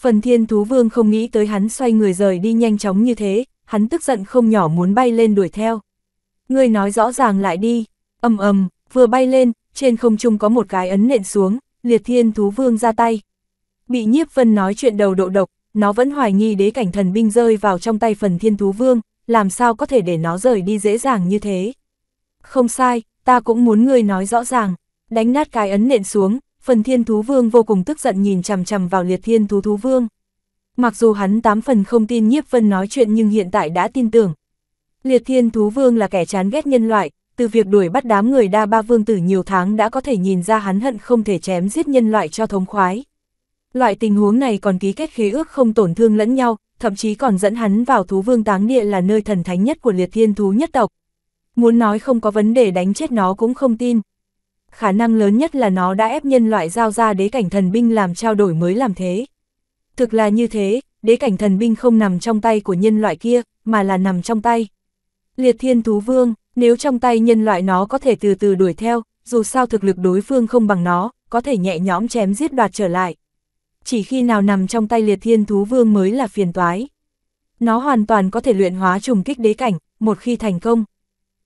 Phần thiên thú vương không nghĩ tới hắn xoay người rời đi nhanh chóng như thế, hắn tức giận không nhỏ muốn bay lên đuổi theo. Ngươi nói rõ ràng lại đi, ầm ầm, vừa bay lên, trên không trung có một cái ấn nện xuống, liệt thiên thú vương ra tay. Bị nhiếp vân nói chuyện đầu độ độc, nó vẫn hoài nghi đế cảnh thần binh rơi vào trong tay phần thiên thú vương, làm sao có thể để nó rời đi dễ dàng như thế. Không sai, ta cũng muốn ngươi nói rõ ràng, đánh nát cái ấn nện xuống, phần thiên thú vương vô cùng tức giận nhìn chằm chằm vào liệt thiên thú thú vương. Mặc dù hắn tám phần không tin nhiếp vân nói chuyện nhưng hiện tại đã tin tưởng. Liệt thiên thú vương là kẻ chán ghét nhân loại, từ việc đuổi bắt đám người đa ba vương tử nhiều tháng đã có thể nhìn ra hắn hận không thể chém giết nhân loại cho thống khoái. Loại tình huống này còn ký kết khế ước không tổn thương lẫn nhau, thậm chí còn dẫn hắn vào thú vương táng địa là nơi thần thánh nhất của liệt thiên thú nhất tộc. Muốn nói không có vấn đề đánh chết nó cũng không tin khả năng lớn nhất là nó đã ép nhân loại giao ra đế cảnh thần binh làm trao đổi mới làm thế. Thực là như thế, đế cảnh thần binh không nằm trong tay của nhân loại kia, mà là nằm trong tay. Liệt thiên thú vương, nếu trong tay nhân loại nó có thể từ từ đuổi theo, dù sao thực lực đối phương không bằng nó, có thể nhẹ nhõm chém giết đoạt trở lại. Chỉ khi nào nằm trong tay liệt thiên thú vương mới là phiền toái. Nó hoàn toàn có thể luyện hóa trùng kích đế cảnh, một khi thành công.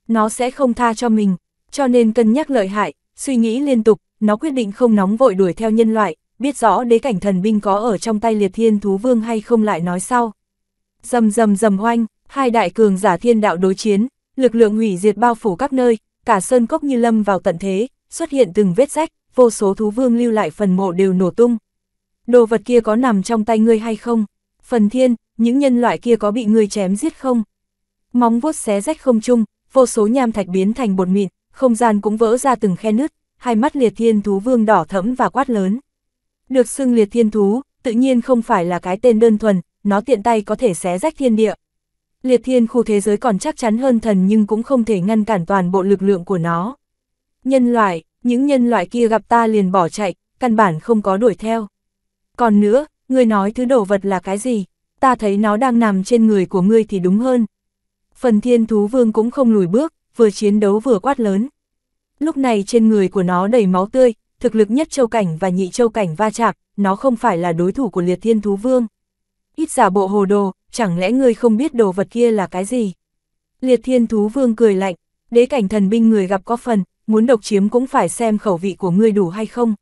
Nó sẽ không tha cho mình, cho nên cân nhắc lợi hại, suy nghĩ liên tục, nó quyết định không nóng vội đuổi theo nhân loại, biết rõ đế cảnh thần binh có ở trong tay liệt thiên thú vương hay không lại nói sau. Dầm dầm dầm oanh, hai đại cường giả thiên đạo đối chiến, lực lượng hủy diệt bao phủ các nơi, cả sơn cốc như lâm vào tận thế, xuất hiện từng vết rách, vô số thú vương lưu lại phần mộ đều nổ tung. Đồ vật kia có nằm trong tay ngươi hay không? Phần thiên, những nhân loại kia có bị ngươi chém giết không? Móng vuốt xé rách không chung, vô số nham thạch biến thành bột mịn, không gian cũng vỡ ra từng khe nứt, hai mắt liệt thiên thú vương đỏ thẫm và quát lớn. Được xưng liệt thiên thú, tự nhiên không phải là cái tên đơn thuần, nó tiện tay có thể xé rách thiên địa. Liệt thiên khu thế giới còn chắc chắn hơn thần nhưng cũng không thể ngăn cản toàn bộ lực lượng của nó. Nhân loại, những nhân loại kia gặp ta liền bỏ chạy, căn bản không có đuổi theo. Còn nữa, ngươi nói thứ đồ vật là cái gì, ta thấy nó đang nằm trên người của ngươi thì đúng hơn. Phần thiên thú vương cũng không lùi bước, vừa chiến đấu vừa quát lớn. Lúc này trên người của nó đầy máu tươi, thực lực nhất châu cảnh và nhị châu cảnh va chạm, nó không phải là đối thủ của liệt thiên thú vương. Ít giả bộ hồ đồ, chẳng lẽ ngươi không biết đồ vật kia là cái gì? Liệt thiên thú vương cười lạnh, đế cảnh thần binh người gặp có phần, muốn độc chiếm cũng phải xem khẩu vị của ngươi đủ hay không.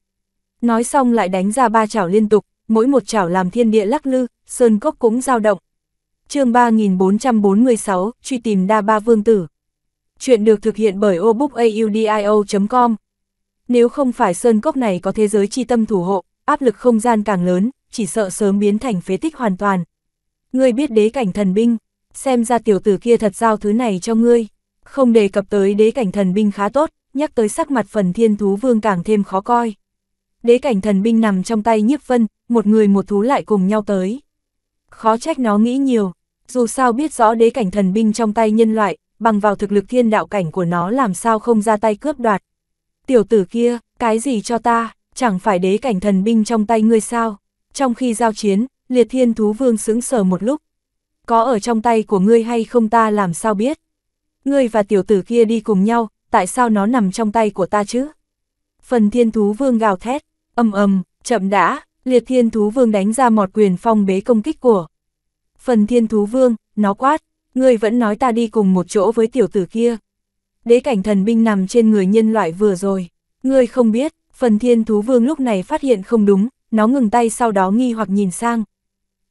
Nói xong lại đánh ra ba chảo liên tục, mỗi một chảo làm thiên địa lắc lư, sơn cốc cũng dao động. chương 3446, truy tìm đa ba vương tử chuyện được thực hiện bởi obookaudio.com. Nếu không phải sơn cốc này có thế giới chi tâm thủ hộ, áp lực không gian càng lớn, chỉ sợ sớm biến thành phế tích hoàn toàn. Ngươi biết đế cảnh thần binh, xem ra tiểu tử kia thật giao thứ này cho ngươi. Không đề cập tới đế cảnh thần binh khá tốt, nhắc tới sắc mặt phần thiên thú vương càng thêm khó coi. Đế cảnh thần binh nằm trong tay nhiếp vân, một người một thú lại cùng nhau tới. Khó trách nó nghĩ nhiều, dù sao biết rõ đế cảnh thần binh trong tay nhân loại, bằng vào thực lực thiên đạo cảnh của nó làm sao không ra tay cướp đoạt. Tiểu tử kia, cái gì cho ta, chẳng phải đế cảnh thần binh trong tay ngươi sao? Trong khi giao chiến, liệt thiên thú vương sững sờ một lúc. Có ở trong tay của ngươi hay không ta làm sao biết? Ngươi và tiểu tử kia đi cùng nhau, tại sao nó nằm trong tay của ta chứ? Phần thiên thú vương gào thét, âm âm, chậm đã, liệt thiên thú vương đánh ra một quyền phong bế công kích của. Phần thiên thú vương, nó quát, Ngươi vẫn nói ta đi cùng một chỗ với tiểu tử kia. Đế cảnh thần binh nằm trên người nhân loại vừa rồi. Ngươi không biết, phần thiên thú vương lúc này phát hiện không đúng, nó ngừng tay sau đó nghi hoặc nhìn sang.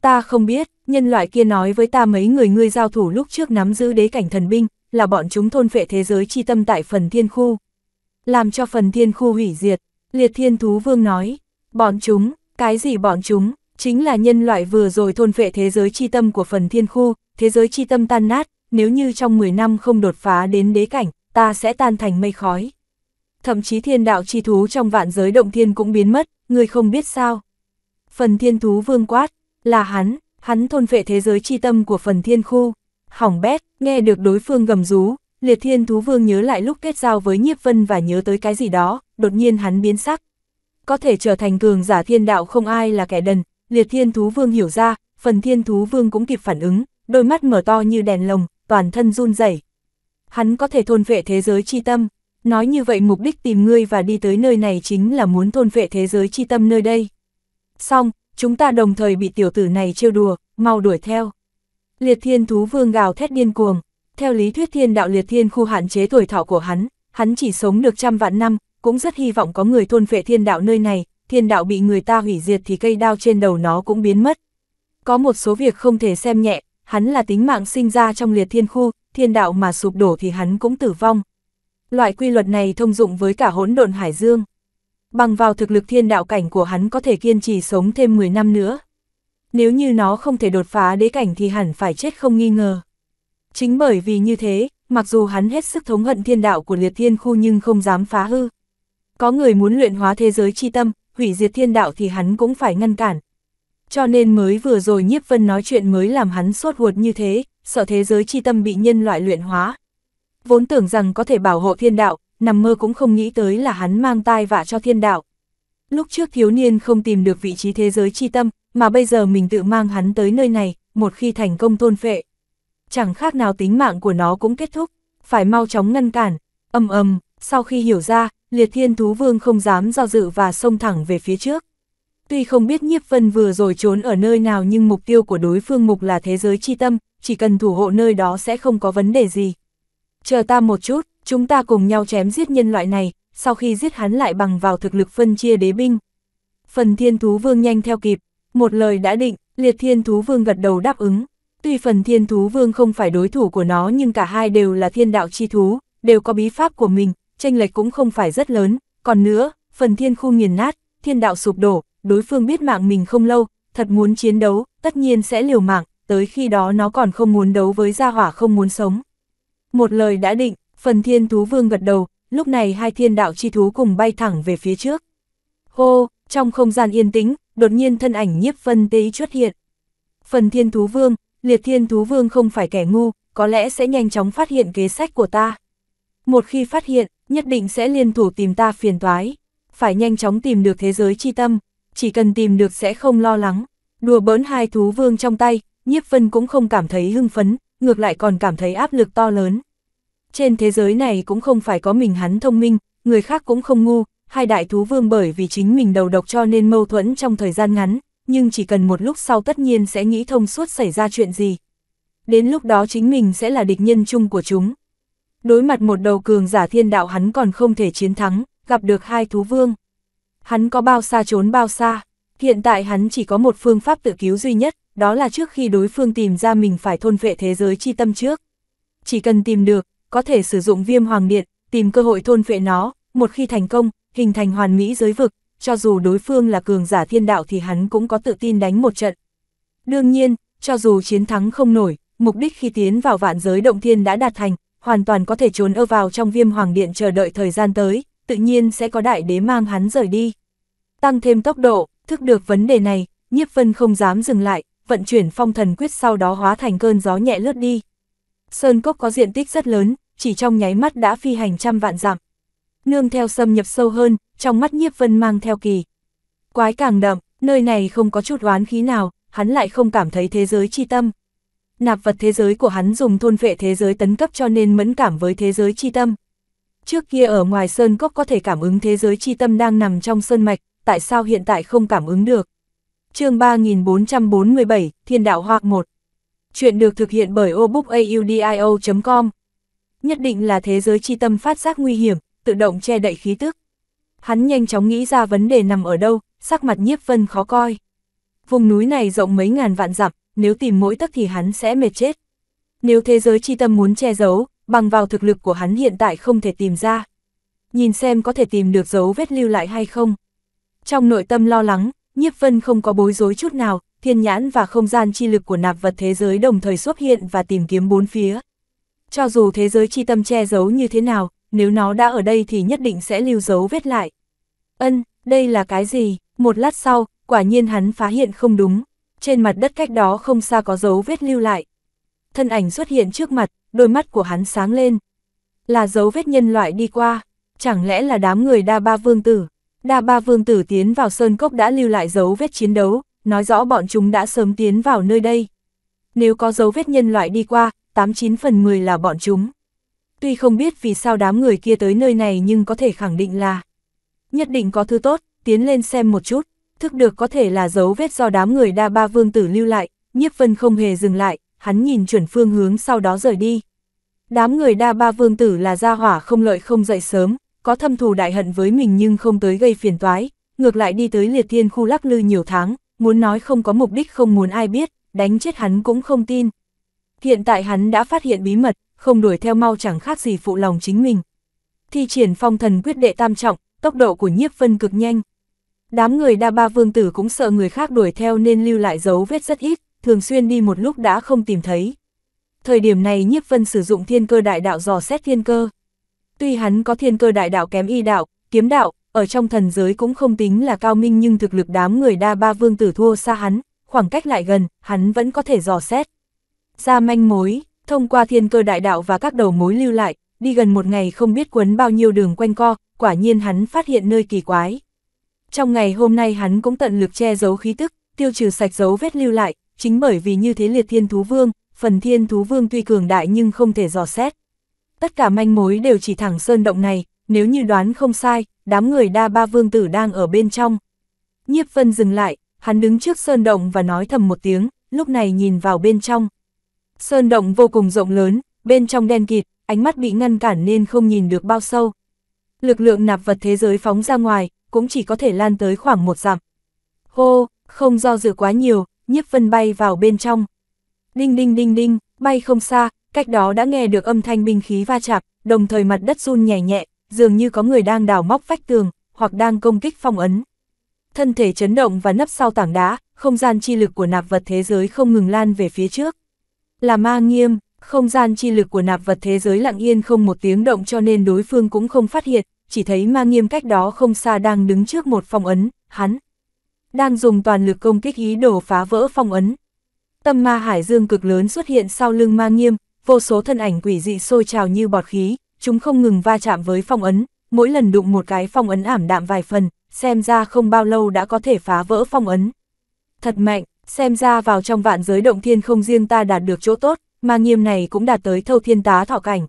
Ta không biết, nhân loại kia nói với ta mấy người ngươi giao thủ lúc trước nắm giữ đế cảnh thần binh, là bọn chúng thôn phệ thế giới chi tâm tại phần thiên khu. Làm cho phần thiên khu hủy diệt, liệt thiên thú vương nói, bọn chúng, cái gì bọn chúng, chính là nhân loại vừa rồi thôn phệ thế giới chi tâm của phần thiên khu, thế giới chi tâm tan nát, nếu như trong 10 năm không đột phá đến đế cảnh, ta sẽ tan thành mây khói. Thậm chí thiên đạo chi thú trong vạn giới động thiên cũng biến mất, người không biết sao. Phần thiên thú vương quát, là hắn, hắn thôn vệ thế giới chi tâm của phần thiên khu. Hỏng bét, nghe được đối phương gầm rú, liệt thiên thú vương nhớ lại lúc kết giao với nhiếp vân và nhớ tới cái gì đó, đột nhiên hắn biến sắc. Có thể trở thành cường giả thiên đạo không ai là kẻ đần, liệt thiên thú vương hiểu ra, phần thiên thú vương cũng kịp phản ứng, đôi mắt mở to như đèn lồng, toàn thân run rẩy. Hắn có thể thôn vệ thế giới chi tâm, nói như vậy mục đích tìm ngươi và đi tới nơi này chính là muốn thôn vệ thế giới chi tâm nơi đây. Xong, chúng ta đồng thời bị tiểu tử này trêu đùa, mau đuổi theo. Liệt thiên thú vương gào thét điên cuồng, theo lý thuyết thiên đạo liệt thiên khu hạn chế tuổi thọ của hắn, hắn chỉ sống được trăm vạn năm, cũng rất hy vọng có người thôn vệ thiên đạo nơi này, thiên đạo bị người ta hủy diệt thì cây đao trên đầu nó cũng biến mất. Có một số việc không thể xem nhẹ, hắn là tính mạng sinh ra trong liệt thiên khu, thiên đạo mà sụp đổ thì hắn cũng tử vong. Loại quy luật này thông dụng với cả hỗn độn hải dương. Bằng vào thực lực thiên đạo cảnh của hắn có thể kiên trì sống thêm 10 năm nữa. Nếu như nó không thể đột phá đế cảnh thì hẳn phải chết không nghi ngờ. Chính bởi vì như thế, mặc dù hắn hết sức thống hận thiên đạo của liệt thiên khu nhưng không dám phá hư. Có người muốn luyện hóa thế giới chi tâm, hủy diệt thiên đạo thì hắn cũng phải ngăn cản, cho nên mới vừa rồi nhiếp vân nói chuyện mới làm hắn sốt ruột như thế, sợ thế giới chi tâm bị nhân loại luyện hóa. Vốn tưởng rằng có thể bảo hộ thiên đạo, nằm mơ cũng không nghĩ tới là hắn mang tai vạ cho thiên đạo. Lúc trước thiếu niên không tìm được vị trí thế giới chi tâm, mà bây giờ mình tự mang hắn tới nơi này, một khi thành công thôn phệ. Chẳng khác nào tính mạng của nó cũng kết thúc, phải mau chóng ngăn cản. Âm âm, sau khi hiểu ra, liệt thiên thú vương không dám do dự và xông thẳng về phía trước. Tuy không biết nhiếp vân vừa rồi trốn ở nơi nào nhưng mục tiêu của đối phương mục là thế giới chi tâm, chỉ cần thủ hộ nơi đó sẽ không có vấn đề gì. Chờ ta một chút, chúng ta cùng nhau chém giết nhân loại này, sau khi giết hắn lại bằng vào thực lực phân chia đế binh. Phần thiên thú vương nhanh theo kịp, một lời đã định, liệt thiên thú vương gật đầu đáp ứng. Tuy phần thiên thú vương không phải đối thủ của nó nhưng cả hai đều là thiên đạo chi thú, đều có bí pháp của mình, tranh lệch cũng không phải rất lớn. Còn nữa, phần thiên khu nghiền nát, thiên đạo sụp đổ, đối phương biết mạng mình không lâu, thật muốn chiến đấu, tất nhiên sẽ liều mạng, tới khi đó nó còn không muốn đấu với gia hỏa không muốn sống. Một lời đã định, phần thiên thú vương gật đầu, lúc này hai thiên đạo chi thú cùng bay thẳng về phía trước. Hô, trong không gian yên tĩnh, đột nhiên thân ảnh nhiếp phân tế xuất hiện. Phần thiên thú vương, liệt thiên thú vương không phải kẻ ngu, có lẽ sẽ nhanh chóng phát hiện kế sách của ta. Một khi phát hiện, nhất định sẽ liên thủ tìm ta phiền toái. Phải nhanh chóng tìm được thế giới chi tâm, chỉ cần tìm được sẽ không lo lắng. Đùa bỡn hai thú vương trong tay, nhiếp vân cũng không cảm thấy hưng phấn, ngược lại còn cảm thấy áp lực to lớn. Trên thế giới này cũng không phải có mình hắn thông minh, người khác cũng không ngu, hai đại thú vương bởi vì chính mình đầu độc cho nên mâu thuẫn trong thời gian ngắn, nhưng chỉ cần một lúc sau tất nhiên sẽ nghĩ thông suốt xảy ra chuyện gì. Đến lúc đó chính mình sẽ là địch nhân chung của chúng. Đối mặt một đầu cường giả thiên đạo hắn còn không thể chiến thắng, gặp được hai thú vương. Hắn có bao xa trốn bao xa, hiện tại hắn chỉ có một phương pháp tự cứu duy nhất, đó là trước khi đối phương tìm ra mình phải thôn vệ thế giới chi tâm trước. Chỉ cần tìm được, có thể sử dụng viêm hoàng điện, tìm cơ hội thôn vệ nó, một khi thành công, hình thành hoàn mỹ giới vực, cho dù đối phương là cường giả thiên đạo thì hắn cũng có tự tin đánh một trận. Đương nhiên, cho dù chiến thắng không nổi, mục đích khi tiến vào vạn giới động thiên đã đạt thành, hoàn toàn có thể trốn ở vào trong viêm hoàng điện chờ đợi thời gian tới, tự nhiên sẽ có đại đế mang hắn rời đi tăng thêm tốc độ, thức được vấn đề này, nhiếp vân không dám dừng lại, vận chuyển phong thần quyết sau đó hóa thành cơn gió nhẹ lướt đi. Sơn cốc có diện tích rất lớn, chỉ trong nháy mắt đã phi hành trăm vạn dặm. Nương theo xâm nhập sâu hơn, trong mắt nhiếp vân mang theo kỳ. Quái càng đậm, nơi này không có chút oán khí nào, hắn lại không cảm thấy thế giới chi tâm. Nạp vật thế giới của hắn dùng thôn vệ thế giới tấn cấp cho nên mẫn cảm với thế giới chi tâm. Trước kia ở ngoài sơn cốc có thể cảm ứng thế giới chi tâm đang nằm trong sơn mạch, tại sao hiện tại không cảm ứng được. chương 3447, Thiên Đạo Hoặc 1 Chuyện được thực hiện bởi obookaudio.com Nhất định là thế giới chi tâm phát giác nguy hiểm, tự động che đậy khí tức. Hắn nhanh chóng nghĩ ra vấn đề nằm ở đâu, sắc mặt nhiếp vân khó coi. Vùng núi này rộng mấy ngàn vạn dặm, nếu tìm mỗi tấc thì hắn sẽ mệt chết. Nếu thế giới chi tâm muốn che giấu, bằng vào thực lực của hắn hiện tại không thể tìm ra. Nhìn xem có thể tìm được dấu vết lưu lại hay không. Trong nội tâm lo lắng, nhiếp vân không có bối rối chút nào, thiên nhãn và không gian chi lực của nạp vật thế giới đồng thời xuất hiện và tìm kiếm bốn phía. Cho dù thế giới chi tâm che giấu như thế nào, nếu nó đã ở đây thì nhất định sẽ lưu dấu vết lại. Ân, đây là cái gì? Một lát sau, quả nhiên hắn phá hiện không đúng. Trên mặt đất cách đó không xa có dấu vết lưu lại. Thân ảnh xuất hiện trước mặt, đôi mắt của hắn sáng lên. Là dấu vết nhân loại đi qua, chẳng lẽ là đám người đa ba vương tử. Đa ba vương tử tiến vào sơn cốc đã lưu lại dấu vết chiến đấu, nói rõ bọn chúng đã sớm tiến vào nơi đây. Nếu có dấu vết nhân loại đi qua, 89 phần 10 là bọn chúng. Tuy không biết vì sao đám người kia tới nơi này nhưng có thể khẳng định là nhất định có thứ tốt, tiến lên xem một chút, thức được có thể là dấu vết do đám người đa ba vương tử lưu lại, nhiếp vân không hề dừng lại, hắn nhìn chuẩn phương hướng sau đó rời đi. Đám người đa ba vương tử là gia hỏa không lợi không dậy sớm, có thâm thù đại hận với mình nhưng không tới gây phiền toái, ngược lại đi tới liệt thiên khu lắc lư nhiều tháng, muốn nói không có mục đích không muốn ai biết, đánh chết hắn cũng không tin. Hiện tại hắn đã phát hiện bí mật, không đuổi theo mau chẳng khác gì phụ lòng chính mình. Thi triển phong thần quyết đệ tam trọng, tốc độ của nhiếp vân cực nhanh. Đám người đa ba vương tử cũng sợ người khác đuổi theo nên lưu lại dấu vết rất ít, thường xuyên đi một lúc đã không tìm thấy. Thời điểm này nhiếp vân sử dụng thiên cơ đại đạo dò xét thiên cơ. Tuy hắn có thiên cơ đại đạo kém y đạo, kiếm đạo, ở trong thần giới cũng không tính là cao minh nhưng thực lực đám người đa ba vương tử thua xa hắn, khoảng cách lại gần, hắn vẫn có thể dò xét. Ra manh mối, thông qua thiên cơ đại đạo và các đầu mối lưu lại, đi gần một ngày không biết quấn bao nhiêu đường quanh co, quả nhiên hắn phát hiện nơi kỳ quái. Trong ngày hôm nay hắn cũng tận lực che giấu khí tức, tiêu trừ sạch dấu vết lưu lại, chính bởi vì như thế liệt thiên thú vương, phần thiên thú vương tuy cường đại nhưng không thể dò xét tất cả manh mối đều chỉ thẳng sơn động này, nếu như đoán không sai, đám người đa ba vương tử đang ở bên trong. Nhiếp vân dừng lại, hắn đứng trước sơn động và nói thầm một tiếng, lúc này nhìn vào bên trong. Sơn động vô cùng rộng lớn, bên trong đen kịt, ánh mắt bị ngăn cản nên không nhìn được bao sâu. Lực lượng nạp vật thế giới phóng ra ngoài, cũng chỉ có thể lan tới khoảng một dặm. Hô, không do dự quá nhiều, nhiếp vân bay vào bên trong. Đinh đinh đinh đinh, bay không xa, cách đó đã nghe được âm thanh binh khí va chạm, đồng thời mặt đất run nhẹ nhẹ, dường như có người đang đào móc vách tường, hoặc đang công kích phong ấn. Thân thể chấn động và nấp sau tảng đá, không gian chi lực của nạp vật thế giới không ngừng lan về phía trước. Là ma nghiêm, không gian chi lực của nạp vật thế giới lặng yên không một tiếng động cho nên đối phương cũng không phát hiện, chỉ thấy ma nghiêm cách đó không xa đang đứng trước một phong ấn, hắn. Đang dùng toàn lực công kích ý đồ phá vỡ phong ấn. Tâm ma hải dương cực lớn xuất hiện sau lưng ma nghiêm, vô số thân ảnh quỷ dị sôi trào như bọt khí, chúng không ngừng va chạm với phong ấn, mỗi lần đụng một cái phong ấn ảm đạm vài phần, xem ra không bao lâu đã có thể phá vỡ phong ấn. Thật mạnh, xem ra vào trong vạn giới động thiên không riêng ta đạt được chỗ tốt, mà nghiêm này cũng đạt tới thâu thiên tá thọ cảnh.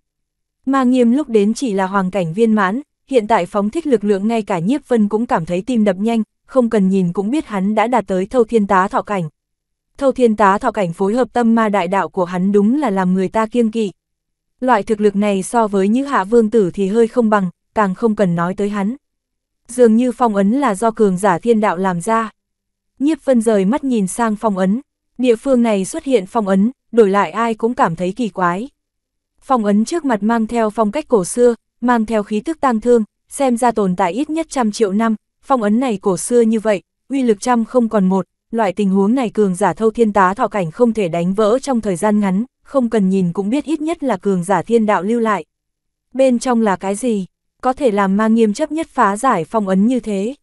mà nghiêm lúc đến chỉ là hoàng cảnh viên mãn, hiện tại phóng thích lực lượng ngay cả nhiếp vân cũng cảm thấy tim đập nhanh, không cần nhìn cũng biết hắn đã đạt tới thâu thiên tá thọ cảnh thâu thiên tá thọ cảnh phối hợp tâm ma đại đạo của hắn đúng là làm người ta kiêng kỵ. Loại thực lực này so với những hạ vương tử thì hơi không bằng, càng không cần nói tới hắn. Dường như phong ấn là do cường giả thiên đạo làm ra. Nhiếp vân rời mắt nhìn sang phong ấn, địa phương này xuất hiện phong ấn, đổi lại ai cũng cảm thấy kỳ quái. Phong ấn trước mặt mang theo phong cách cổ xưa, mang theo khí tức tang thương, xem ra tồn tại ít nhất trăm triệu năm, phong ấn này cổ xưa như vậy, uy lực trăm không còn một, loại tình huống này cường giả thâu thiên tá thọ cảnh không thể đánh vỡ trong thời gian ngắn, không cần nhìn cũng biết ít nhất là cường giả thiên đạo lưu lại. Bên trong là cái gì? Có thể làm ma nghiêm chấp nhất phá giải phong ấn như thế.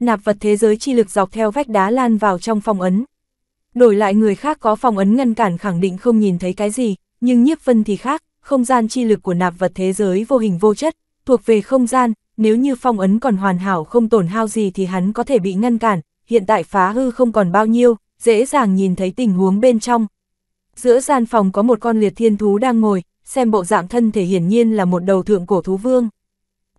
Nạp vật thế giới chi lực dọc theo vách đá lan vào trong phong ấn. Đổi lại người khác có phong ấn ngăn cản khẳng định không nhìn thấy cái gì, nhưng nhiếp vân thì khác, không gian chi lực của nạp vật thế giới vô hình vô chất, thuộc về không gian, nếu như phong ấn còn hoàn hảo không tổn hao gì thì hắn có thể bị ngăn cản, hiện tại phá hư không còn bao nhiêu, dễ dàng nhìn thấy tình huống bên trong. Giữa gian phòng có một con liệt thiên thú đang ngồi, xem bộ dạng thân thể hiển nhiên là một đầu thượng cổ thú vương.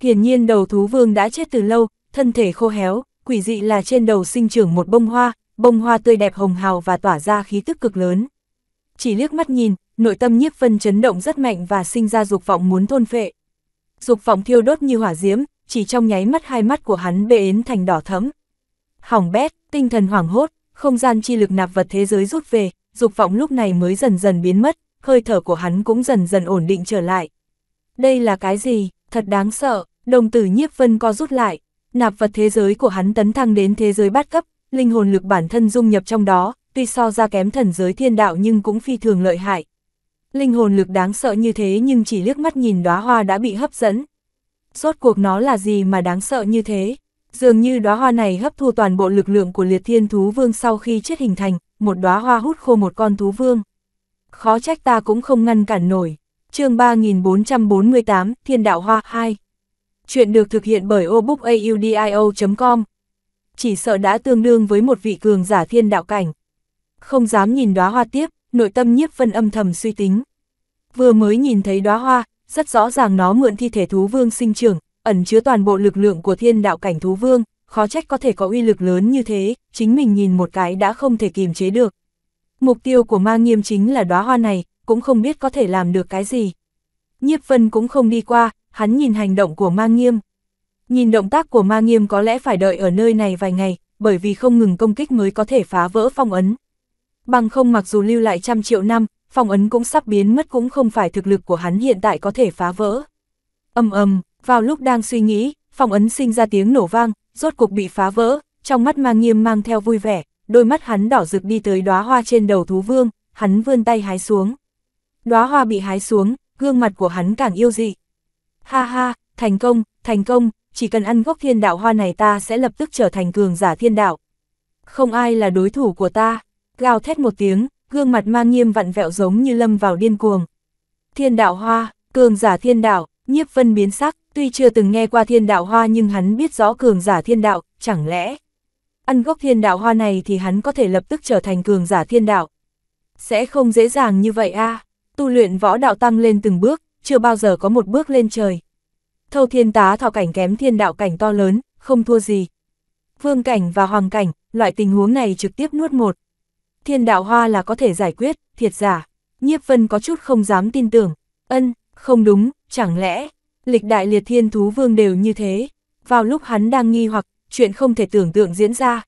Hiển nhiên đầu thú vương đã chết từ lâu, thân thể khô héo, quỷ dị là trên đầu sinh trưởng một bông hoa, bông hoa tươi đẹp hồng hào và tỏa ra khí tức cực lớn. Chỉ liếc mắt nhìn, nội tâm nhiếp phân chấn động rất mạnh và sinh ra dục vọng muốn thôn phệ. Dục vọng thiêu đốt như hỏa diễm, chỉ trong nháy mắt hai mắt của hắn bệ ến thành đỏ thẫm, hỏng bét, tinh thần hoảng hốt, không gian chi lực nạp vật thế giới rút về, dục vọng lúc này mới dần dần biến mất, hơi thở của hắn cũng dần dần ổn định trở lại. Đây là cái gì, thật đáng sợ, đồng tử nhiếp vân co rút lại, nạp vật thế giới của hắn tấn thăng đến thế giới bát cấp, linh hồn lực bản thân dung nhập trong đó, tuy so ra kém thần giới thiên đạo nhưng cũng phi thường lợi hại. Linh hồn lực đáng sợ như thế nhưng chỉ liếc mắt nhìn đóa hoa đã bị hấp dẫn. Rốt cuộc nó là gì mà đáng sợ như thế? Dường như đóa hoa này hấp thu toàn bộ lực lượng của liệt thiên thú vương sau khi chết hình thành, một đóa hoa hút khô một con thú vương. Khó trách ta cũng không ngăn cản nổi. chương 3448, Thiên Đạo Hoa 2. Chuyện được thực hiện bởi obookaudio.com. Chỉ sợ đã tương đương với một vị cường giả thiên đạo cảnh. Không dám nhìn đóa hoa tiếp, nội tâm nhiếp vân âm thầm suy tính. Vừa mới nhìn thấy đóa hoa, rất rõ ràng nó mượn thi thể thú vương sinh trưởng, ẩn chứa toàn bộ lực lượng của thiên đạo cảnh thú vương, khó trách có thể có uy lực lớn như thế, chính mình nhìn một cái đã không thể kiềm chế được. Mục tiêu của ma nghiêm chính là đóa hoa này, cũng không biết có thể làm được cái gì. Nhiếp vân cũng không đi qua, hắn nhìn hành động của ma nghiêm. Nhìn động tác của ma nghiêm có lẽ phải đợi ở nơi này vài ngày, bởi vì không ngừng công kích mới có thể phá vỡ phong ấn. Bằng không mặc dù lưu lại trăm triệu năm, phong ấn cũng sắp biến mất cũng không phải thực lực của hắn hiện tại có thể phá vỡ. Âm ầm. Vào lúc đang suy nghĩ, phòng ấn sinh ra tiếng nổ vang, rốt cục bị phá vỡ, trong mắt mang nghiêm mang theo vui vẻ, đôi mắt hắn đỏ rực đi tới đóa hoa trên đầu thú vương, hắn vươn tay hái xuống. Đóa hoa bị hái xuống, gương mặt của hắn càng yêu dị. Ha ha, thành công, thành công, chỉ cần ăn gốc thiên đạo hoa này ta sẽ lập tức trở thành cường giả thiên đạo. Không ai là đối thủ của ta, gào thét một tiếng, gương mặt mang nghiêm vặn vẹo giống như lâm vào điên cuồng. Thiên đạo hoa, cường giả thiên đạo, nhiếp vân biến sắc, tuy chưa từng nghe qua thiên đạo hoa nhưng hắn biết rõ cường giả thiên đạo, chẳng lẽ ăn gốc thiên đạo hoa này thì hắn có thể lập tức trở thành cường giả thiên đạo. Sẽ không dễ dàng như vậy a à? tu luyện võ đạo tăng lên từng bước, chưa bao giờ có một bước lên trời. Thâu thiên tá thọ cảnh kém thiên đạo cảnh to lớn, không thua gì. Vương cảnh và hoàng cảnh, loại tình huống này trực tiếp nuốt một. Thiên đạo hoa là có thể giải quyết, thiệt giả. Nhiếp vân có chút không dám tin tưởng. Ân, không đúng, chẳng lẽ, lịch đại liệt thiên thú vương đều như thế. Vào lúc hắn đang nghi hoặc, chuyện không thể tưởng tượng diễn ra.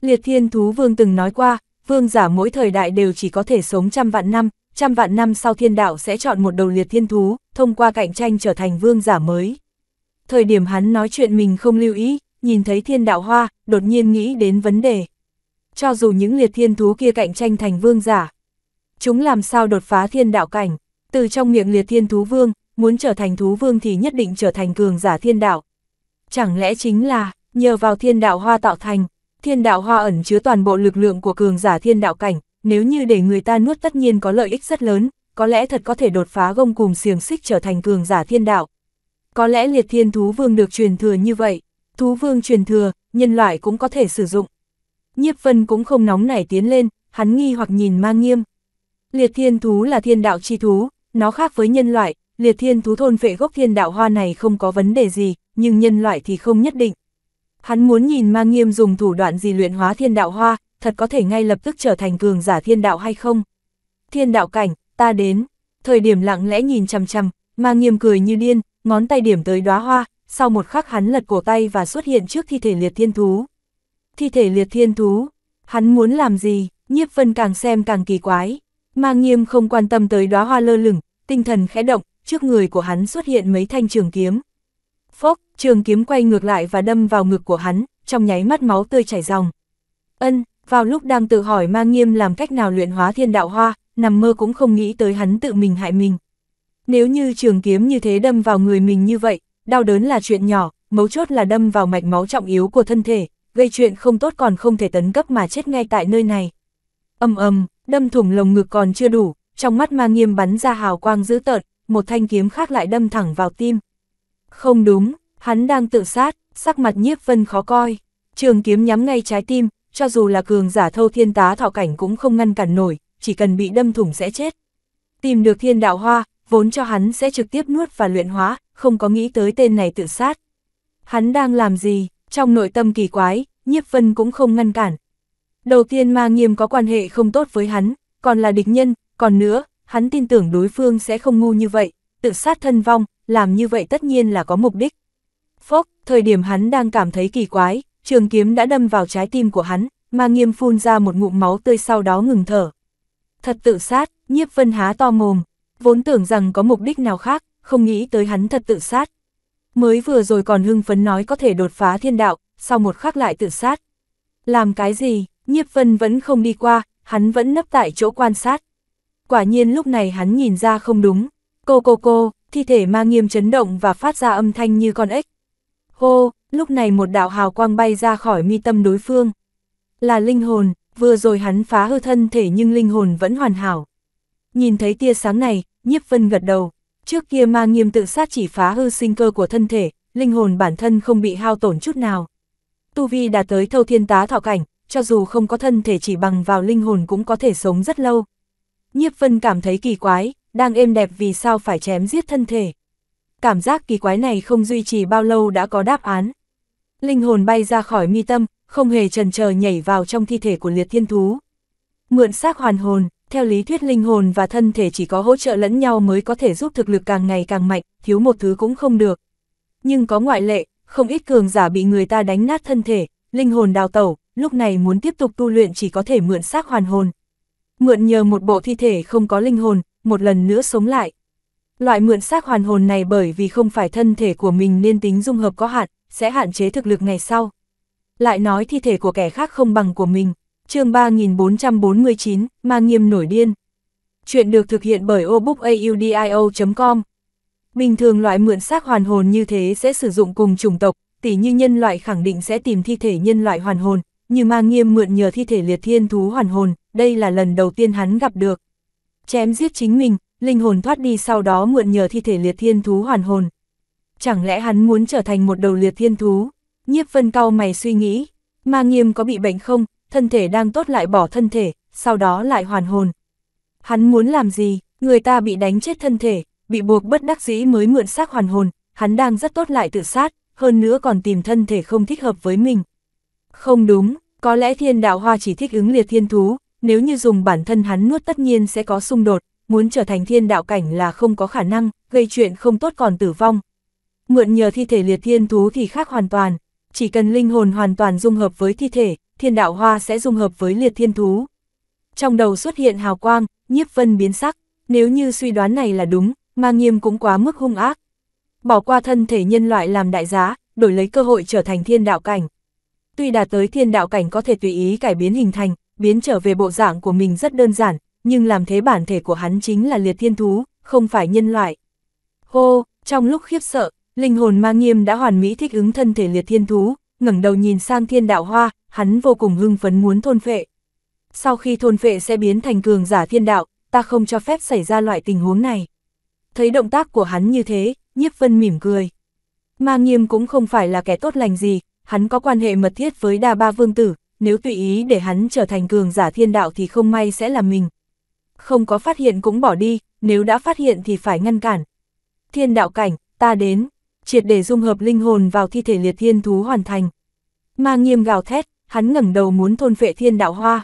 Liệt thiên thú vương từng nói qua, vương giả mỗi thời đại đều chỉ có thể sống trăm vạn năm, trăm vạn năm sau thiên đạo sẽ chọn một đầu liệt thiên thú, thông qua cạnh tranh trở thành vương giả mới. Thời điểm hắn nói chuyện mình không lưu ý, nhìn thấy thiên đạo hoa, đột nhiên nghĩ đến vấn đề. Cho dù những liệt thiên thú kia cạnh tranh thành vương giả, chúng làm sao đột phá thiên đạo cảnh, từ trong miệng liệt thiên thú vương, muốn trở thành thú vương thì nhất định trở thành cường giả thiên đạo. Chẳng lẽ chính là, nhờ vào thiên đạo hoa tạo thành, thiên đạo hoa ẩn chứa toàn bộ lực lượng của cường giả thiên đạo cảnh, nếu như để người ta nuốt tất nhiên có lợi ích rất lớn, có lẽ thật có thể đột phá gông cùng xiềng xích trở thành cường giả thiên đạo. Có lẽ liệt thiên thú vương được truyền thừa như vậy, thú vương truyền thừa, nhân loại cũng có thể sử dụng. Nhiếp vân cũng không nóng nảy tiến lên, hắn nghi hoặc nhìn mang nghiêm. Liệt thiên thú là thiên đạo chi thú, nó khác với nhân loại, liệt thiên thú thôn vệ gốc thiên đạo hoa này không có vấn đề gì, nhưng nhân loại thì không nhất định. Hắn muốn nhìn ma nghiêm dùng thủ đoạn gì luyện hóa thiên đạo hoa, thật có thể ngay lập tức trở thành cường giả thiên đạo hay không. Thiên đạo cảnh, ta đến, thời điểm lặng lẽ nhìn chằm chằm, ma nghiêm cười như điên, ngón tay điểm tới đóa hoa, sau một khắc hắn lật cổ tay và xuất hiện trước thi thể liệt thiên thú. Thi thể liệt thiên thú, hắn muốn làm gì, nhiếp vân càng xem càng kỳ quái. Ma nghiêm không quan tâm tới đóa hoa lơ lửng, tinh thần khẽ động, trước người của hắn xuất hiện mấy thanh trường kiếm. Phốc, trường kiếm quay ngược lại và đâm vào ngực của hắn, trong nháy mắt máu tươi chảy ròng. Ân, vào lúc đang tự hỏi ma nghiêm làm cách nào luyện hóa thiên đạo hoa, nằm mơ cũng không nghĩ tới hắn tự mình hại mình. Nếu như trường kiếm như thế đâm vào người mình như vậy, đau đớn là chuyện nhỏ, mấu chốt là đâm vào mạch máu trọng yếu của thân thể, gây chuyện không tốt còn không thể tấn cấp mà chết ngay tại nơi này. Âm ầm, đâm thủng lồng ngực còn chưa đủ, trong mắt ma nghiêm bắn ra hào quang dữ tợn, một thanh kiếm khác lại đâm thẳng vào tim. Không đúng, hắn đang tự sát, sắc mặt nhiếp vân khó coi. Trường kiếm nhắm ngay trái tim, cho dù là cường giả thâu thiên tá thọ cảnh cũng không ngăn cản nổi, chỉ cần bị đâm thủng sẽ chết. Tìm được thiên đạo hoa, vốn cho hắn sẽ trực tiếp nuốt và luyện hóa, không có nghĩ tới tên này tự sát. Hắn đang làm gì, trong nội tâm kỳ quái, nhiếp vân cũng không ngăn cản. Đầu tiên ma nghiêm có quan hệ không tốt với hắn, còn là địch nhân, còn nữa, hắn tin tưởng đối phương sẽ không ngu như vậy, tự sát thân vong, làm như vậy tất nhiên là có mục đích. Phốc, thời điểm hắn đang cảm thấy kỳ quái, trường kiếm đã đâm vào trái tim của hắn, mà nghiêm phun ra một ngụm máu tươi sau đó ngừng thở. Thật tự sát, nhiếp vân há to mồm, vốn tưởng rằng có mục đích nào khác, không nghĩ tới hắn thật tự sát. Mới vừa rồi còn hưng phấn nói có thể đột phá thiên đạo, sau một khắc lại tự sát. Làm cái gì, nhiếp vân vẫn không đi qua, hắn vẫn nấp tại chỗ quan sát quả nhiên lúc này hắn nhìn ra không đúng, cô cô cô, thi thể ma nghiêm chấn động và phát ra âm thanh như con ếch. Hô, lúc này một đạo hào quang bay ra khỏi mi tâm đối phương. Là linh hồn, vừa rồi hắn phá hư thân thể nhưng linh hồn vẫn hoàn hảo. Nhìn thấy tia sáng này, nhiếp vân gật đầu. Trước kia ma nghiêm tự sát chỉ phá hư sinh cơ của thân thể, linh hồn bản thân không bị hao tổn chút nào. Tu Vi đã tới thâu thiên tá thọ cảnh, cho dù không có thân thể chỉ bằng vào linh hồn cũng có thể sống rất lâu, Nhiếp Vân cảm thấy kỳ quái, đang êm đẹp vì sao phải chém giết thân thể. Cảm giác kỳ quái này không duy trì bao lâu đã có đáp án. Linh hồn bay ra khỏi mi tâm, không hề trần chờ nhảy vào trong thi thể của liệt thiên thú. Mượn xác hoàn hồn, theo lý thuyết linh hồn và thân thể chỉ có hỗ trợ lẫn nhau mới có thể giúp thực lực càng ngày càng mạnh, thiếu một thứ cũng không được. Nhưng có ngoại lệ, không ít cường giả bị người ta đánh nát thân thể, linh hồn đào tẩu, lúc này muốn tiếp tục tu luyện chỉ có thể mượn xác hoàn hồn, mượn nhờ một bộ thi thể không có linh hồn, một lần nữa sống lại. Loại mượn xác hoàn hồn này bởi vì không phải thân thể của mình nên tính dung hợp có hạn, sẽ hạn chế thực lực ngày sau. Lại nói thi thể của kẻ khác không bằng của mình. chương 3449, ma nghiêm nổi điên. Chuyện được thực hiện bởi obookaudio.com. Bình thường loại mượn xác hoàn hồn như thế sẽ sử dụng cùng chủng tộc, tỷ như nhân loại khẳng định sẽ tìm thi thể nhân loại hoàn hồn, như ma nghiêm mượn nhờ thi thể liệt thiên thú hoàn hồn, đây là lần đầu tiên hắn gặp được. Chém giết chính mình, linh hồn thoát đi sau đó mượn nhờ thi thể liệt thiên thú hoàn hồn. Chẳng lẽ hắn muốn trở thành một đầu liệt thiên thú? Nhiếp vân cao mày suy nghĩ, ma nghiêm có bị bệnh không, thân thể đang tốt lại bỏ thân thể, sau đó lại hoàn hồn. Hắn muốn làm gì, người ta bị đánh chết thân thể, bị buộc bất đắc dĩ mới mượn xác hoàn hồn, hắn đang rất tốt lại tự sát, hơn nữa còn tìm thân thể không thích hợp với mình. Không đúng, có lẽ thiên đạo hoa chỉ thích ứng liệt thiên thú, nếu như dùng bản thân hắn nuốt tất nhiên sẽ có xung đột, muốn trở thành thiên đạo cảnh là không có khả năng, gây chuyện không tốt còn tử vong. Mượn nhờ thi thể liệt thiên thú thì khác hoàn toàn, chỉ cần linh hồn hoàn toàn dung hợp với thi thể, thiên đạo hoa sẽ dung hợp với liệt thiên thú. Trong đầu xuất hiện hào quang, nhiếp vân biến sắc, nếu như suy đoán này là đúng, ma nghiêm cũng quá mức hung ác. Bỏ qua thân thể nhân loại làm đại giá, đổi lấy cơ hội trở thành thiên đạo cảnh. Tuy đạt tới thiên đạo cảnh có thể tùy ý cải biến hình thành, biến trở về bộ dạng của mình rất đơn giản, nhưng làm thế bản thể của hắn chính là liệt thiên thú, không phải nhân loại. Hô, trong lúc khiếp sợ, linh hồn ma nghiêm đã hoàn mỹ thích ứng thân thể liệt thiên thú, ngẩng đầu nhìn sang thiên đạo hoa, hắn vô cùng hưng phấn muốn thôn phệ. Sau khi thôn phệ sẽ biến thành cường giả thiên đạo, ta không cho phép xảy ra loại tình huống này. Thấy động tác của hắn như thế, nhiếp vân mỉm cười. Ma nghiêm cũng không phải là kẻ tốt lành gì, hắn có quan hệ mật thiết với đa ba vương tử, nếu tùy ý để hắn trở thành cường giả thiên đạo thì không may sẽ là mình. Không có phát hiện cũng bỏ đi, nếu đã phát hiện thì phải ngăn cản. Thiên đạo cảnh, ta đến, triệt để dung hợp linh hồn vào thi thể liệt thiên thú hoàn thành. Ma nghiêm gào thét, hắn ngẩng đầu muốn thôn phệ thiên đạo hoa.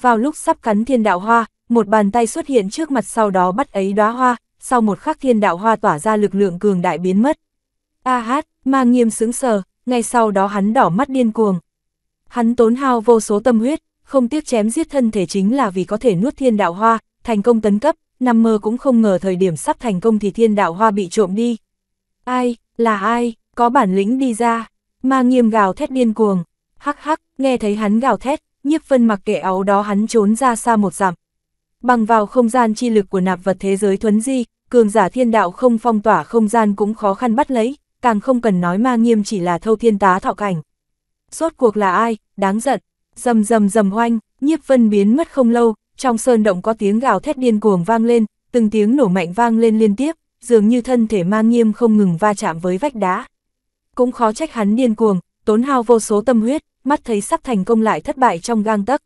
Vào lúc sắp cắn thiên đạo hoa, một bàn tay xuất hiện trước mặt sau đó bắt ấy đóa hoa, sau một khắc thiên đạo hoa tỏa ra lực lượng cường đại biến mất. A hát, ma nghiêm sững sờ, ngay sau đó hắn đỏ mắt điên cuồng. Hắn tốn hao vô số tâm huyết, không tiếc chém giết thân thể chính là vì có thể nuốt thiên đạo hoa, thành công tấn cấp, nằm mơ cũng không ngờ thời điểm sắp thành công thì thiên đạo hoa bị trộm đi. Ai, là ai, có bản lĩnh đi ra, ma nghiêm gào thét điên cuồng, hắc hắc, nghe thấy hắn gào thét, nhiếp vân mặc kệ áo đó hắn trốn ra xa một dặm. Bằng vào không gian chi lực của nạp vật thế giới thuấn di, cường giả thiên đạo không phong tỏa không gian cũng khó khăn bắt lấy, càng không cần nói ma nghiêm chỉ là thâu thiên tá thọ cảnh. Rốt cuộc là ai, đáng giận. Rầm rầm rầm hoanh. nhiếp vân biến mất không lâu, trong sơn động có tiếng gào thét điên cuồng vang lên, từng tiếng nổ mạnh vang lên liên tiếp, dường như thân thể ma nghiêm không ngừng va chạm với vách đá. Cũng khó trách hắn điên cuồng, tốn hao vô số tâm huyết, mắt thấy sắp thành công lại thất bại trong gang tấc.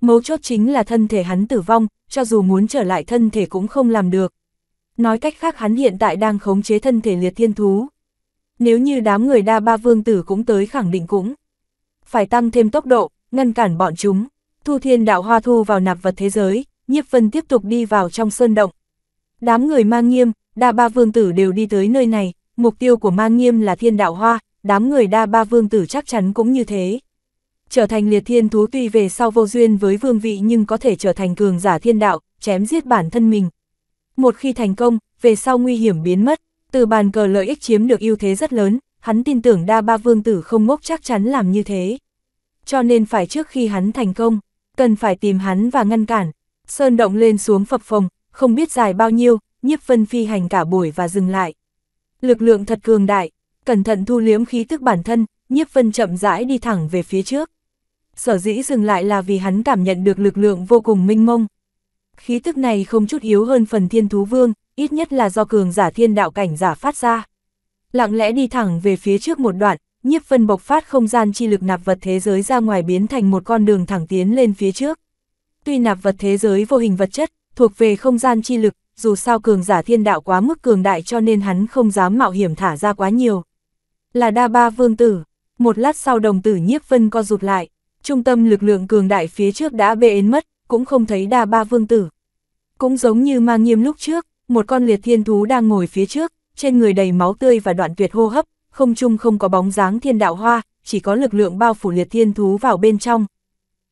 Mấu chốt chính là thân thể hắn tử vong, cho dù muốn trở lại thân thể cũng không làm được. Nói cách khác hắn hiện tại đang khống chế thân thể liệt thiên thú. Nếu như đám người đa ba vương tử cũng tới khẳng định cũng phải tăng thêm tốc độ, ngăn cản bọn chúng. Thu thiên đạo hoa thu vào nạp vật thế giới, nhiếp vân tiếp tục đi vào trong sơn động. Đám người mang nghiêm, đa ba vương tử đều đi tới nơi này, mục tiêu của mang nghiêm là thiên đạo hoa, đám người đa ba vương tử chắc chắn cũng như thế. Trở thành liệt thiên thú tuy về sau vô duyên với vương vị nhưng có thể trở thành cường giả thiên đạo, chém giết bản thân mình. Một khi thành công, về sau nguy hiểm biến mất, từ bàn cờ lợi ích chiếm được ưu thế rất lớn, hắn tin tưởng đa ba vương tử không ngốc chắc chắn làm như thế. Cho nên phải trước khi hắn thành công, cần phải tìm hắn và ngăn cản. Sơn động lên xuống phập phồng, không biết dài bao nhiêu, nhiếp vân phi hành cả buổi và dừng lại. Lực lượng thật cường đại, cẩn thận thu liếm khí tức bản thân, nhiếp vân chậm rãi đi thẳng về phía trước. Sở dĩ dừng lại là vì hắn cảm nhận được lực lượng vô cùng minh mông. Khí tức này không chút yếu hơn phần thiên thú vương, ít nhất là do cường giả thiên đạo cảnh giả phát ra lặng lẽ đi thẳng về phía trước một đoạn, nhiếp vân bộc phát không gian chi lực nạp vật thế giới ra ngoài biến thành một con đường thẳng tiến lên phía trước. Tuy nạp vật thế giới vô hình vật chất, thuộc về không gian chi lực, dù sao cường giả thiên đạo quá mức cường đại cho nên hắn không dám mạo hiểm thả ra quá nhiều. Là đa ba vương tử, một lát sau đồng tử nhiếp vân co rụt lại, trung tâm lực lượng cường đại phía trước đã bê ến mất, cũng không thấy đa ba vương tử. Cũng giống như mang nghiêm lúc trước, một con liệt thiên thú đang ngồi phía trước, trên người đầy máu tươi và đoạn tuyệt hô hấp, không chung không có bóng dáng thiên đạo hoa, chỉ có lực lượng bao phủ liệt thiên thú vào bên trong.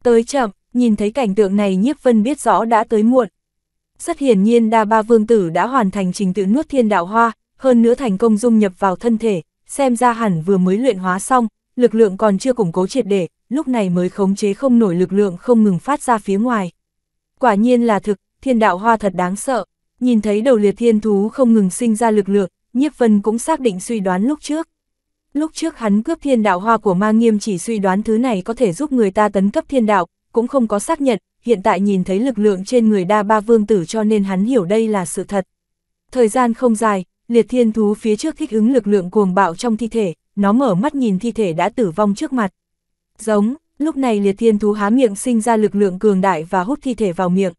Tới chậm, nhìn thấy cảnh tượng này nhiếp vân biết rõ đã tới muộn. Rất hiển nhiên đa ba vương tử đã hoàn thành trình tự nuốt thiên đạo hoa, hơn nữa thành công dung nhập vào thân thể, xem ra hẳn vừa mới luyện hóa xong, lực lượng còn chưa củng cố triệt để, lúc này mới khống chế không nổi lực lượng không ngừng phát ra phía ngoài. Quả nhiên là thực, thiên đạo hoa thật đáng sợ. Nhìn thấy đầu liệt thiên thú không ngừng sinh ra lực lượng, Nhiếp Vân cũng xác định suy đoán lúc trước. Lúc trước hắn cướp thiên đạo hoa của ma nghiêm chỉ suy đoán thứ này có thể giúp người ta tấn cấp thiên đạo, cũng không có xác nhận, hiện tại nhìn thấy lực lượng trên người đa ba vương tử cho nên hắn hiểu đây là sự thật. Thời gian không dài, liệt thiên thú phía trước thích ứng lực lượng cuồng bạo trong thi thể, nó mở mắt nhìn thi thể đã tử vong trước mặt. Giống, lúc này liệt thiên thú há miệng sinh ra lực lượng cường đại và hút thi thể vào miệng.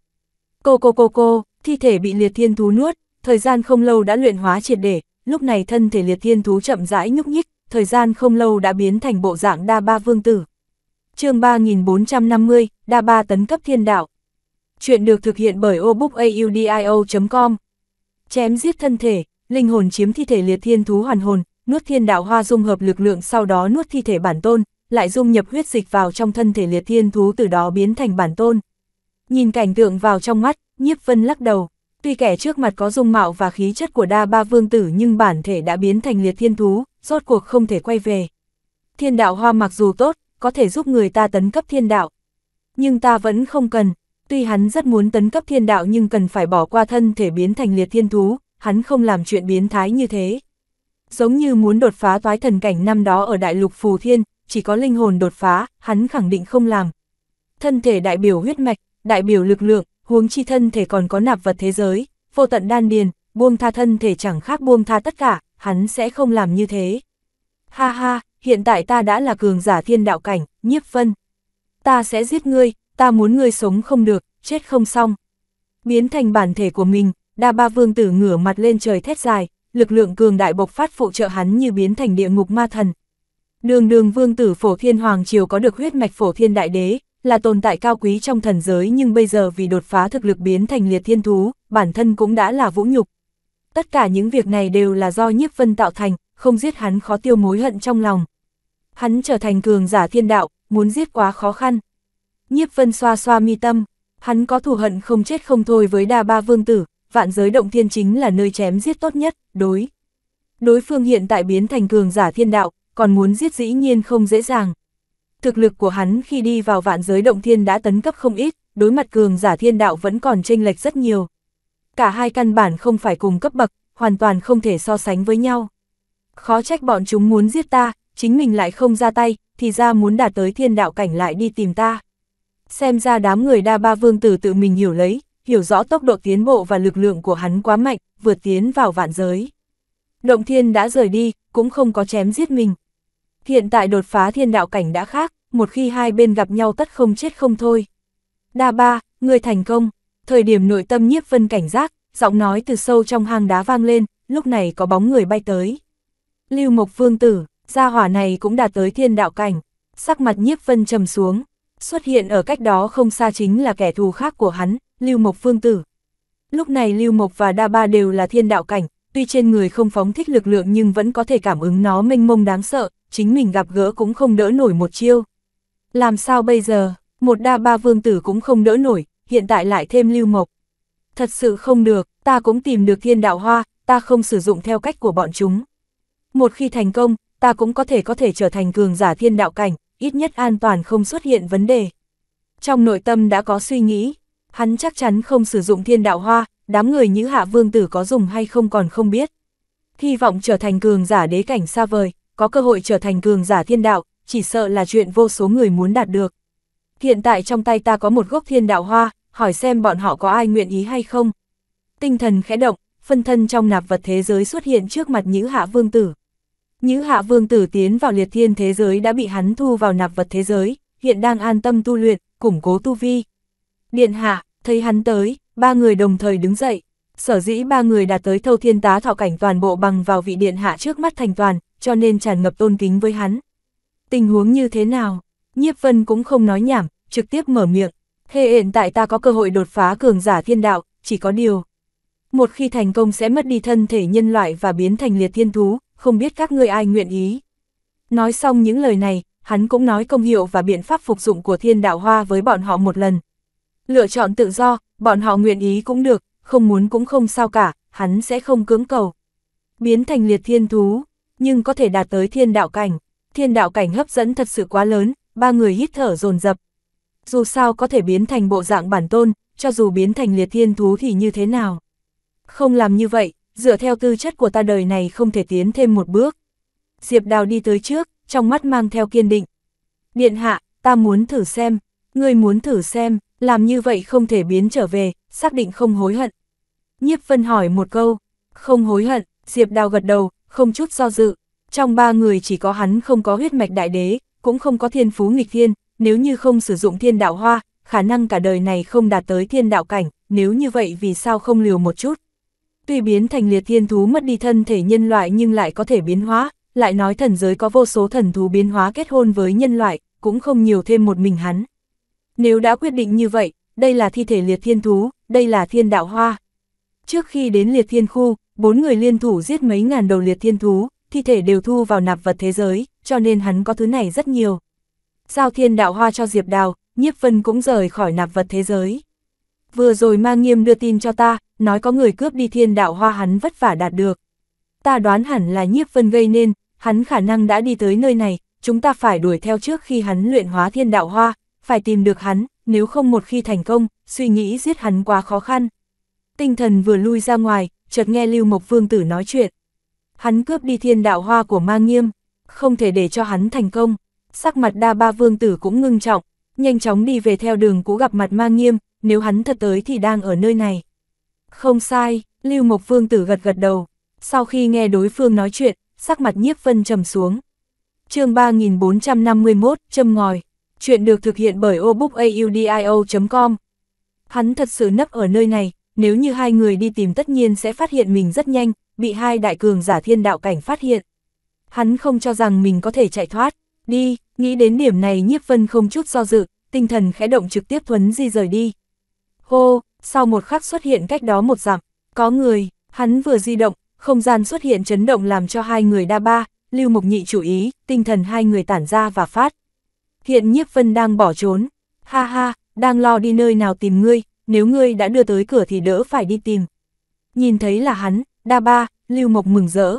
Cô cô cô cô, thi thể bị liệt thiên thú nuốt, thời gian không lâu đã luyện hóa triệt để, lúc này thân thể liệt thiên thú chậm rãi nhúc nhích, thời gian không lâu đã biến thành bộ dạng đa ba vương tử. chương 3450, đa ba tấn cấp thiên đạo. Chuyện được thực hiện bởi obookaudio.com. Chém giết thân thể, linh hồn chiếm thi thể liệt thiên thú hoàn hồn, nuốt thiên đạo hoa dung hợp lực lượng sau đó nuốt thi thể bản tôn, lại dung nhập huyết dịch vào trong thân thể liệt thiên thú từ đó biến thành bản tôn. Nhìn cảnh tượng vào trong mắt, Nhiếp Vân lắc đầu, tuy kẻ trước mặt có dung mạo và khí chất của đa ba vương tử nhưng bản thể đã biến thành liệt thiên thú, rốt cuộc không thể quay về. Thiên đạo hoa mặc dù tốt, có thể giúp người ta tấn cấp thiên đạo, nhưng ta vẫn không cần. Tuy hắn rất muốn tấn cấp thiên đạo nhưng cần phải bỏ qua thân thể biến thành liệt thiên thú, hắn không làm chuyện biến thái như thế. Giống như muốn đột phá toái thần cảnh năm đó ở đại lục phù thiên, chỉ có linh hồn đột phá, hắn khẳng định không làm. Thân thể đại biểu huyết mạch, đại biểu lực lượng, huống chi thân thể còn có nạp vật thế giới, vô tận đan điền, buông tha thân thể chẳng khác buông tha tất cả, hắn sẽ không làm như thế. Ha ha, hiện tại ta đã là cường giả thiên đạo cảnh, nhiếp vân. Ta sẽ giết ngươi, ta muốn ngươi sống không được, chết không xong. Biến thành bản thể của mình, đa ba vương tử ngửa mặt lên trời thét dài, lực lượng cường đại bộc phát phụ trợ hắn như biến thành địa ngục ma thần. Đường đường vương tử phổ thiên hoàng triều có được huyết mạch phổ thiên đại đế, là tồn tại cao quý trong thần giới nhưng bây giờ vì đột phá thực lực biến thành liệt thiên thú, bản thân cũng đã là vũ nhục. Tất cả những việc này đều là do nhiếp vân tạo thành, không giết hắn khó tiêu mối hận trong lòng. Hắn trở thành cường giả thiên đạo, muốn giết quá khó khăn. Nhiếp vân xoa xoa mi tâm, hắn có thù hận không chết không thôi với đa ba vương tử, vạn giới động thiên chính là nơi chém giết tốt nhất, đối. Đối phương hiện tại biến thành cường giả thiên đạo, còn muốn giết dĩ nhiên không dễ dàng thực lực của hắn khi đi vào vạn giới động thiên đã tấn cấp không ít, đối mặt cường giả thiên đạo vẫn còn chênh lệch rất nhiều. Cả hai căn bản không phải cùng cấp bậc, hoàn toàn không thể so sánh với nhau. Khó trách bọn chúng muốn giết ta, chính mình lại không ra tay, thì ra muốn đạt tới thiên đạo cảnh lại đi tìm ta. Xem ra đám người đa ba vương tử tự mình hiểu lấy, hiểu rõ tốc độ tiến bộ và lực lượng của hắn quá mạnh, vượt tiến vào vạn giới. Động thiên đã rời đi, cũng không có chém giết mình, Hiện tại đột phá thiên đạo cảnh đã khác, một khi hai bên gặp nhau tất không chết không thôi. Đa ba, người thành công. Thời điểm nội tâm nhiếp vân cảnh giác, giọng nói từ sâu trong hang đá vang lên, lúc này có bóng người bay tới. Lưu Mộc Vương Tử, gia hỏa này cũng đạt tới thiên đạo cảnh, sắc mặt nhiếp vân trầm xuống, xuất hiện ở cách đó không xa chính là kẻ thù khác của hắn, Lưu Mộc Vương Tử. Lúc này Lưu Mộc và Đa Ba đều là thiên đạo cảnh, tuy trên người không phóng thích lực lượng nhưng vẫn có thể cảm ứng nó mênh mông đáng sợ, chính mình gặp gỡ cũng không đỡ nổi một chiêu. Làm sao bây giờ, một đa ba vương tử cũng không đỡ nổi, hiện tại lại thêm lưu mộc. Thật sự không được, ta cũng tìm được thiên đạo hoa, ta không sử dụng theo cách của bọn chúng. Một khi thành công, ta cũng có thể có thể trở thành cường giả thiên đạo cảnh, ít nhất an toàn không xuất hiện vấn đề. Trong nội tâm đã có suy nghĩ, hắn chắc chắn không sử dụng thiên đạo hoa, đám người như hạ vương tử có dùng hay không còn không biết. Hy vọng trở thành cường giả đế cảnh xa vời, có cơ hội trở thành cường giả thiên đạo, chỉ sợ là chuyện vô số người muốn đạt được. Hiện tại trong tay ta có một gốc thiên đạo hoa, hỏi xem bọn họ có ai nguyện ý hay không. Tinh thần khẽ động, phân thân trong nạp vật thế giới xuất hiện trước mặt Nhữ Hạ Vương Tử. Nhữ Hạ Vương Tử tiến vào liệt thiên thế giới đã bị hắn thu vào nạp vật thế giới, hiện đang an tâm tu luyện, củng cố tu vi. Điện Hạ, thấy hắn tới, ba người đồng thời đứng dậy. Sở dĩ ba người đạt tới thâu thiên tá thọ cảnh toàn bộ bằng vào vị điện hạ trước mắt thành toàn, cho nên tràn ngập tôn kính với hắn. Tình huống như thế nào? Nhiếp Vân cũng không nói nhảm, trực tiếp mở miệng. Hệ hiện tại ta có cơ hội đột phá cường giả thiên đạo, chỉ có điều. Một khi thành công sẽ mất đi thân thể nhân loại và biến thành liệt thiên thú, không biết các ngươi ai nguyện ý. Nói xong những lời này, hắn cũng nói công hiệu và biện pháp phục dụng của thiên đạo hoa với bọn họ một lần. Lựa chọn tự do, bọn họ nguyện ý cũng được, không muốn cũng không sao cả, hắn sẽ không cưỡng cầu. Biến thành liệt thiên thú, nhưng có thể đạt tới thiên đạo cảnh. Thiên đạo cảnh hấp dẫn thật sự quá lớn, ba người hít thở dồn dập. Dù sao có thể biến thành bộ dạng bản tôn, cho dù biến thành liệt thiên thú thì như thế nào. Không làm như vậy, dựa theo tư chất của ta đời này không thể tiến thêm một bước. Diệp Đào đi tới trước, trong mắt mang theo kiên định. Điện hạ, ta muốn thử xem, ngươi muốn thử xem, làm như vậy không thể biến trở về, xác định không hối hận. Nhiếp Vân hỏi một câu, không hối hận, Diệp Đào gật đầu, không chút do dự. Trong ba người chỉ có hắn không có huyết mạch đại đế, cũng không có thiên phú nghịch thiên, nếu như không sử dụng thiên đạo hoa, khả năng cả đời này không đạt tới thiên đạo cảnh, nếu như vậy vì sao không liều một chút. Tuy biến thành liệt thiên thú mất đi thân thể nhân loại nhưng lại có thể biến hóa, lại nói thần giới có vô số thần thú biến hóa kết hôn với nhân loại, cũng không nhiều thêm một mình hắn. Nếu đã quyết định như vậy, đây là thi thể liệt thiên thú, đây là thiên đạo hoa. Trước khi đến liệt thiên khu, bốn người liên thủ giết mấy ngàn đầu liệt thiên thú, thi thể đều thu vào nạp vật thế giới, cho nên hắn có thứ này rất nhiều. Giao thiên đạo hoa cho Diệp Đào, nhiếp vân cũng rời khỏi nạp vật thế giới. Vừa rồi ma nghiêm đưa tin cho ta, nói có người cướp đi thiên đạo hoa hắn vất vả đạt được. Ta đoán hẳn là nhiếp vân gây nên, hắn khả năng đã đi tới nơi này, chúng ta phải đuổi theo trước khi hắn luyện hóa thiên đạo hoa, phải tìm được hắn, nếu không một khi thành công, suy nghĩ giết hắn quá khó khăn. Tinh thần vừa lui ra ngoài, chợt nghe Lưu Mộc Vương Tử nói chuyện. Hắn cướp đi thiên đạo hoa của ma nghiêm, không thể để cho hắn thành công. Sắc mặt đa ba vương tử cũng ngưng trọng, nhanh chóng đi về theo đường cũ gặp mặt ma nghiêm, nếu hắn thật tới thì đang ở nơi này. Không sai, Lưu Mộc Vương Tử gật gật đầu. Sau khi nghe đối phương nói chuyện, sắc mặt nhiếp vân trầm xuống. chương 3451, châm ngòi. Chuyện được thực hiện bởi obookaudio.com. Hắn thật sự nấp ở nơi này, nếu như hai người đi tìm tất nhiên sẽ phát hiện mình rất nhanh, bị hai đại cường giả thiên đạo cảnh phát hiện. Hắn không cho rằng mình có thể chạy thoát, đi, nghĩ đến điểm này nhiếp vân không chút do dự, tinh thần khẽ động trực tiếp thuấn di rời đi. Hô, sau một khắc xuất hiện cách đó một dặm, có người, hắn vừa di động, không gian xuất hiện chấn động làm cho hai người đa ba, lưu mục nhị chủ ý, tinh thần hai người tản ra và phát. Hiện nhiếp vân đang bỏ trốn, ha ha, đang lo đi nơi nào tìm ngươi, nếu ngươi đã đưa tới cửa thì đỡ phải đi tìm. Nhìn thấy là hắn, đa ba, Lưu Mộc mừng rỡ.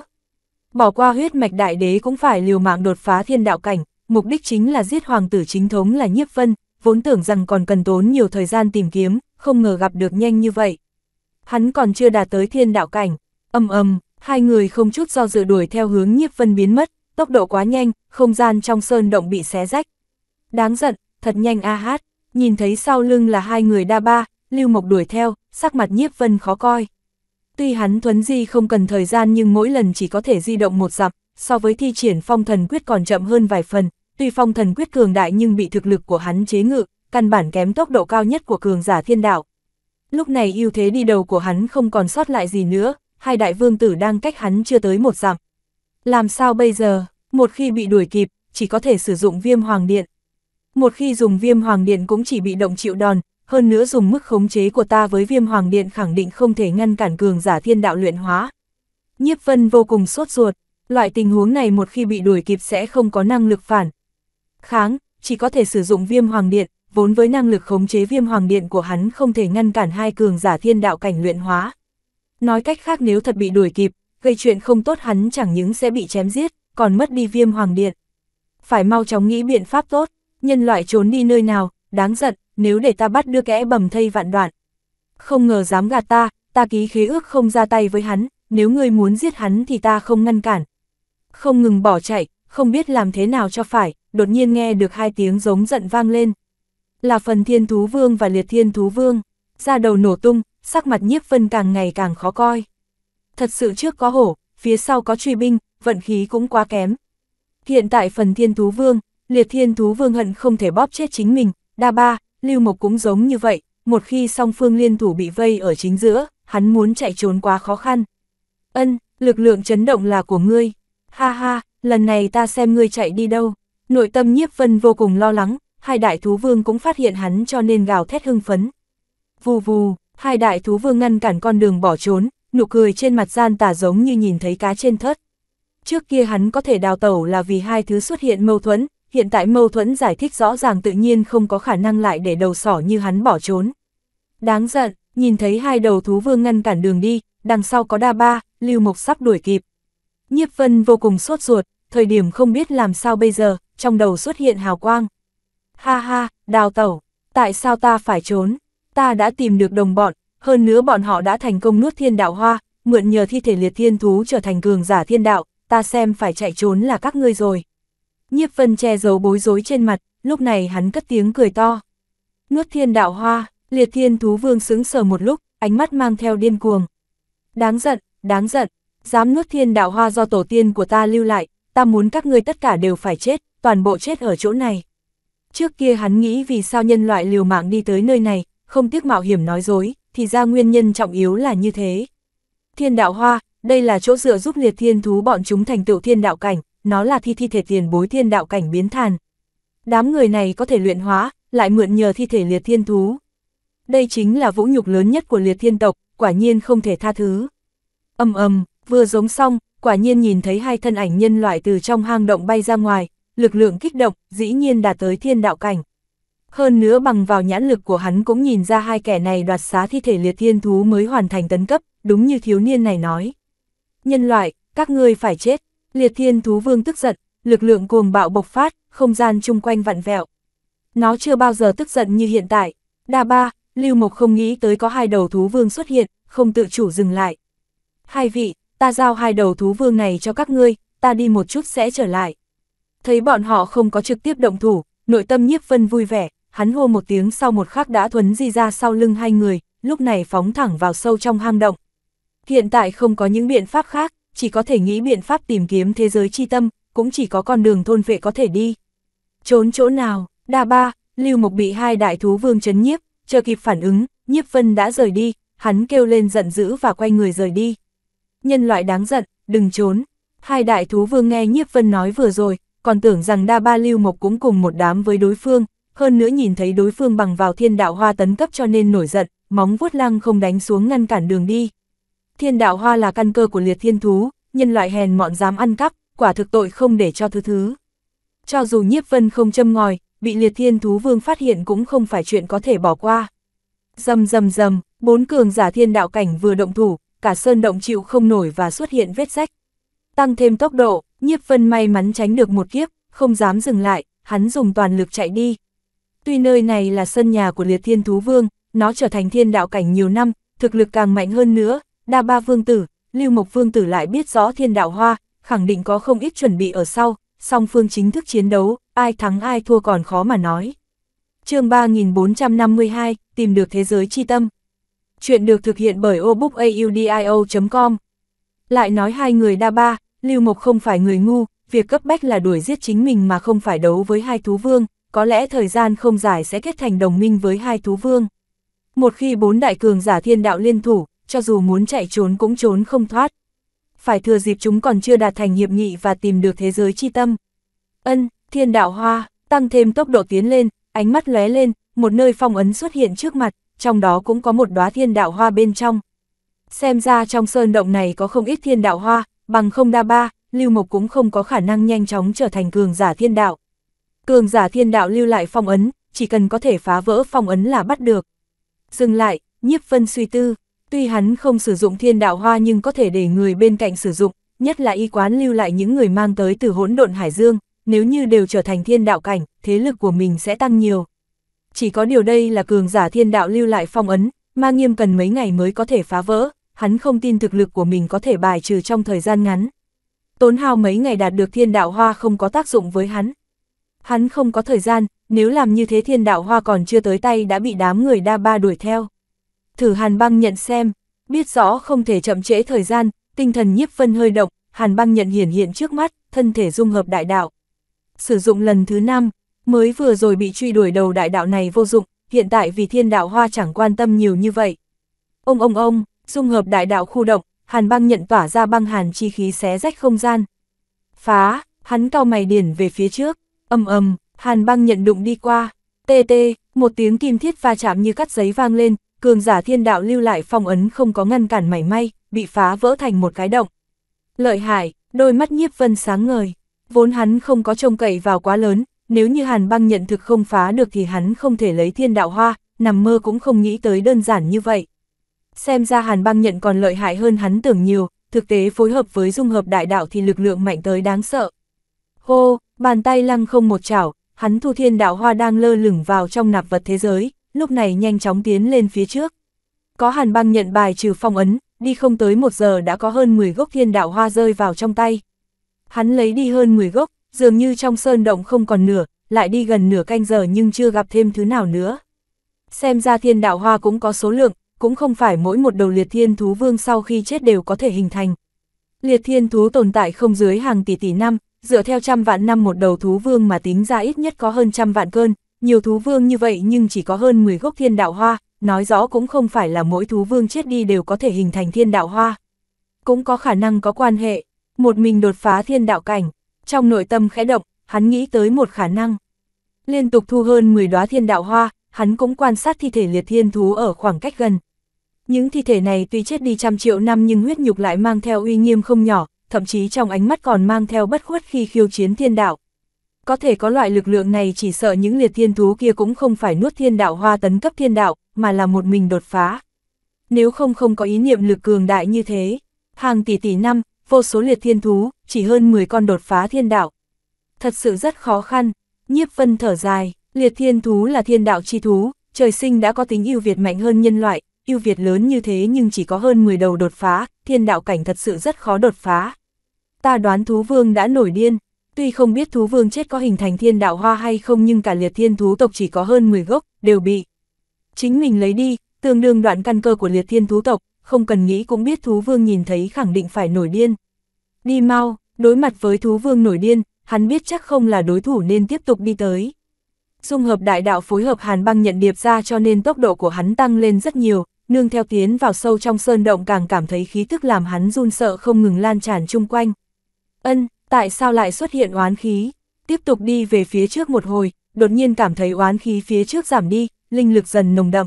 Bỏ qua huyết mạch đại đế cũng phải liều mạng đột phá thiên đạo cảnh, mục đích chính là giết hoàng tử chính thống là Nhiếp Vân, vốn tưởng rằng còn cần tốn nhiều thời gian tìm kiếm, không ngờ gặp được nhanh như vậy. Hắn còn chưa đạt tới thiên đạo cảnh, âm âm, hai người không chút do dự đuổi theo hướng Nhiếp Vân biến mất, tốc độ quá nhanh, không gian trong sơn động bị xé rách. Đáng giận, thật nhanh a hát, nhìn thấy sau lưng là hai người đa ba, Lưu Mộc đuổi theo, sắc mặt nhiếp vân khó coi. Tuy hắn thuấn di không cần thời gian nhưng mỗi lần chỉ có thể di động một dặm, so với thi triển phong thần quyết còn chậm hơn vài phần, tuy phong thần quyết cường đại nhưng bị thực lực của hắn chế ngự, căn bản kém tốc độ cao nhất của cường giả thiên đạo. Lúc này ưu thế đi đầu của hắn không còn sót lại gì nữa, hai đại vương tử đang cách hắn chưa tới một dặm. Làm sao bây giờ, một khi bị đuổi kịp, chỉ có thể sử dụng viêm hoàng điện. Một khi dùng viêm hoàng điện cũng chỉ bị động chịu đòn, hơn nữa dùng mức khống chế của ta với viêm hoàng điện khẳng định không thể ngăn cản cường giả thiên đạo luyện hóa. Nhiếp vân vô cùng sốt ruột, loại tình huống này một khi bị đuổi kịp sẽ không có năng lực phản. Kháng, chỉ có thể sử dụng viêm hoàng điện, vốn với năng lực khống chế viêm hoàng điện của hắn không thể ngăn cản hai cường giả thiên đạo cảnh luyện hóa. Nói cách khác nếu thật bị đuổi kịp, gây chuyện không tốt hắn chẳng những sẽ bị chém giết, còn mất đi viêm hoàng điện. Phải mau chóng nghĩ biện pháp tốt, nhân loại trốn đi nơi nào, đáng giận, nếu để ta bắt đưa kẽ bầm thây vạn đoạn. Không ngờ dám gạt ta, ta ký khế ước không ra tay với hắn, nếu ngươi muốn giết hắn thì ta không ngăn cản. Không ngừng bỏ chạy, không biết làm thế nào cho phải, đột nhiên nghe được hai tiếng giống giận vang lên. Là phần thiên thú vương và liệt thiên thú vương, ra đầu nổ tung, sắc mặt nhiếp vân càng ngày càng khó coi. Thật sự trước có hổ, phía sau có truy binh, vận khí cũng quá kém. Hiện tại phần thiên thú vương, liệt thiên thú vương hận không thể bóp chết chính mình, Đa Ba, Lưu Mộc cũng giống như vậy, một khi song phương liên thủ bị vây ở chính giữa, hắn muốn chạy trốn quá khó khăn. Ân, lực lượng chấn động là của ngươi. Ha ha, lần này ta xem ngươi chạy đi đâu. Nội tâm nhiếp vân vô cùng lo lắng, hai đại thú vương cũng phát hiện hắn cho nên gào thét hưng phấn. Vù vù, hai đại thú vương ngăn cản con đường bỏ trốn, nụ cười trên mặt gian Tả giống như nhìn thấy cá trên thớt. Trước kia hắn có thể đào tẩu là vì hai thứ xuất hiện mâu thuẫn, hiện tại mâu thuẫn giải thích rõ ràng tự nhiên không có khả năng lại để đầu sỏ như hắn bỏ trốn. Đáng giận, nhìn thấy hai đầu thú vương ngăn cản đường đi, đằng sau có đa ba, Lưu Mộc sắp đuổi kịp. Nhiếp Vân vô cùng sốt ruột, thời điểm không biết làm sao bây giờ, trong đầu xuất hiện hào quang. Ha ha, đào tẩu, tại sao ta phải trốn? Ta đã tìm được đồng bọn, hơn nữa bọn họ đã thành công nuốt thiên đạo hoa, mượn nhờ thi thể liệt thiên thú trở thành cường giả thiên đạo, ta xem phải chạy trốn là các ngươi rồi. Nhiếp vân che giấu bối rối trên mặt, lúc này hắn cất tiếng cười to. Nuốt thiên đạo hoa, liệt thiên thú vương sững sờ một lúc, ánh mắt mang theo điên cuồng. Đáng giận, đáng giận, dám nuốt thiên đạo hoa do tổ tiên của ta lưu lại, ta muốn các ngươi tất cả đều phải chết, toàn bộ chết ở chỗ này. Trước kia hắn nghĩ vì sao nhân loại liều mạng đi tới nơi này, không tiếc mạo hiểm nói dối, thì ra nguyên nhân trọng yếu là như thế. Thiên đạo hoa, đây là chỗ dựa giúp liệt thiên thú bọn chúng thành tựu thiên đạo cảnh, nó là thi thi thể tiền bối thiên đạo cảnh biến thàn. Đám người này có thể luyện hóa, lại mượn nhờ thi thể liệt thiên thú. Đây chính là vũ nhục lớn nhất của liệt thiên tộc, quả nhiên không thể tha thứ. Âm âm, vừa giống xong, quả nhiên nhìn thấy hai thân ảnh nhân loại từ trong hang động bay ra ngoài, lực lượng kích động, dĩ nhiên đạt tới thiên đạo cảnh. Hơn nữa bằng vào nhãn lực của hắn cũng nhìn ra hai kẻ này đoạt xá thi thể liệt thiên thú mới hoàn thành tấn cấp, đúng như thiếu niên này nói. Nhân loại, các ngươi phải chết, Liệt thiên thú vương tức giận, lực lượng cuồng bạo bộc phát, không gian chung quanh vặn vẹo. Nó chưa bao giờ tức giận như hiện tại. Đa ba, Lưu Mộc không nghĩ tới có hai đầu thú vương xuất hiện, không tự chủ dừng lại. Hai vị, ta giao hai đầu thú vương này cho các ngươi, ta đi một chút sẽ trở lại. Thấy bọn họ không có trực tiếp động thủ, nội tâm nhiếp vân vui vẻ, hắn hô một tiếng sau một khắc đã thuấn di ra sau lưng hai người, lúc này phóng thẳng vào sâu trong hang động. Hiện tại không có những biện pháp khác, chỉ có thể nghĩ biện pháp tìm kiếm thế giới chi tâm, cũng chỉ có con đường thôn vệ có thể đi. Trốn chỗ nào, đa ba, Lưu mục bị hai đại thú vương chấn nhiếp, chờ kịp phản ứng, nhiếp vân đã rời đi, hắn kêu lên giận dữ và quay người rời đi. Nhân loại đáng giận, đừng trốn. Hai đại thú vương nghe nhiếp vân nói vừa rồi, còn tưởng rằng đa ba Lưu mục cũng cùng một đám với đối phương, hơn nữa nhìn thấy đối phương bằng vào thiên đạo hoa tấn cấp cho nên nổi giận, móng vuốt lăng không đánh xuống ngăn cản đường đi. Thiên đạo hoa là căn cơ của liệt thiên thú, nhân loại hèn mọn dám ăn cắp, quả thực tội không để cho thứ thứ. Cho dù nhiếp vân không châm ngòi, bị liệt thiên thú vương phát hiện cũng không phải chuyện có thể bỏ qua. Dầm dầm dầm, bốn cường giả thiên đạo cảnh vừa động thủ, cả sơn động chịu không nổi và xuất hiện vết rách. Tăng thêm tốc độ, nhiếp vân may mắn tránh được một kiếp, không dám dừng lại, hắn dùng toàn lực chạy đi. Tuy nơi này là sân nhà của liệt thiên thú vương, nó trở thành thiên đạo cảnh nhiều năm, thực lực càng mạnh hơn nữa, Đa Ba Vương Tử, Lưu Mộc Vương Tử lại biết rõ thiên đạo hoa, khẳng định có không ít chuẩn bị ở sau, song phương chính thức chiến đấu, ai thắng ai thua còn khó mà nói. chương 3452, tìm được thế giới chi tâm. Chuyện được thực hiện bởi obookaudio.com. Lại nói hai người Đa Ba, Lưu Mộc không phải người ngu, việc cấp bách là đuổi giết chính mình mà không phải đấu với hai thú vương, có lẽ thời gian không dài sẽ kết thành đồng minh với hai thú vương. Một khi bốn đại cường giả thiên đạo liên thủ, cho dù muốn chạy trốn cũng trốn không thoát. Phải thừa dịp chúng còn chưa đạt thành hiệp nghị và tìm được thế giới chi tâm. Ân, thiên đạo hoa, tăng thêm tốc độ tiến lên, ánh mắt lóe lên, một nơi phong ấn xuất hiện trước mặt, trong đó cũng có một đóa thiên đạo hoa bên trong. Xem ra trong sơn động này có không ít thiên đạo hoa, bằng không đa ba, Lưu Mộc cũng không có khả năng nhanh chóng trở thành cường giả thiên đạo. Cường giả thiên đạo lưu lại phong ấn, chỉ cần có thể phá vỡ phong ấn là bắt được. Dừng lại, nhiếp vân suy tư, Tuy hắn không sử dụng thiên đạo hoa nhưng có thể để người bên cạnh sử dụng, nhất là y quán lưu lại những người mang tới từ hỗn độn hải dương, nếu như đều trở thành thiên đạo cảnh, thế lực của mình sẽ tăng nhiều. Chỉ có điều đây là cường giả thiên đạo lưu lại phong ấn, ma nghiêm cần mấy ngày mới có thể phá vỡ, hắn không tin thực lực của mình có thể bài trừ trong thời gian ngắn. Tốn hao mấy ngày đạt được thiên đạo hoa không có tác dụng với hắn. Hắn không có thời gian, nếu làm như thế thiên đạo hoa còn chưa tới tay đã bị đám người đa ba đuổi theo. Thử Hàn Băng nhận xem, biết rõ không thể chậm trễ thời gian, tinh thần nhiếp vân hơi động, Hàn Băng nhận hiển hiện trước mắt, thân thể dung hợp đại đạo. Sử dụng lần thứ năm mới vừa rồi bị truy đuổi đầu đại đạo này vô dụng, hiện tại vì thiên đạo hoa chẳng quan tâm nhiều như vậy. Ông ông ông, dung hợp đại đạo khu động, Hàn Băng nhận tỏa ra băng hàn chi khí xé rách không gian. Phá, hắn cao mày điển về phía trước, ầm ầm, Hàn Băng nhận đụng đi qua, tê tê, một tiếng kim thiết va chạm như cắt giấy vang lên, cường giả thiên đạo lưu lại phong ấn không có ngăn cản mảy may, bị phá vỡ thành một cái động. Lợi hại, đôi mắt nhiếp vân sáng ngời, vốn hắn không có trông cậy vào quá lớn, nếu như hàn băng nhận thực không phá được thì hắn không thể lấy thiên đạo hoa, nằm mơ cũng không nghĩ tới đơn giản như vậy. Xem ra hàn băng nhận còn lợi hại hơn hắn tưởng nhiều, thực tế phối hợp với dung hợp đại đạo thì lực lượng mạnh tới đáng sợ. Hô, bàn tay lăng không một chảo, hắn thu thiên đạo hoa đang lơ lửng vào trong nạp vật thế giới, lúc này nhanh chóng tiến lên phía trước. Có hàn băng nhận bài trừ phong ấn, đi không tới một giờ đã có hơn 10 gốc thiên đạo hoa rơi vào trong tay. Hắn lấy đi hơn 10 gốc, dường như trong sơn động không còn nửa, lại đi gần nửa canh giờ nhưng chưa gặp thêm thứ nào nữa. Xem ra thiên đạo hoa cũng có số lượng, cũng không phải mỗi một đầu liệt thiên thú vương sau khi chết đều có thể hình thành. Liệt thiên thú tồn tại không dưới hàng tỷ tỷ năm, dựa theo trăm vạn năm một đầu thú vương mà tính ra ít nhất có hơn trăm vạn cơn, nhiều thú vương như vậy nhưng chỉ có hơn 10 gốc thiên đạo hoa, nói rõ cũng không phải là mỗi thú vương chết đi đều có thể hình thành thiên đạo hoa. Cũng có khả năng có quan hệ, một mình đột phá thiên đạo cảnh, trong nội tâm khẽ động, hắn nghĩ tới một khả năng. Liên tục thu hơn 10 đóa thiên đạo hoa, hắn cũng quan sát thi thể liệt thiên thú ở khoảng cách gần. Những thi thể này tuy chết đi trăm triệu năm nhưng huyết nhục lại mang theo uy nghiêm không nhỏ, thậm chí trong ánh mắt còn mang theo bất khuất khi khiêu chiến thiên đạo. Có thể có loại lực lượng này chỉ sợ những liệt thiên thú kia cũng không phải nuốt thiên đạo hoa tấn cấp thiên đạo, mà là một mình đột phá. Nếu không không có ý niệm lực cường đại như thế, hàng tỷ tỷ năm, vô số liệt thiên thú, chỉ hơn 10 con đột phá thiên đạo. Thật sự rất khó khăn, nhiếp vân thở dài, liệt thiên thú là thiên đạo chi thú, trời sinh đã có tính ưu việt mạnh hơn nhân loại, ưu việt lớn như thế nhưng chỉ có hơn 10 đầu đột phá, thiên đạo cảnh thật sự rất khó đột phá. Ta đoán thú vương đã nổi điên, Tuy không biết thú vương chết có hình thành thiên đạo hoa hay không nhưng cả liệt thiên thú tộc chỉ có hơn 10 gốc, đều bị. Chính mình lấy đi, tương đương đoạn căn cơ của liệt thiên thú tộc, không cần nghĩ cũng biết thú vương nhìn thấy khẳng định phải nổi điên. Đi mau, đối mặt với thú vương nổi điên, hắn biết chắc không là đối thủ nên tiếp tục đi tới. Dung hợp đại đạo phối hợp hàn băng nhận điệp ra cho nên tốc độ của hắn tăng lên rất nhiều, nương theo tiến vào sâu trong sơn động càng cảm thấy khí thức làm hắn run sợ không ngừng lan tràn chung quanh. Ân, tại sao lại xuất hiện oán khí? Tiếp tục đi về phía trước một hồi, đột nhiên cảm thấy oán khí phía trước giảm đi, linh lực dần nồng đậm.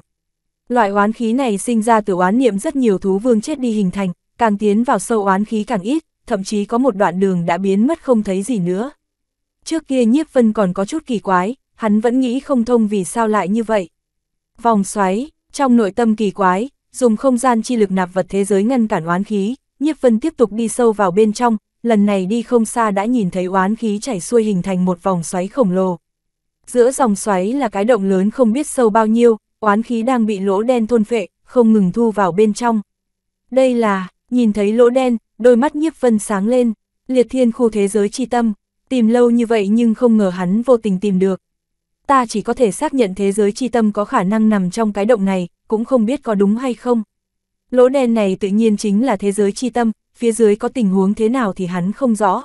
Loại oán khí này sinh ra từ oán niệm rất nhiều thú vương chết đi hình thành, càng tiến vào sâu oán khí càng ít, thậm chí có một đoạn đường đã biến mất không thấy gì nữa. Trước kia nhiếp vân còn có chút kỳ quái, hắn vẫn nghĩ không thông vì sao lại như vậy. Vòng xoáy, trong nội tâm kỳ quái, dùng không gian chi lực nạp vật thế giới ngăn cản oán khí, nhiếp vân tiếp tục đi sâu vào bên trong, lần này đi không xa đã nhìn thấy oán khí chảy xuôi hình thành một vòng xoáy khổng lồ. Giữa dòng xoáy là cái động lớn không biết sâu bao nhiêu, oán khí đang bị lỗ đen thôn phệ, không ngừng thu vào bên trong. Đây là, nhìn thấy lỗ đen, đôi mắt nhiếp vân sáng lên, liệt thiên khu thế giới chi tâm, tìm lâu như vậy nhưng không ngờ hắn vô tình tìm được. Ta chỉ có thể xác nhận thế giới chi tâm có khả năng nằm trong cái động này, cũng không biết có đúng hay không. Lỗ đen này tự nhiên chính là thế giới chi tâm, phía dưới có tình huống thế nào thì hắn không rõ.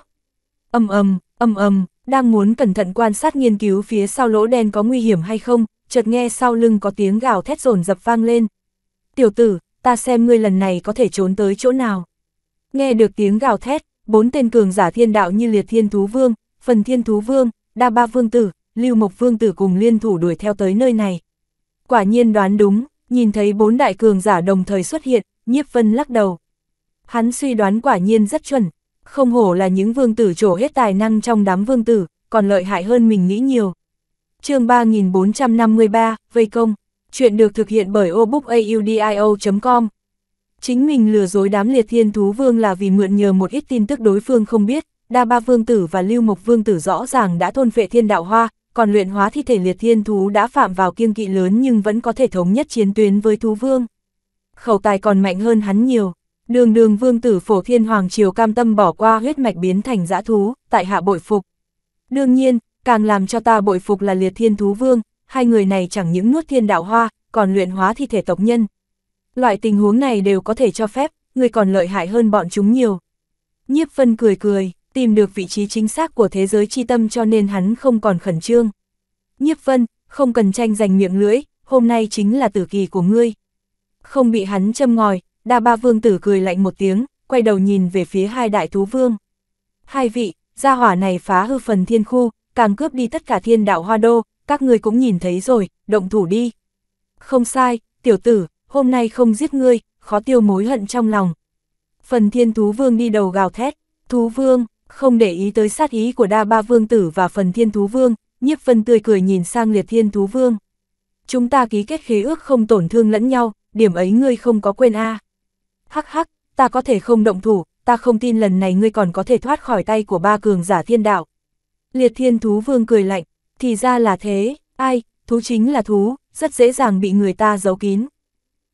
Âm âm, âm âm, đang muốn cẩn thận quan sát nghiên cứu phía sau lỗ đen có nguy hiểm hay không, chợt nghe sau lưng có tiếng gào thét rồn dập vang lên. Tiểu tử, ta xem ngươi lần này có thể trốn tới chỗ nào. Nghe được tiếng gào thét, bốn tên cường giả thiên đạo như liệt thiên thú vương, phần thiên thú vương, đa ba vương tử, lưu mộc vương tử cùng liên thủ đuổi theo tới nơi này. Quả nhiên đoán đúng, nhìn thấy bốn đại cường giả đồng thời xuất hiện, nhiếp vân lắc đầu, Hắn suy đoán quả nhiên rất chuẩn, không hổ là những vương tử trổ hết tài năng trong đám vương tử, còn lợi hại hơn mình nghĩ nhiều. chương 3453, Vây Công, chuyện được thực hiện bởi obookaudio.com. Chính mình lừa dối đám liệt thiên thú vương là vì mượn nhờ một ít tin tức đối phương không biết, đa ba vương tử và lưu mộc vương tử rõ ràng đã thôn vệ thiên đạo hoa, còn luyện hóa thi thể liệt thiên thú đã phạm vào kiêng kỵ lớn nhưng vẫn có thể thống nhất chiến tuyến với thú vương. Khẩu tài còn mạnh hơn hắn nhiều. Đường đường vương tử phổ thiên hoàng triều cam tâm bỏ qua huyết mạch biến thành dã thú, tại hạ bội phục. Đương nhiên, càng làm cho ta bội phục là liệt thiên thú vương, hai người này chẳng những nuốt thiên đạo hoa, còn luyện hóa thi thể tộc nhân. Loại tình huống này đều có thể cho phép, người còn lợi hại hơn bọn chúng nhiều. Nhiếp vân cười cười, tìm được vị trí chính xác của thế giới chi tâm cho nên hắn không còn khẩn trương. Nhiếp vân, không cần tranh giành miệng lưỡi, hôm nay chính là tử kỳ của ngươi. Không bị hắn châm ngòi, Đa ba vương tử cười lạnh một tiếng, quay đầu nhìn về phía hai đại thú vương. Hai vị, gia hỏa này phá hư phần thiên khu, càng cướp đi tất cả thiên đạo hoa đô, các người cũng nhìn thấy rồi, động thủ đi. Không sai, tiểu tử, hôm nay không giết ngươi, khó tiêu mối hận trong lòng. Phần thiên thú vương đi đầu gào thét, thú vương, không để ý tới sát ý của đa ba vương tử và phần thiên thú vương, nhiếp vân tươi cười nhìn sang liệt thiên thú vương. Chúng ta ký kết khế ước không tổn thương lẫn nhau, điểm ấy ngươi không có quên a à hắc hắc, ta có thể không động thủ, ta không tin lần này ngươi còn có thể thoát khỏi tay của ba cường giả thiên đạo. Liệt thiên thú vương cười lạnh, thì ra là thế, ai, thú chính là thú, rất dễ dàng bị người ta giấu kín.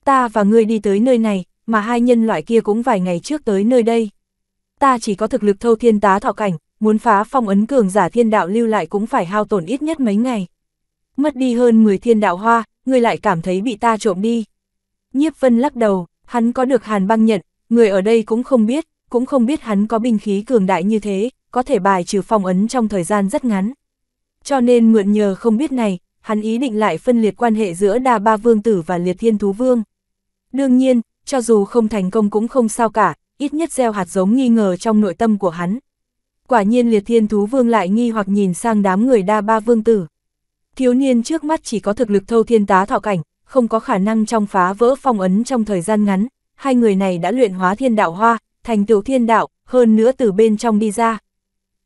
Ta và ngươi đi tới nơi này, mà hai nhân loại kia cũng vài ngày trước tới nơi đây. Ta chỉ có thực lực thâu thiên tá thọ cảnh, muốn phá phong ấn cường giả thiên đạo lưu lại cũng phải hao tổn ít nhất mấy ngày. Mất đi hơn 10 thiên đạo hoa, ngươi lại cảm thấy bị ta trộm đi. Nhiếp vân lắc đầu, Hắn có được hàn băng nhận, người ở đây cũng không biết, cũng không biết hắn có binh khí cường đại như thế, có thể bài trừ phong ấn trong thời gian rất ngắn. Cho nên mượn nhờ không biết này, hắn ý định lại phân liệt quan hệ giữa đa ba vương tử và liệt thiên thú vương. Đương nhiên, cho dù không thành công cũng không sao cả, ít nhất gieo hạt giống nghi ngờ trong nội tâm của hắn. Quả nhiên liệt thiên thú vương lại nghi hoặc nhìn sang đám người đa ba vương tử. Thiếu niên trước mắt chỉ có thực lực thâu thiên tá thọ cảnh, không có khả năng trong phá vỡ phong ấn trong thời gian ngắn, hai người này đã luyện hóa thiên đạo hoa, thành tiểu thiên đạo, hơn nữa từ bên trong đi ra.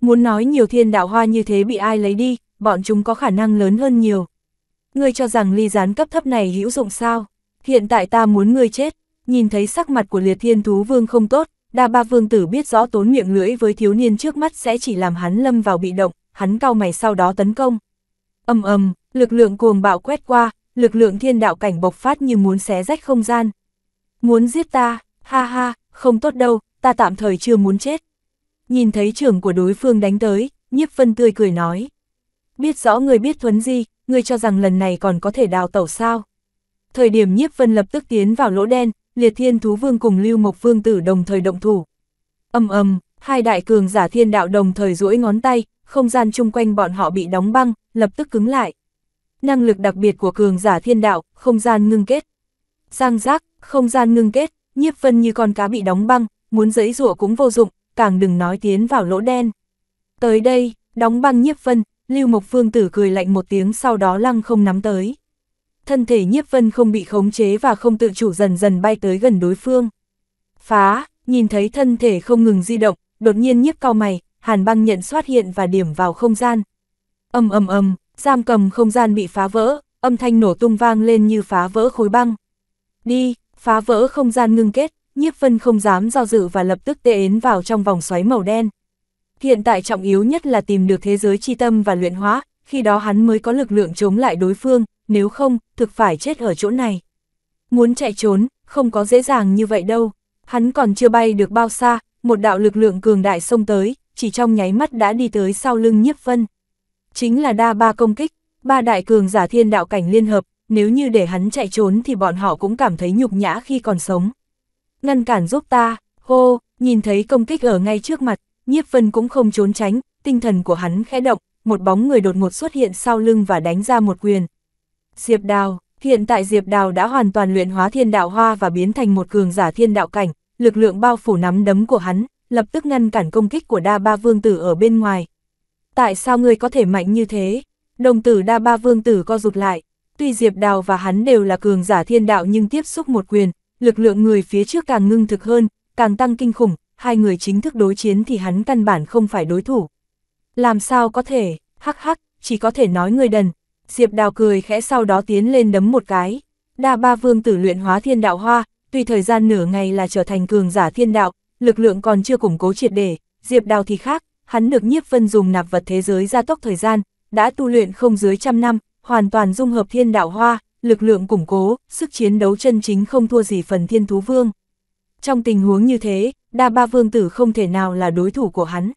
Muốn nói nhiều thiên đạo hoa như thế bị ai lấy đi, bọn chúng có khả năng lớn hơn nhiều. Ngươi cho rằng ly gián cấp thấp này hữu dụng sao? Hiện tại ta muốn ngươi chết, nhìn thấy sắc mặt của liệt thiên thú vương không tốt, đa ba vương tử biết rõ tốn miệng lưỡi với thiếu niên trước mắt sẽ chỉ làm hắn lâm vào bị động, hắn cao mày sau đó tấn công. Âm ầm, lực lượng cuồng bạo quét qua, lực lượng thiên đạo cảnh bộc phát như muốn xé rách không gian. Muốn giết ta, ha ha, không tốt đâu, ta tạm thời chưa muốn chết. Nhìn thấy trưởng của đối phương đánh tới, nhiếp vân tươi cười nói. Biết rõ người biết thuấn gì, người cho rằng lần này còn có thể đào tẩu sao. Thời điểm nhiếp vân lập tức tiến vào lỗ đen, liệt thiên thú vương cùng lưu mộc vương tử đồng thời động thủ. Âm âm, hai đại cường giả thiên đạo đồng thời duỗi ngón tay, không gian chung quanh bọn họ bị đóng băng, lập tức cứng lại năng lực đặc biệt của cường giả thiên đạo, không gian ngưng kết. Giang giác, không gian ngưng kết, nhiếp vân như con cá bị đóng băng, muốn giấy rủa cũng vô dụng, càng đừng nói tiến vào lỗ đen. Tới đây, đóng băng nhiếp vân Lưu Mộc Phương tử cười lạnh một tiếng sau đó lăng không nắm tới. Thân thể nhiếp vân không bị khống chế và không tự chủ dần dần bay tới gần đối phương. Phá, nhìn thấy thân thể không ngừng di động, đột nhiên nhiếp cao mày, hàn băng nhận xuất hiện và điểm vào không gian. Âm âm âm, giam cầm không gian bị phá vỡ, âm thanh nổ tung vang lên như phá vỡ khối băng. Đi, phá vỡ không gian ngưng kết, nhiếp vân không dám do dự và lập tức tê ến vào trong vòng xoáy màu đen. Hiện tại trọng yếu nhất là tìm được thế giới chi tâm và luyện hóa, khi đó hắn mới có lực lượng chống lại đối phương, nếu không, thực phải chết ở chỗ này. Muốn chạy trốn, không có dễ dàng như vậy đâu. Hắn còn chưa bay được bao xa, một đạo lực lượng cường đại xông tới, chỉ trong nháy mắt đã đi tới sau lưng nhiếp vân chính là đa ba công kích, ba đại cường giả thiên đạo cảnh liên hợp, nếu như để hắn chạy trốn thì bọn họ cũng cảm thấy nhục nhã khi còn sống. Ngăn cản giúp ta, hô, nhìn thấy công kích ở ngay trước mặt, nhiếp vân cũng không trốn tránh, tinh thần của hắn khẽ động, một bóng người đột ngột xuất hiện sau lưng và đánh ra một quyền. Diệp Đào, hiện tại Diệp Đào đã hoàn toàn luyện hóa thiên đạo hoa và biến thành một cường giả thiên đạo cảnh, lực lượng bao phủ nắm đấm của hắn, lập tức ngăn cản công kích của đa ba vương tử ở bên ngoài, tại sao ngươi có thể mạnh như thế? Đồng tử đa ba vương tử co rụt lại, tuy Diệp Đào và hắn đều là cường giả thiên đạo nhưng tiếp xúc một quyền, lực lượng người phía trước càng ngưng thực hơn, càng tăng kinh khủng, hai người chính thức đối chiến thì hắn căn bản không phải đối thủ. Làm sao có thể, hắc hắc, chỉ có thể nói người đần. Diệp Đào cười khẽ sau đó tiến lên đấm một cái. Đa ba vương tử luyện hóa thiên đạo hoa, tuy thời gian nửa ngày là trở thành cường giả thiên đạo, lực lượng còn chưa củng cố triệt để, Diệp Đào thì khác, hắn được nhiếp vân dùng nạp vật thế giới gia tốc thời gian, đã tu luyện không dưới trăm năm, hoàn toàn dung hợp thiên đạo hoa, lực lượng củng cố, sức chiến đấu chân chính không thua gì phần thiên thú vương. Trong tình huống như thế, đa ba vương tử không thể nào là đối thủ của hắn.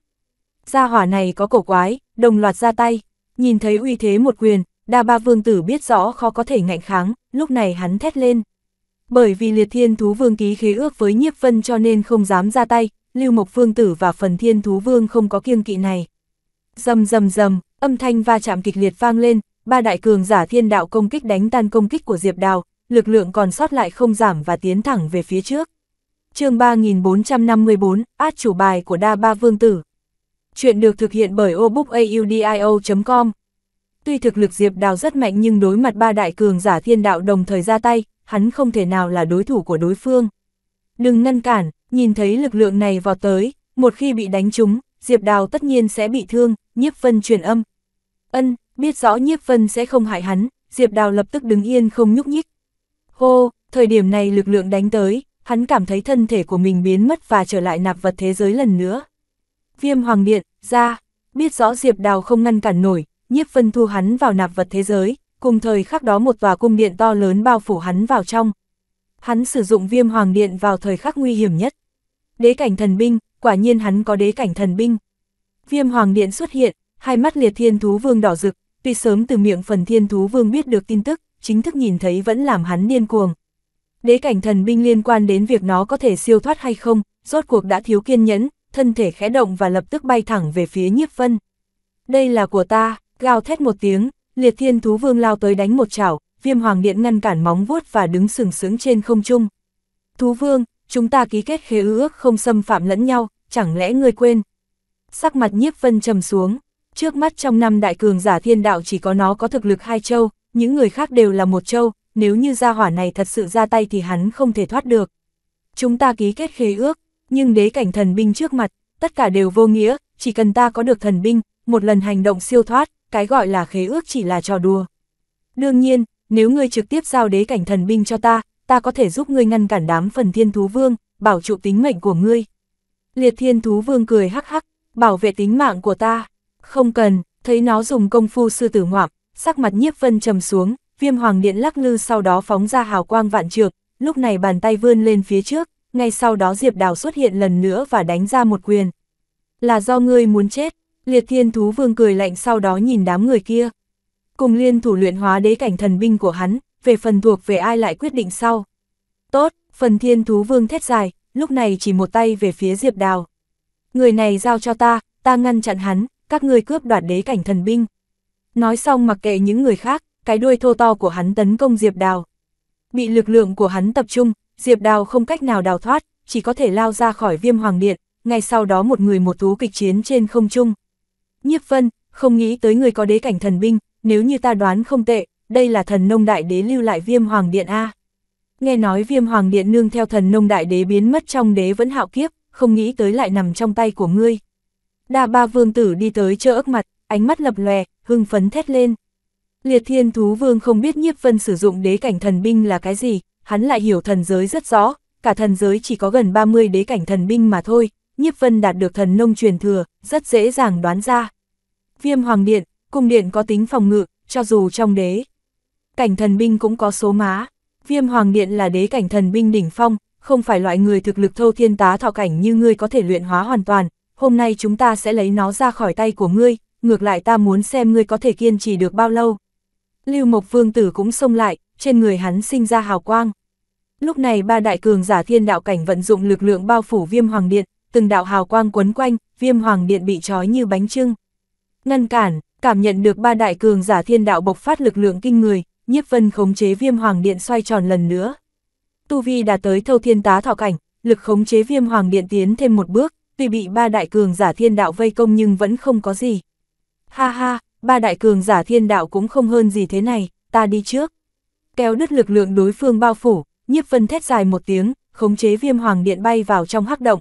Gia hỏa này có cổ quái, đồng loạt ra tay, nhìn thấy uy thế một quyền, đa ba vương tử biết rõ khó có thể ngạnh kháng, lúc này hắn thét lên. Bởi vì liệt thiên thú vương ký khế ước với nhiếp vân cho nên không dám ra tay, Lưu Mộc Phương Tử và phần Thiên Thú Vương không có kiêng kỵ này. Rầm rầm rầm, âm thanh va chạm kịch liệt vang lên, ba đại cường giả thiên đạo công kích đánh tan công kích của Diệp Đào, lực lượng còn sót lại không giảm và tiến thẳng về phía trước. chương 3454, át chủ bài của Đa Ba Vương Tử. Chuyện được thực hiện bởi obookaudio.com. Tuy thực lực Diệp Đào rất mạnh nhưng đối mặt ba đại cường giả thiên đạo đồng thời ra tay, hắn không thể nào là đối thủ của đối phương. Đừng ngăn cản, Nhìn thấy lực lượng này vào tới, một khi bị đánh trúng, Diệp Đào tất nhiên sẽ bị thương, Nhiếp Vân truyền âm. Ân, biết rõ Nhiếp Vân sẽ không hại hắn, Diệp Đào lập tức đứng yên không nhúc nhích. Hô, thời điểm này lực lượng đánh tới, hắn cảm thấy thân thể của mình biến mất và trở lại nạp vật thế giới lần nữa. Viêm Hoàng Điện, ra, biết rõ Diệp Đào không ngăn cản nổi, Nhiếp Vân thu hắn vào nạp vật thế giới, cùng thời khắc đó một tòa cung điện to lớn bao phủ hắn vào trong. Hắn sử dụng Viêm Hoàng Điện vào thời khắc nguy hiểm nhất đế cảnh thần binh, quả nhiên hắn có đế cảnh thần binh. Viêm Hoàng Điện xuất hiện, hai mắt liệt thiên thú vương đỏ rực, tuy sớm từ miệng phần thiên thú vương biết được tin tức, chính thức nhìn thấy vẫn làm hắn điên cuồng. Đế cảnh thần binh liên quan đến việc nó có thể siêu thoát hay không, rốt cuộc đã thiếu kiên nhẫn, thân thể khẽ động và lập tức bay thẳng về phía nhiếp vân. Đây là của ta, gào thét một tiếng, liệt thiên thú vương lao tới đánh một chảo, viêm hoàng điện ngăn cản móng vuốt và đứng sừng sững trên không trung. Thú vương, chúng ta ký kết khế ước không xâm phạm lẫn nhau, chẳng lẽ ngươi quên? Sắc mặt nhiếp vân trầm xuống, trước mắt trong năm đại cường giả thiên đạo chỉ có nó có thực lực hai châu, những người khác đều là một châu, nếu như gia hỏa này thật sự ra tay thì hắn không thể thoát được. Chúng ta ký kết khế ước, nhưng đế cảnh thần binh trước mặt, tất cả đều vô nghĩa, chỉ cần ta có được thần binh, một lần hành động siêu thoát, cái gọi là khế ước chỉ là trò đùa. Đương nhiên, nếu ngươi trực tiếp giao đế cảnh thần binh cho ta, ta có thể giúp ngươi ngăn cản đám phần thiên thú vương, bảo trụ tính mệnh của ngươi. Liệt thiên thú vương cười hắc hắc, bảo vệ tính mạng của ta. Không cần, thấy nó dùng công phu sư tử ngoạm, sắc mặt nhiếp vân trầm xuống, viêm hoàng điện lắc lư sau đó phóng ra hào quang vạn trược, lúc này bàn tay vươn lên phía trước, ngay sau đó Diệp Đào xuất hiện lần nữa và đánh ra một quyền. Là do ngươi muốn chết, liệt thiên thú vương cười lạnh sau đó nhìn đám người kia. Cùng liên thủ luyện hóa đế cảnh thần binh của hắn, về phần thuộc về ai lại quyết định sau. Tốt, phần thiên thú vương thét dài, lúc này chỉ một tay về phía Diệp Đào. Người này giao cho ta, ta ngăn chặn hắn, các ngươi cướp đoạt đế cảnh thần binh. Nói xong mặc kệ những người khác, cái đuôi thô to của hắn tấn công Diệp Đào. Bị lực lượng của hắn tập trung, Diệp Đào không cách nào đào thoát, chỉ có thể lao ra khỏi viêm hoàng điện, ngay sau đó một người một thú kịch chiến trên không trung. Nhiếp Vân, không nghĩ tới người có đế cảnh thần binh, nếu như ta đoán không tệ, đây là thần nông đại đế lưu lại viêm hoàng điện A. Nghe nói viêm hoàng điện nương theo thần nông đại đế biến mất trong đế vẫn hạo kiếp, không nghĩ tới lại nằm trong tay của ngươi. Đa ba vương tử đi tới chợ ức mặt, ánh mắt lập lòe, hưng phấn thét lên. Liệt thiên thú vương không biết nhiếp vân sử dụng đế cảnh thần binh là cái gì, hắn lại hiểu thần giới rất rõ, cả thần giới chỉ có gần 30 đế cảnh thần binh mà thôi, nhiếp vân đạt được thần nông truyền thừa, rất dễ dàng đoán ra. Viêm hoàng điện, cung điện có tính phòng ngự, cho dù trong đế cảnh thần binh cũng có số má. Viêm Hoàng Điện là đế cảnh thần binh đỉnh phong, không phải loại người thực lực thâu thiên tá thọ cảnh như ngươi có thể luyện hóa hoàn toàn. Hôm nay chúng ta sẽ lấy nó ra khỏi tay của ngươi, ngược lại ta muốn xem ngươi có thể kiên trì được bao lâu. Lưu Mộc Vương Tử cũng xông lại, trên người hắn sinh ra hào quang. Lúc này ba đại cường giả thiên đạo cảnh vận dụng lực lượng bao phủ viêm hoàng điện, từng đạo hào quang quấn quanh, viêm hoàng điện bị trói như bánh trưng. Ngăn cản, cảm nhận được ba đại cường giả thiên đạo bộc phát lực lượng kinh người, nhiếp vân khống chế viêm hoàng điện xoay tròn lần nữa. Tu Vi đã tới thâu thiên tá thọ cảnh, lực khống chế viêm hoàng điện tiến thêm một bước, tuy bị ba đại cường giả thiên đạo vây công nhưng vẫn không có gì. Ha ha, ba đại cường giả thiên đạo cũng không hơn gì thế này, ta đi trước. Kéo đứt lực lượng đối phương bao phủ, nhiếp vân thét dài một tiếng, khống chế viêm hoàng điện bay vào trong hắc động.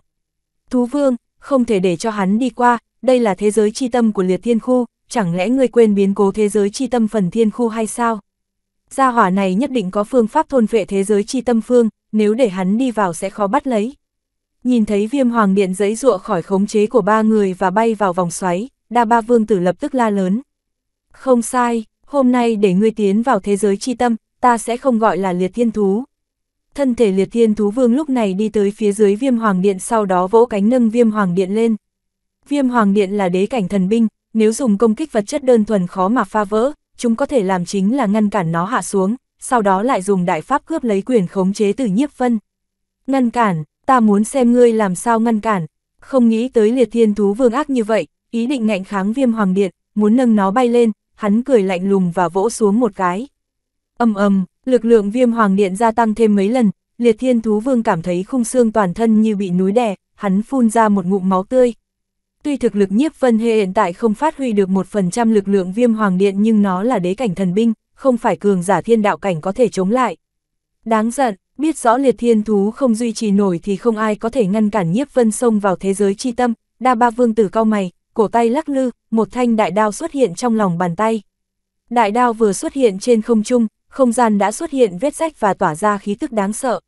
Thú vương, không thể để cho hắn đi qua, đây là thế giới chi tâm của liệt thiên khu, chẳng lẽ ngươi quên biến cố thế giới chi tâm phần thiên khu hay sao? gia hỏa này nhất định có phương pháp thôn vệ thế giới chi tâm phương, nếu để hắn đi vào sẽ khó bắt lấy. Nhìn thấy viêm hoàng điện giấy ruộng khỏi khống chế của ba người và bay vào vòng xoáy, đa ba vương tử lập tức la lớn. Không sai, hôm nay để ngươi tiến vào thế giới chi tâm, ta sẽ không gọi là liệt thiên thú. Thân thể liệt thiên thú vương lúc này đi tới phía dưới viêm hoàng điện sau đó vỗ cánh nâng viêm hoàng điện lên. Viêm hoàng điện là đế cảnh thần binh, nếu dùng công kích vật chất đơn thuần khó mà phá vỡ, chúng có thể làm chính là ngăn cản nó hạ xuống, sau đó lại dùng đại pháp cướp lấy quyền khống chế từ nhiếp phân. Ngăn cản, ta muốn xem ngươi làm sao ngăn cản, không nghĩ tới liệt thiên thú vương ác như vậy, ý định ngạnh kháng viêm hoàng điện, muốn nâng nó bay lên, hắn cười lạnh lùng và vỗ xuống một cái. Âm âm, lực lượng viêm hoàng điện gia tăng thêm mấy lần, liệt thiên thú vương cảm thấy khung xương toàn thân như bị núi đè, hắn phun ra một ngụm máu tươi, Tuy thực lực nhiếp vân hê hiện tại không phát huy được một phần trăm lực lượng viêm hoàng điện nhưng nó là đế cảnh thần binh, không phải cường giả thiên đạo cảnh có thể chống lại. Đáng giận, biết rõ liệt thiên thú không duy trì nổi thì không ai có thể ngăn cản nhiếp vân xông vào thế giới chi tâm, đa ba vương tử cao mày, cổ tay lắc lư, một thanh đại đao xuất hiện trong lòng bàn tay. Đại đao vừa xuất hiện trên không trung, không gian đã xuất hiện vết rách và tỏa ra khí tức đáng sợ.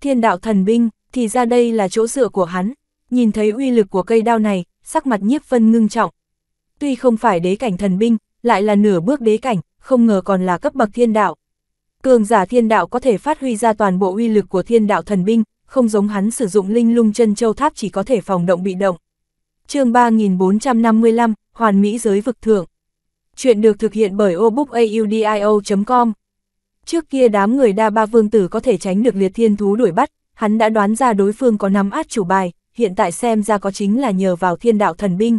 Thiên đạo thần binh, thì ra đây là chỗ dựa của hắn. Nhìn thấy uy lực của cây đao này, sắc mặt nhiếp vân ngưng trọng. Tuy không phải đế cảnh thần binh, lại là nửa bước đế cảnh, không ngờ còn là cấp bậc thiên đạo. Cường giả thiên đạo có thể phát huy ra toàn bộ uy lực của thiên đạo thần binh, không giống hắn sử dụng linh lung chân châu tháp chỉ có thể phòng động bị động. chương 3455, Hoàn Mỹ giới vực thượng. Chuyện được thực hiện bởi obookaudio.com. Trước kia đám người đa ba vương tử có thể tránh được liệt thiên thú đuổi bắt, hắn đã đoán ra đối phương có nắm át chủ bài, hiện tại xem ra có chính là nhờ vào thiên đạo thần binh.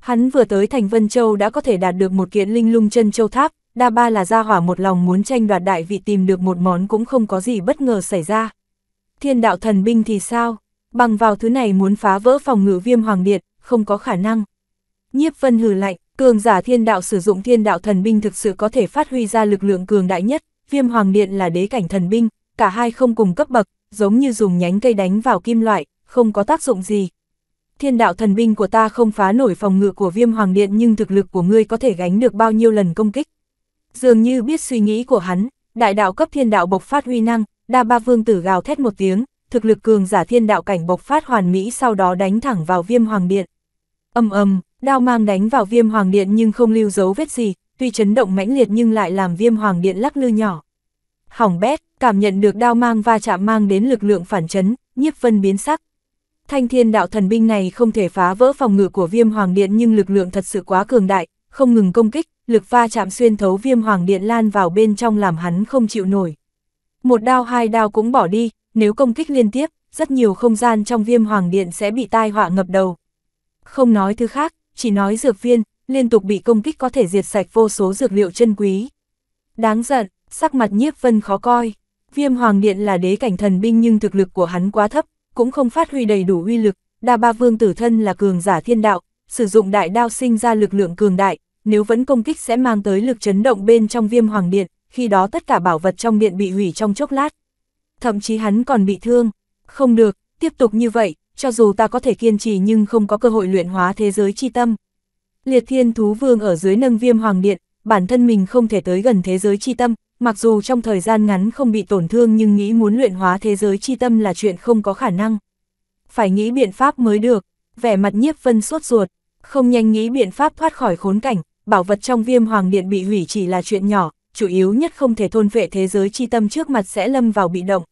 Hắn vừa tới thành Vân Châu đã có thể đạt được một kiện linh lung chân châu tháp, đa ba là gia hỏa một lòng muốn tranh đoạt đại vị tìm được một món cũng không có gì bất ngờ xảy ra. Thiên đạo thần binh thì sao? Bằng vào thứ này muốn phá vỡ phòng ngự viêm hoàng điện, không có khả năng. Nhiếp vân hừ lạnh, cường giả thiên đạo sử dụng thiên đạo thần binh thực sự có thể phát huy ra lực lượng cường đại nhất, viêm hoàng điện là đế cảnh thần binh, cả hai không cùng cấp bậc, giống như dùng nhánh cây đánh vào kim loại, không có tác dụng gì. Thiên đạo thần binh của ta không phá nổi phòng ngự của viêm hoàng điện nhưng thực lực của ngươi có thể gánh được bao nhiêu lần công kích. Dường như biết suy nghĩ của hắn, đại đạo cấp thiên đạo bộc phát huy năng, đa ba vương tử gào thét một tiếng, thực lực cường giả thiên đạo cảnh bộc phát hoàn mỹ sau đó đánh thẳng vào viêm hoàng điện. Âm âm, đao mang đánh vào viêm hoàng điện nhưng không lưu dấu vết gì, tuy chấn động mãnh liệt nhưng lại làm viêm hoàng điện lắc lư nhỏ. Hỏng bét, cảm nhận được đao mang va chạm mang đến lực lượng phản chấn, nhiếp vân biến sắc. Thanh thiên đạo thần binh này không thể phá vỡ phòng ngự của viêm hoàng điện nhưng lực lượng thật sự quá cường đại, không ngừng công kích, lực va chạm xuyên thấu viêm hoàng điện lan vào bên trong làm hắn không chịu nổi. Một đao hai đao cũng bỏ đi, nếu công kích liên tiếp, rất nhiều không gian trong viêm hoàng điện sẽ bị tai họa ngập đầu. Không nói thứ khác, chỉ nói dược viên, liên tục bị công kích có thể diệt sạch vô số dược liệu chân quý. Đáng giận, sắc mặt nhiếp vân khó coi. Viêm hoàng điện là đế cảnh thần binh nhưng thực lực của hắn quá thấp, cũng không phát huy đầy đủ uy lực, đa ba vương tử thân là cường giả thiên đạo, sử dụng đại đao sinh ra lực lượng cường đại, nếu vẫn công kích sẽ mang tới lực chấn động bên trong viêm hoàng điện, khi đó tất cả bảo vật trong điện bị hủy trong chốc lát. Thậm chí hắn còn bị thương. Không được, tiếp tục như vậy, cho dù ta có thể kiên trì nhưng không có cơ hội luyện hóa thế giới chi tâm. Liệt thiên thú vương ở dưới nâng viêm hoàng điện, bản thân mình không thể tới gần thế giới chi tâm, mặc dù trong thời gian ngắn không bị tổn thương nhưng nghĩ muốn luyện hóa thế giới chi tâm là chuyện không có khả năng. Phải nghĩ biện pháp mới được, vẻ mặt nhiếp vân sốt ruột, không nhanh nghĩ biện pháp thoát khỏi khốn cảnh, bảo vật trong viêm hoàng điện bị hủy chỉ là chuyện nhỏ, chủ yếu nhất không thể thôn vệ thế giới chi tâm trước mặt sẽ lâm vào bị động.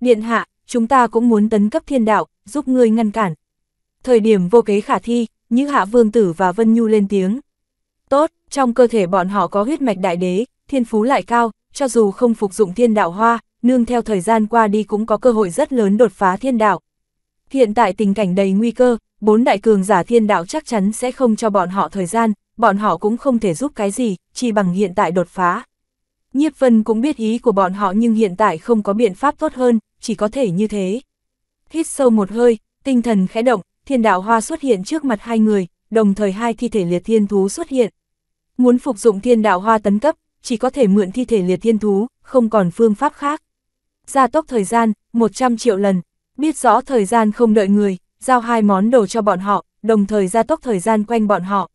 Điện hạ, chúng ta cũng muốn tấn cấp thiên đạo, giúp ngươi ngăn cản. Thời điểm vô kế khả thi, như hạ vương tử và vân nhu lên tiếng. Tốt, trong cơ thể bọn họ có huyết mạch đại đế, thiên phú lại cao, cho dù không phục dụng thiên đạo hoa, nương theo thời gian qua đi cũng có cơ hội rất lớn đột phá thiên đạo. Hiện tại tình cảnh đầy nguy cơ, bốn đại cường giả thiên đạo chắc chắn sẽ không cho bọn họ thời gian, bọn họ cũng không thể giúp cái gì, chỉ bằng hiện tại đột phá. Nhiếp Vân cũng biết ý của bọn họ nhưng hiện tại không có biện pháp tốt hơn, chỉ có thể như thế. Hít sâu một hơi, tinh thần khẽ động, thiên đạo hoa xuất hiện trước mặt hai người, đồng thời hai thi thể liệt thiên thú xuất hiện. Muốn phục dụng thiên đạo hoa tấn cấp, chỉ có thể mượn thi thể liệt thiên thú, không còn phương pháp khác. Gia tốc thời gian, 100 triệu lần, biết rõ thời gian không đợi người, giao hai món đồ cho bọn họ, đồng thời gia tốc thời gian quanh bọn họ.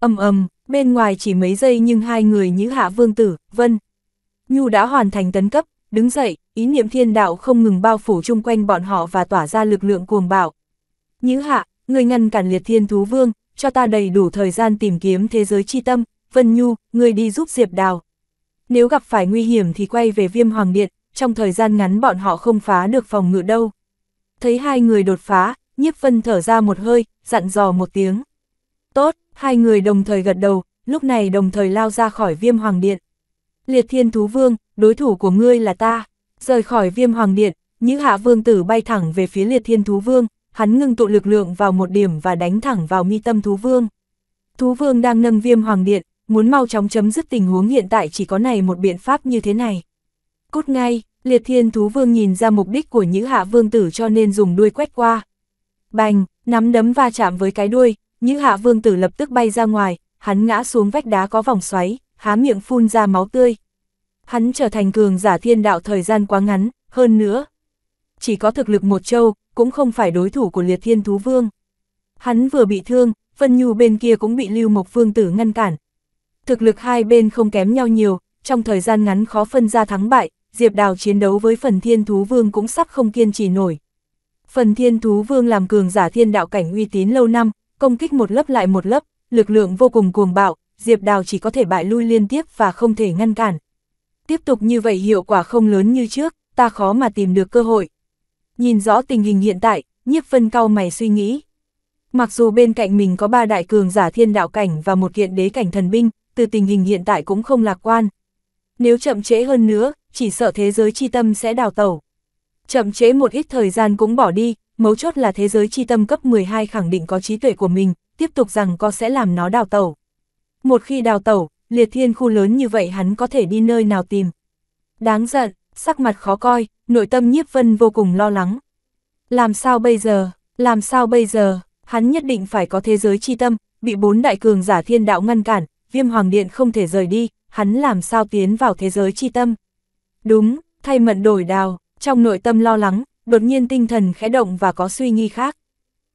Âm ầm, bên ngoài chỉ mấy giây nhưng hai người như hạ vương tử, vân. Nhu đã hoàn thành tấn cấp, đứng dậy, ý niệm thiên đạo không ngừng bao phủ chung quanh bọn họ và tỏa ra lực lượng cuồng bạo. Nhữ hạ, người ngăn cản liệt thiên thú vương, cho ta đầy đủ thời gian tìm kiếm thế giới chi tâm, Vân Nhu, người đi giúp Diệp Đào. Nếu gặp phải nguy hiểm thì quay về viêm hoàng điện, trong thời gian ngắn bọn họ không phá được phòng ngự đâu. Thấy hai người đột phá, nhiếp vân thở ra một hơi, dặn dò một tiếng. Tốt, hai người đồng thời gật đầu, lúc này đồng thời lao ra khỏi viêm hoàng điện. Liệt thiên thú vương, đối thủ của ngươi là ta. Rời khỏi viêm hoàng điện, những hạ vương tử bay thẳng về phía liệt thiên thú vương, hắn ngưng tụ lực lượng vào một điểm và đánh thẳng vào mi tâm thú vương. Thú vương đang nâng viêm hoàng điện, muốn mau chóng chấm dứt tình huống hiện tại chỉ có này một biện pháp như thế này. Cút ngay, liệt thiên thú vương nhìn ra mục đích của Nhữ Hạ Vương Tử cho nên dùng đuôi quét qua. Bành, nắm đấm va chạm với cái đuôi, Nhữ Hạ Vương Tử lập tức bay ra ngoài, hắn ngã xuống vách đá có vòng xoáy, há miệng phun ra máu tươi. Hắn trở thành cường giả thiên đạo thời gian quá ngắn, hơn nữa. Chỉ có thực lực một châu, cũng không phải đối thủ của liệt thiên thú vương. Hắn vừa bị thương, Vân Nhu bên kia cũng bị Lưu Mộc Vương Tử ngăn cản, thực lực hai bên không kém nhau nhiều, trong thời gian ngắn khó phân ra thắng bại, Diệp Đào chiến đấu với phần thiên thú vương cũng sắp không kiên trì nổi. Phần thiên thú vương làm cường giả thiên đạo cảnh uy tín lâu năm, công kích một lớp lại một lớp, lực lượng vô cùng cuồng bạo, Diệp Đào chỉ có thể bại lui liên tiếp và không thể ngăn cản. Tiếp tục như vậy hiệu quả không lớn như trước, ta khó mà tìm được cơ hội. Nhìn rõ tình hình hiện tại, nhiếp phân cao mày suy nghĩ. Mặc dù bên cạnh mình có ba đại cường giả thiên đạo cảnh và một kiện đế cảnh thần binh, từ tình hình hiện tại cũng không lạc quan. Nếu chậm trễ hơn nữa, chỉ sợ thế giới chi tâm sẽ đào tẩu. Chậm trễ một ít thời gian cũng bỏ đi, mấu chốt là thế giới chi tâm cấp 12 khẳng định có trí tuệ của mình, tiếp tục rằng có sẽ làm nó đào tẩu. Một khi đào tẩu, liệt thiên khu lớn như vậy hắn có thể đi nơi nào tìm. Đáng giận, sắc mặt khó coi, nội tâm nhiếp vân vô cùng lo lắng. Làm sao bây giờ, làm sao bây giờ, hắn nhất định phải có thế giới chi tâm, bị bốn đại cường giả thiên đạo ngăn cản, viêm hoàng điện không thể rời đi, hắn làm sao tiến vào thế giới chi tâm. Đúng, thay mận đổi đào, trong nội tâm lo lắng, đột nhiên tinh thần khẽ động và có suy nghi khác.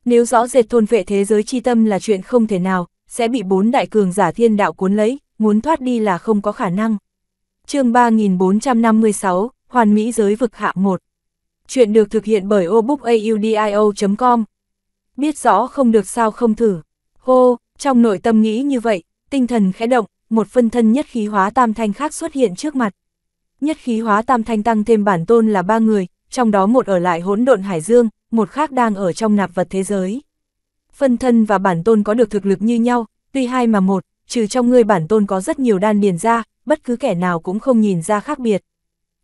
Nếu rõ rệt thôn vệ thế giới chi tâm là chuyện không thể nào, sẽ bị bốn đại cường giả thiên đạo cuốn lấy, muốn thoát đi là không có khả năng. chương 3456, Hoàn Mỹ Giới Vực Hạ 1 Chuyện được thực hiện bởi obookaudio.com Biết rõ không được sao không thử. Hô, trong nội tâm nghĩ như vậy, tinh thần khẽ động, một phân thân nhất khí hóa tam thanh khác xuất hiện trước mặt. Nhất khí hóa tam thanh tăng thêm bản tôn là ba người, trong đó một ở lại hỗn độn hải dương, một khác đang ở trong nạp vật thế giới. Phân thân và bản tôn có được thực lực như nhau, tuy hai mà một, trừ trong người bản tôn có rất nhiều đan điền ra, bất cứ kẻ nào cũng không nhìn ra khác biệt.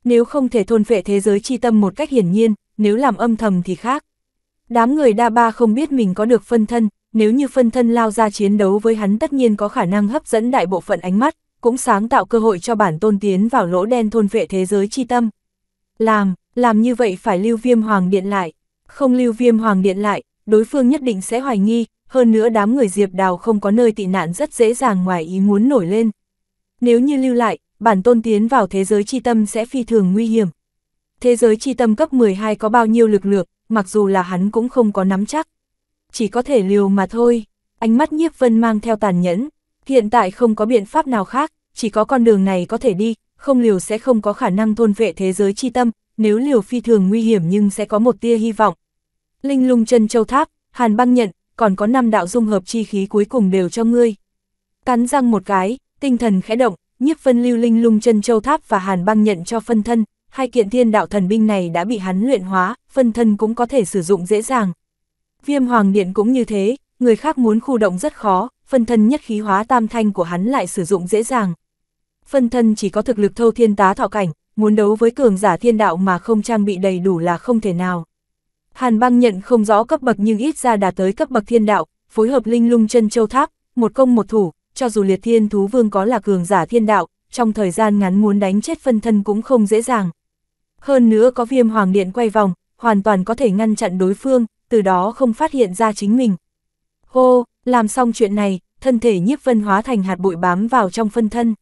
Nếu không thể thôn phệ thế giới chi tâm một cách hiển nhiên, nếu làm âm thầm thì khác. Đám người đa ba không biết mình có được phân thân, nếu như phân thân lao ra chiến đấu với hắn tất nhiên có khả năng hấp dẫn đại bộ phận ánh mắt, cũng sáng tạo cơ hội cho bản tôn tiến vào lỗ đen thôn vệ thế giới chi tâm. Làm, làm như vậy phải lưu viêm hoàng điện lại, không lưu viêm hoàng điện lại, đối phương nhất định sẽ hoài nghi, hơn nữa đám người Diệp Đào không có nơi tị nạn rất dễ dàng ngoài ý muốn nổi lên. Nếu như lưu lại, bản tôn tiến vào thế giới chi tâm sẽ phi thường nguy hiểm. Thế giới chi tâm cấp 12 có bao nhiêu lực lượng, mặc dù là hắn cũng không có nắm chắc chỉ có thể liều mà thôi. Ánh mắt nhiếp vân mang theo tàn nhẫn, hiện tại không có biện pháp nào khác, chỉ có con đường này có thể đi, không liều sẽ không có khả năng thôn vệ thế giới chi tâm, nếu liều phi thường nguy hiểm nhưng sẽ có một tia hy vọng. Linh lung chân châu tháp, hàn băng nhận, còn có năm đạo dung hợp chi khí cuối cùng đều cho ngươi. Cắn răng một cái, tinh thần khẽ động, nhiếp vân lưu linh lung chân châu tháp và hàn băng nhận cho phân thân, hai kiện thiên đạo thần binh này đã bị hắn luyện hóa, phân thân cũng có thể sử dụng dễ dàng, Viêm hoàng điện cũng như thế, người khác muốn khu động rất khó, phân thân nhất khí hóa tam thanh của hắn lại sử dụng dễ dàng. Phân thân chỉ có thực lực thâu thiên tá thọ cảnh, muốn đấu với cường giả thiên đạo mà không trang bị đầy đủ là không thể nào. Hàn băng nhận không rõ cấp bậc nhưng ít ra đạt tới cấp bậc thiên đạo, phối hợp linh lung chân châu tháp, một công một thủ, cho dù liệt thiên thú vương có là cường giả thiên đạo, trong thời gian ngắn muốn đánh chết phân thân cũng không dễ dàng. Hơn nữa có viêm hoàng điện quay vòng, hoàn toàn có thể ngăn chặn đối phương, từ đó không phát hiện ra chính mình. Hô, làm xong chuyện này, thân thể nhiếp vân hóa thành hạt bụi bám vào trong phân thân.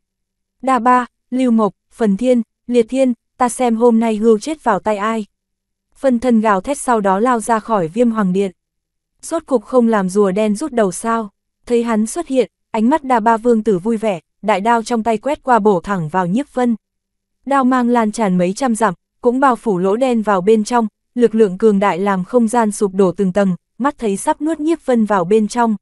Đa ba, lưu mộc, phần thiên, liệt thiên, ta xem hôm nay hưu chết vào tay ai. Phân thân gào thét sau đó lao ra khỏi viêm hoàng điện. Rốt cục không làm rùa đen rút đầu sao, thấy hắn xuất hiện, ánh mắt đa ba vương tử vui vẻ, đại đao trong tay quét qua bổ thẳng vào nhiếp vân. Đao mang lan tràn mấy trăm dặm, cũng bao phủ lỗ đen vào bên trong, lực lượng cường đại làm không gian sụp đổ từng tầng, mắt thấy sắp nuốt nhiếp vân vào bên trong.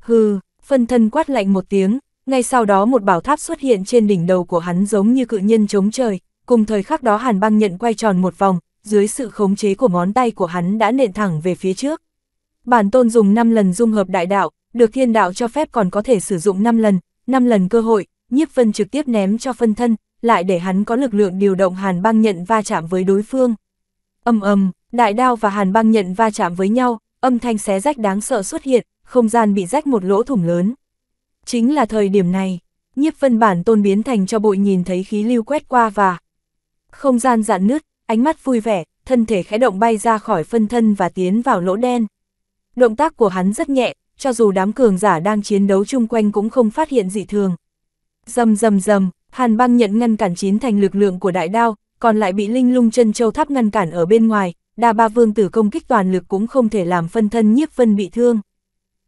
Hừ, phân thân quát lạnh một tiếng, ngay sau đó một bảo tháp xuất hiện trên đỉnh đầu của hắn giống như cự nhân chống trời, cùng thời khắc đó hàn băng nhận quay tròn một vòng, dưới sự khống chế của ngón tay của hắn đã nện thẳng về phía trước. Bản tôn dùng 5 lần dung hợp đại đạo, được thiên đạo cho phép còn có thể sử dụng 5 lần, 5 lần cơ hội, nhiếp vân trực tiếp ném cho phân thân, lại để hắn có lực lượng điều động hàn băng nhận va chạm với đối phương ầm ầm đại đao và hàn băng nhận va chạm với nhau, âm thanh xé rách đáng sợ xuất hiện, không gian bị rách một lỗ thủng lớn. Chính là thời điểm này, nhiếp phân bản tôn biến thành cho bụi nhìn thấy khí lưu quét qua và không gian dạn nứt, ánh mắt vui vẻ, thân thể khẽ động bay ra khỏi phân thân và tiến vào lỗ đen. Động tác của hắn rất nhẹ, cho dù đám cường giả đang chiến đấu chung quanh cũng không phát hiện dị thường. rầm rầm rầm hàn băng nhận ngăn cản chín thành lực lượng của đại đao, còn lại bị linh lung chân châu tháp ngăn cản ở bên ngoài, đa ba vương tử công kích toàn lực cũng không thể làm phân thân nhiếp vân bị thương.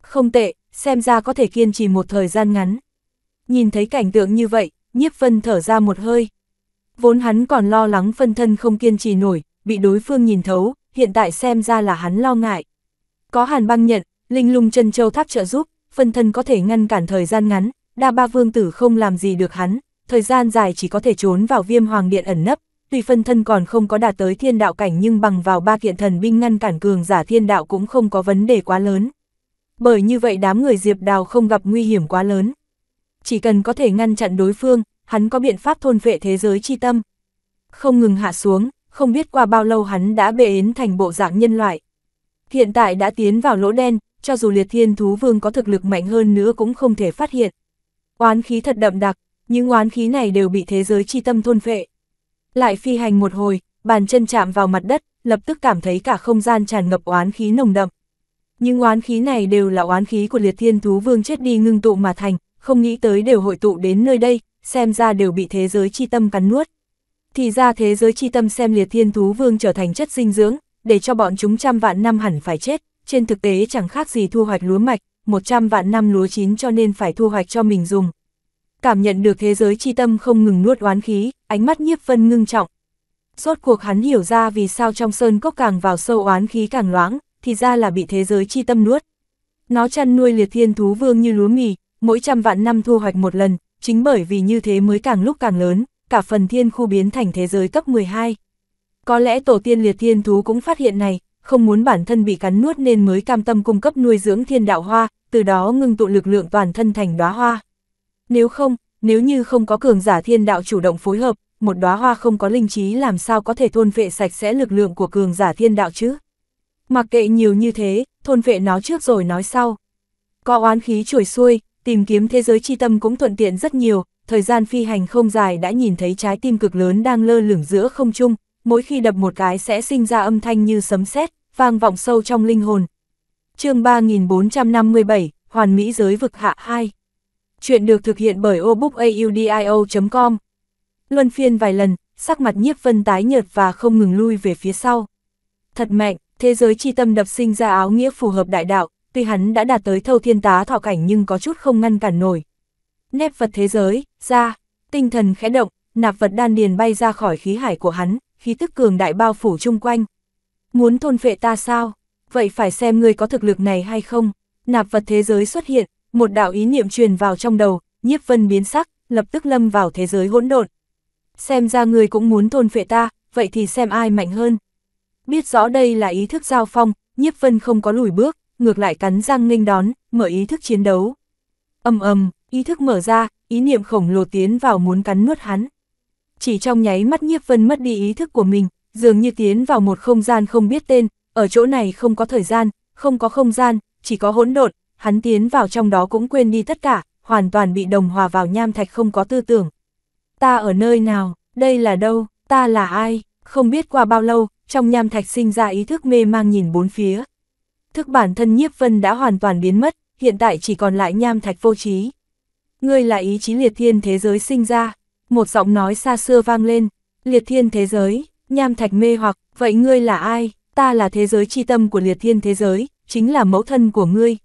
Không tệ, xem ra có thể kiên trì một thời gian ngắn. Nhìn thấy cảnh tượng như vậy, nhiếp vân thở ra một hơi. Vốn hắn còn lo lắng phân thân không kiên trì nổi, bị đối phương nhìn thấu, hiện tại xem ra là hắn lo ngại. Có hàn băng nhận, linh lung chân châu tháp trợ giúp, phân thân có thể ngăn cản thời gian ngắn, đa ba vương tử không làm gì được hắn, thời gian dài chỉ có thể trốn vào viêm hoàng điện ẩn nấp, tuy phân thân còn không có đạt tới thiên đạo cảnh nhưng bằng vào ba kiện thần binh ngăn cản cường giả thiên đạo cũng không có vấn đề quá lớn. Bởi như vậy đám người Diệp Đào không gặp nguy hiểm quá lớn. Chỉ cần có thể ngăn chặn đối phương, hắn có biện pháp thôn vệ thế giới chi tâm. Không ngừng hạ xuống, không biết qua bao lâu hắn đã bệ yến thành bộ dạng nhân loại. Hiện tại đã tiến vào lỗ đen, cho dù liệt thiên thú vương có thực lực mạnh hơn nữa cũng không thể phát hiện. Oán khí thật đậm đặc, những oán khí này đều bị thế giới chi tâm thôn vệ lại phi hành một hồi, bàn chân chạm vào mặt đất, lập tức cảm thấy cả không gian tràn ngập oán khí nồng đậm. Những oán khí này đều là oán khí của liệt thiên thú vương chết đi ngưng tụ mà thành, không nghĩ tới đều hội tụ đến nơi đây, xem ra đều bị thế giới chi tâm cắn nuốt. Thì ra thế giới chi tâm xem liệt thiên thú vương trở thành chất dinh dưỡng, để cho bọn chúng trăm vạn năm hẳn phải chết, trên thực tế chẳng khác gì thu hoạch lúa mạch, 100 vạn năm lúa chín cho nên phải thu hoạch cho mình dùng, cảm nhận được thế giới chi tâm không ngừng nuốt oán khí, ánh mắt nhiếp vân ngưng trọng. Rốt cuộc hắn hiểu ra vì sao trong sơn cốc càng vào sâu oán khí càng loãng, thì ra là bị thế giới chi tâm nuốt. Nó chăn nuôi liệt thiên thú vương như lúa mì, mỗi trăm vạn năm thu hoạch một lần, chính bởi vì như thế mới càng lúc càng lớn, cả phần thiên khu biến thành thế giới cấp 12. Có lẽ tổ tiên liệt thiên thú cũng phát hiện này, không muốn bản thân bị cắn nuốt nên mới cam tâm cung cấp nuôi dưỡng thiên đạo hoa, từ đó ngưng tụ lực lượng toàn thân thành đóa hoa. Nếu không, nếu như không có cường giả thiên đạo chủ động phối hợp, một đóa hoa không có linh trí làm sao có thể thôn vệ sạch sẽ lực lượng của cường giả thiên đạo chứ? Mặc kệ nhiều như thế, thôn vệ nó trước rồi nói sau. Có oán khí chuổi xuôi, tìm kiếm thế giới chi tâm cũng thuận tiện rất nhiều, thời gian phi hành không dài đã nhìn thấy trái tim cực lớn đang lơ lửng giữa không trung, mỗi khi đập một cái sẽ sinh ra âm thanh như sấm sét, vang vọng sâu trong linh hồn. Chương 3457, Hoàn Mỹ giới vực hạ 2 Chuyện được thực hiện bởi obookaudio.com. Luân phiên vài lần, sắc mặt nhiếp vân tái nhợt và không ngừng lui về phía sau. Thật mạnh, thế giới chi tâm đập sinh ra áo nghĩa phù hợp đại đạo, tuy hắn đã đạt tới thâu thiên tá thọ cảnh nhưng có chút không ngăn cản nổi. Nép vật thế giới, ra, tinh thần khẽ động, nạp vật đan điền bay ra khỏi khí hải của hắn, khí tức cường đại bao phủ chung quanh. Muốn thôn phệ ta sao? Vậy phải xem ngươi có thực lực này hay không? Nạp vật thế giới xuất hiện, một đạo ý niệm truyền vào trong đầu, nhiếp vân biến sắc, lập tức lâm vào thế giới hỗn độn. Xem ra người cũng muốn thôn phệ ta, vậy thì xem ai mạnh hơn. Biết rõ đây là ý thức giao phong, nhiếp vân không có lùi bước, ngược lại cắn răng nghênh đón, mở ý thức chiến đấu. ầm ầm, ý thức mở ra, ý niệm khổng lồ tiến vào muốn cắn nuốt hắn. Chỉ trong nháy mắt nhiếp vân mất đi ý thức của mình, dường như tiến vào một không gian không biết tên, ở chỗ này không có thời gian, không có không gian, chỉ có hỗn độn, hắn tiến vào trong đó cũng quên đi tất cả, hoàn toàn bị đồng hòa vào nham thạch không có tư tưởng. Ta ở nơi nào, đây là đâu, ta là ai, không biết qua bao lâu, trong nham thạch sinh ra ý thức mê mang nhìn bốn phía. Thức bản thân nhiếp vân đã hoàn toàn biến mất, hiện tại chỉ còn lại nham thạch vô trí. Ngươi là ý chí liệt thiên thế giới sinh ra, một giọng nói xa xưa vang lên, liệt thiên thế giới, nham thạch mê hoặc, vậy ngươi là ai, ta là thế giới chi tâm của liệt thiên thế giới, chính là mẫu thân của ngươi,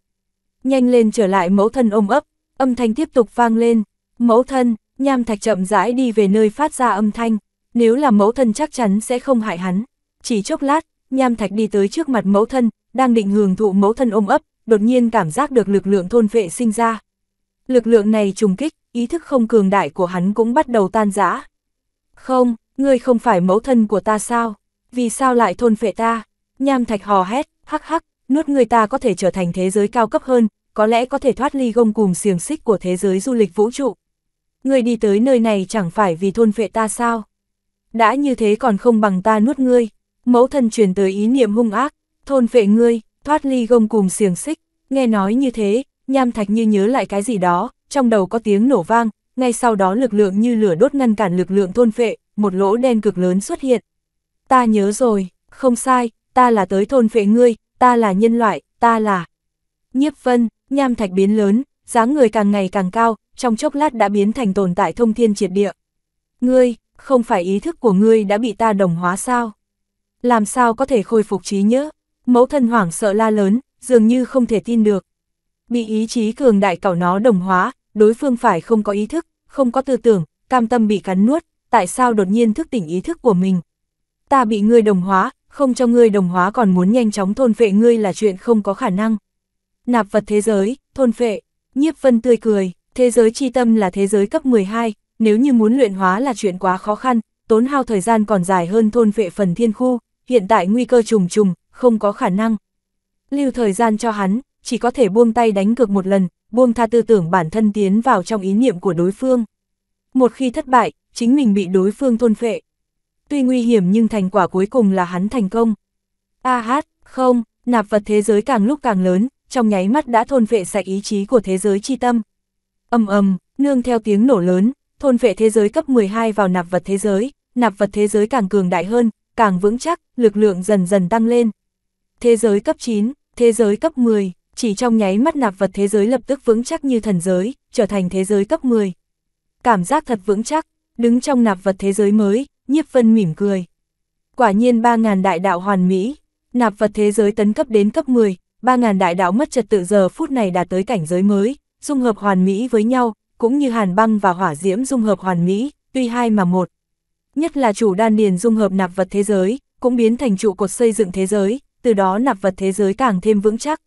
nhanh lên trở lại mẫu thân ôm ấp, âm thanh tiếp tục vang lên, mẫu thân, nham thạch chậm rãi đi về nơi phát ra âm thanh, nếu là mẫu thân chắc chắn sẽ không hại hắn. Chỉ chốc lát, nham thạch đi tới trước mặt mẫu thân, đang định hưởng thụ mẫu thân ôm ấp, đột nhiên cảm giác được lực lượng thôn vệ sinh ra. Lực lượng này trùng kích, ý thức không cường đại của hắn cũng bắt đầu tan rã. Không, ngươi không phải mẫu thân của ta sao? Vì sao lại thôn vệ ta? Nham thạch hò hét, hắc hắc, nuốt người ta có thể trở thành thế giới cao cấp hơn, có lẽ có thể thoát ly gông cùm xiềng xích của thế giới du lịch vũ trụ. Người đi tới nơi này chẳng phải vì thôn vệ ta sao? Đã như thế còn không bằng ta nuốt ngươi. Mẫu thân truyền tới ý niệm hung ác, thôn vệ ngươi, thoát ly gông cùm xiềng xích. Nghe nói như thế, nham thạch như nhớ lại cái gì đó, trong đầu có tiếng nổ vang, ngay sau đó lực lượng như lửa đốt ngăn cản lực lượng thôn vệ, một lỗ đen cực lớn xuất hiện. Ta nhớ rồi, không sai, ta là tới thôn vệ ngươi, ta là nhân loại, ta là... Nhiếp vân, nham thạch biến lớn, dáng người càng ngày càng cao, trong chốc lát đã biến thành tồn tại thông thiên triệt địa. Ngươi, không phải ý thức của ngươi đã bị ta đồng hóa sao? Làm sao có thể khôi phục trí nhớ? Mẫu thân hoảng sợ la lớn, dường như không thể tin được. Bị ý chí cường đại cảo nó đồng hóa, đối phương phải không có ý thức, không có tư tưởng, cam tâm bị cắn nuốt, tại sao đột nhiên thức tỉnh ý thức của mình? Ta bị ngươi đồng hóa, không cho ngươi đồng hóa còn muốn nhanh chóng thôn phệ ngươi là chuyện không có khả năng. Nạp vật thế giới, thôn phệ, nhiếp vân tươi cười, thế giới chi tâm là thế giới cấp 12, nếu như muốn luyện hóa là chuyện quá khó khăn, tốn hao thời gian còn dài hơn thôn phệ phần thiên khu, hiện tại nguy cơ trùng trùng, không có khả năng. Lưu thời gian cho hắn, chỉ có thể buông tay đánh cược một lần, buông tha tư tưởng bản thân tiến vào trong ý niệm của đối phương. Một khi thất bại, chính mình bị đối phương thôn phệ, tuy nguy hiểm nhưng thành quả cuối cùng là hắn thành công. A hát, không, nạp vật thế giới càng lúc càng lớn, trong nháy mắt đã thôn vệ sạch ý chí của thế giới chi tâm. ầm ầm, nương theo tiếng nổ lớn, thôn vệ thế giới cấp 12 vào nạp vật thế giới, nạp vật thế giới càng cường đại hơn, càng vững chắc, lực lượng dần dần tăng lên. Thế giới cấp 9, thế giới cấp 10, chỉ trong nháy mắt nạp vật thế giới lập tức vững chắc như thần giới, trở thành thế giới cấp 10. Cảm giác thật vững chắc, đứng trong nạp vật thế giới mới, nhiếp vân mỉm cười. Quả nhiên 3.000 đại đạo hoàn mỹ, nạp vật thế giới tấn cấp đến cấp 10, 3.000 đại đạo mất trật tự giờ phút này đã tới cảnh giới mới, dung hợp hoàn mỹ với nhau, cũng như hàn băng và hỏa diễm dung hợp hoàn mỹ, tuy hai mà một. Nhất là chủ đan điền dung hợp nạp vật thế giới, cũng biến thành trụ cột xây dựng thế giới, từ đó nạp vật thế giới càng thêm vững chắc.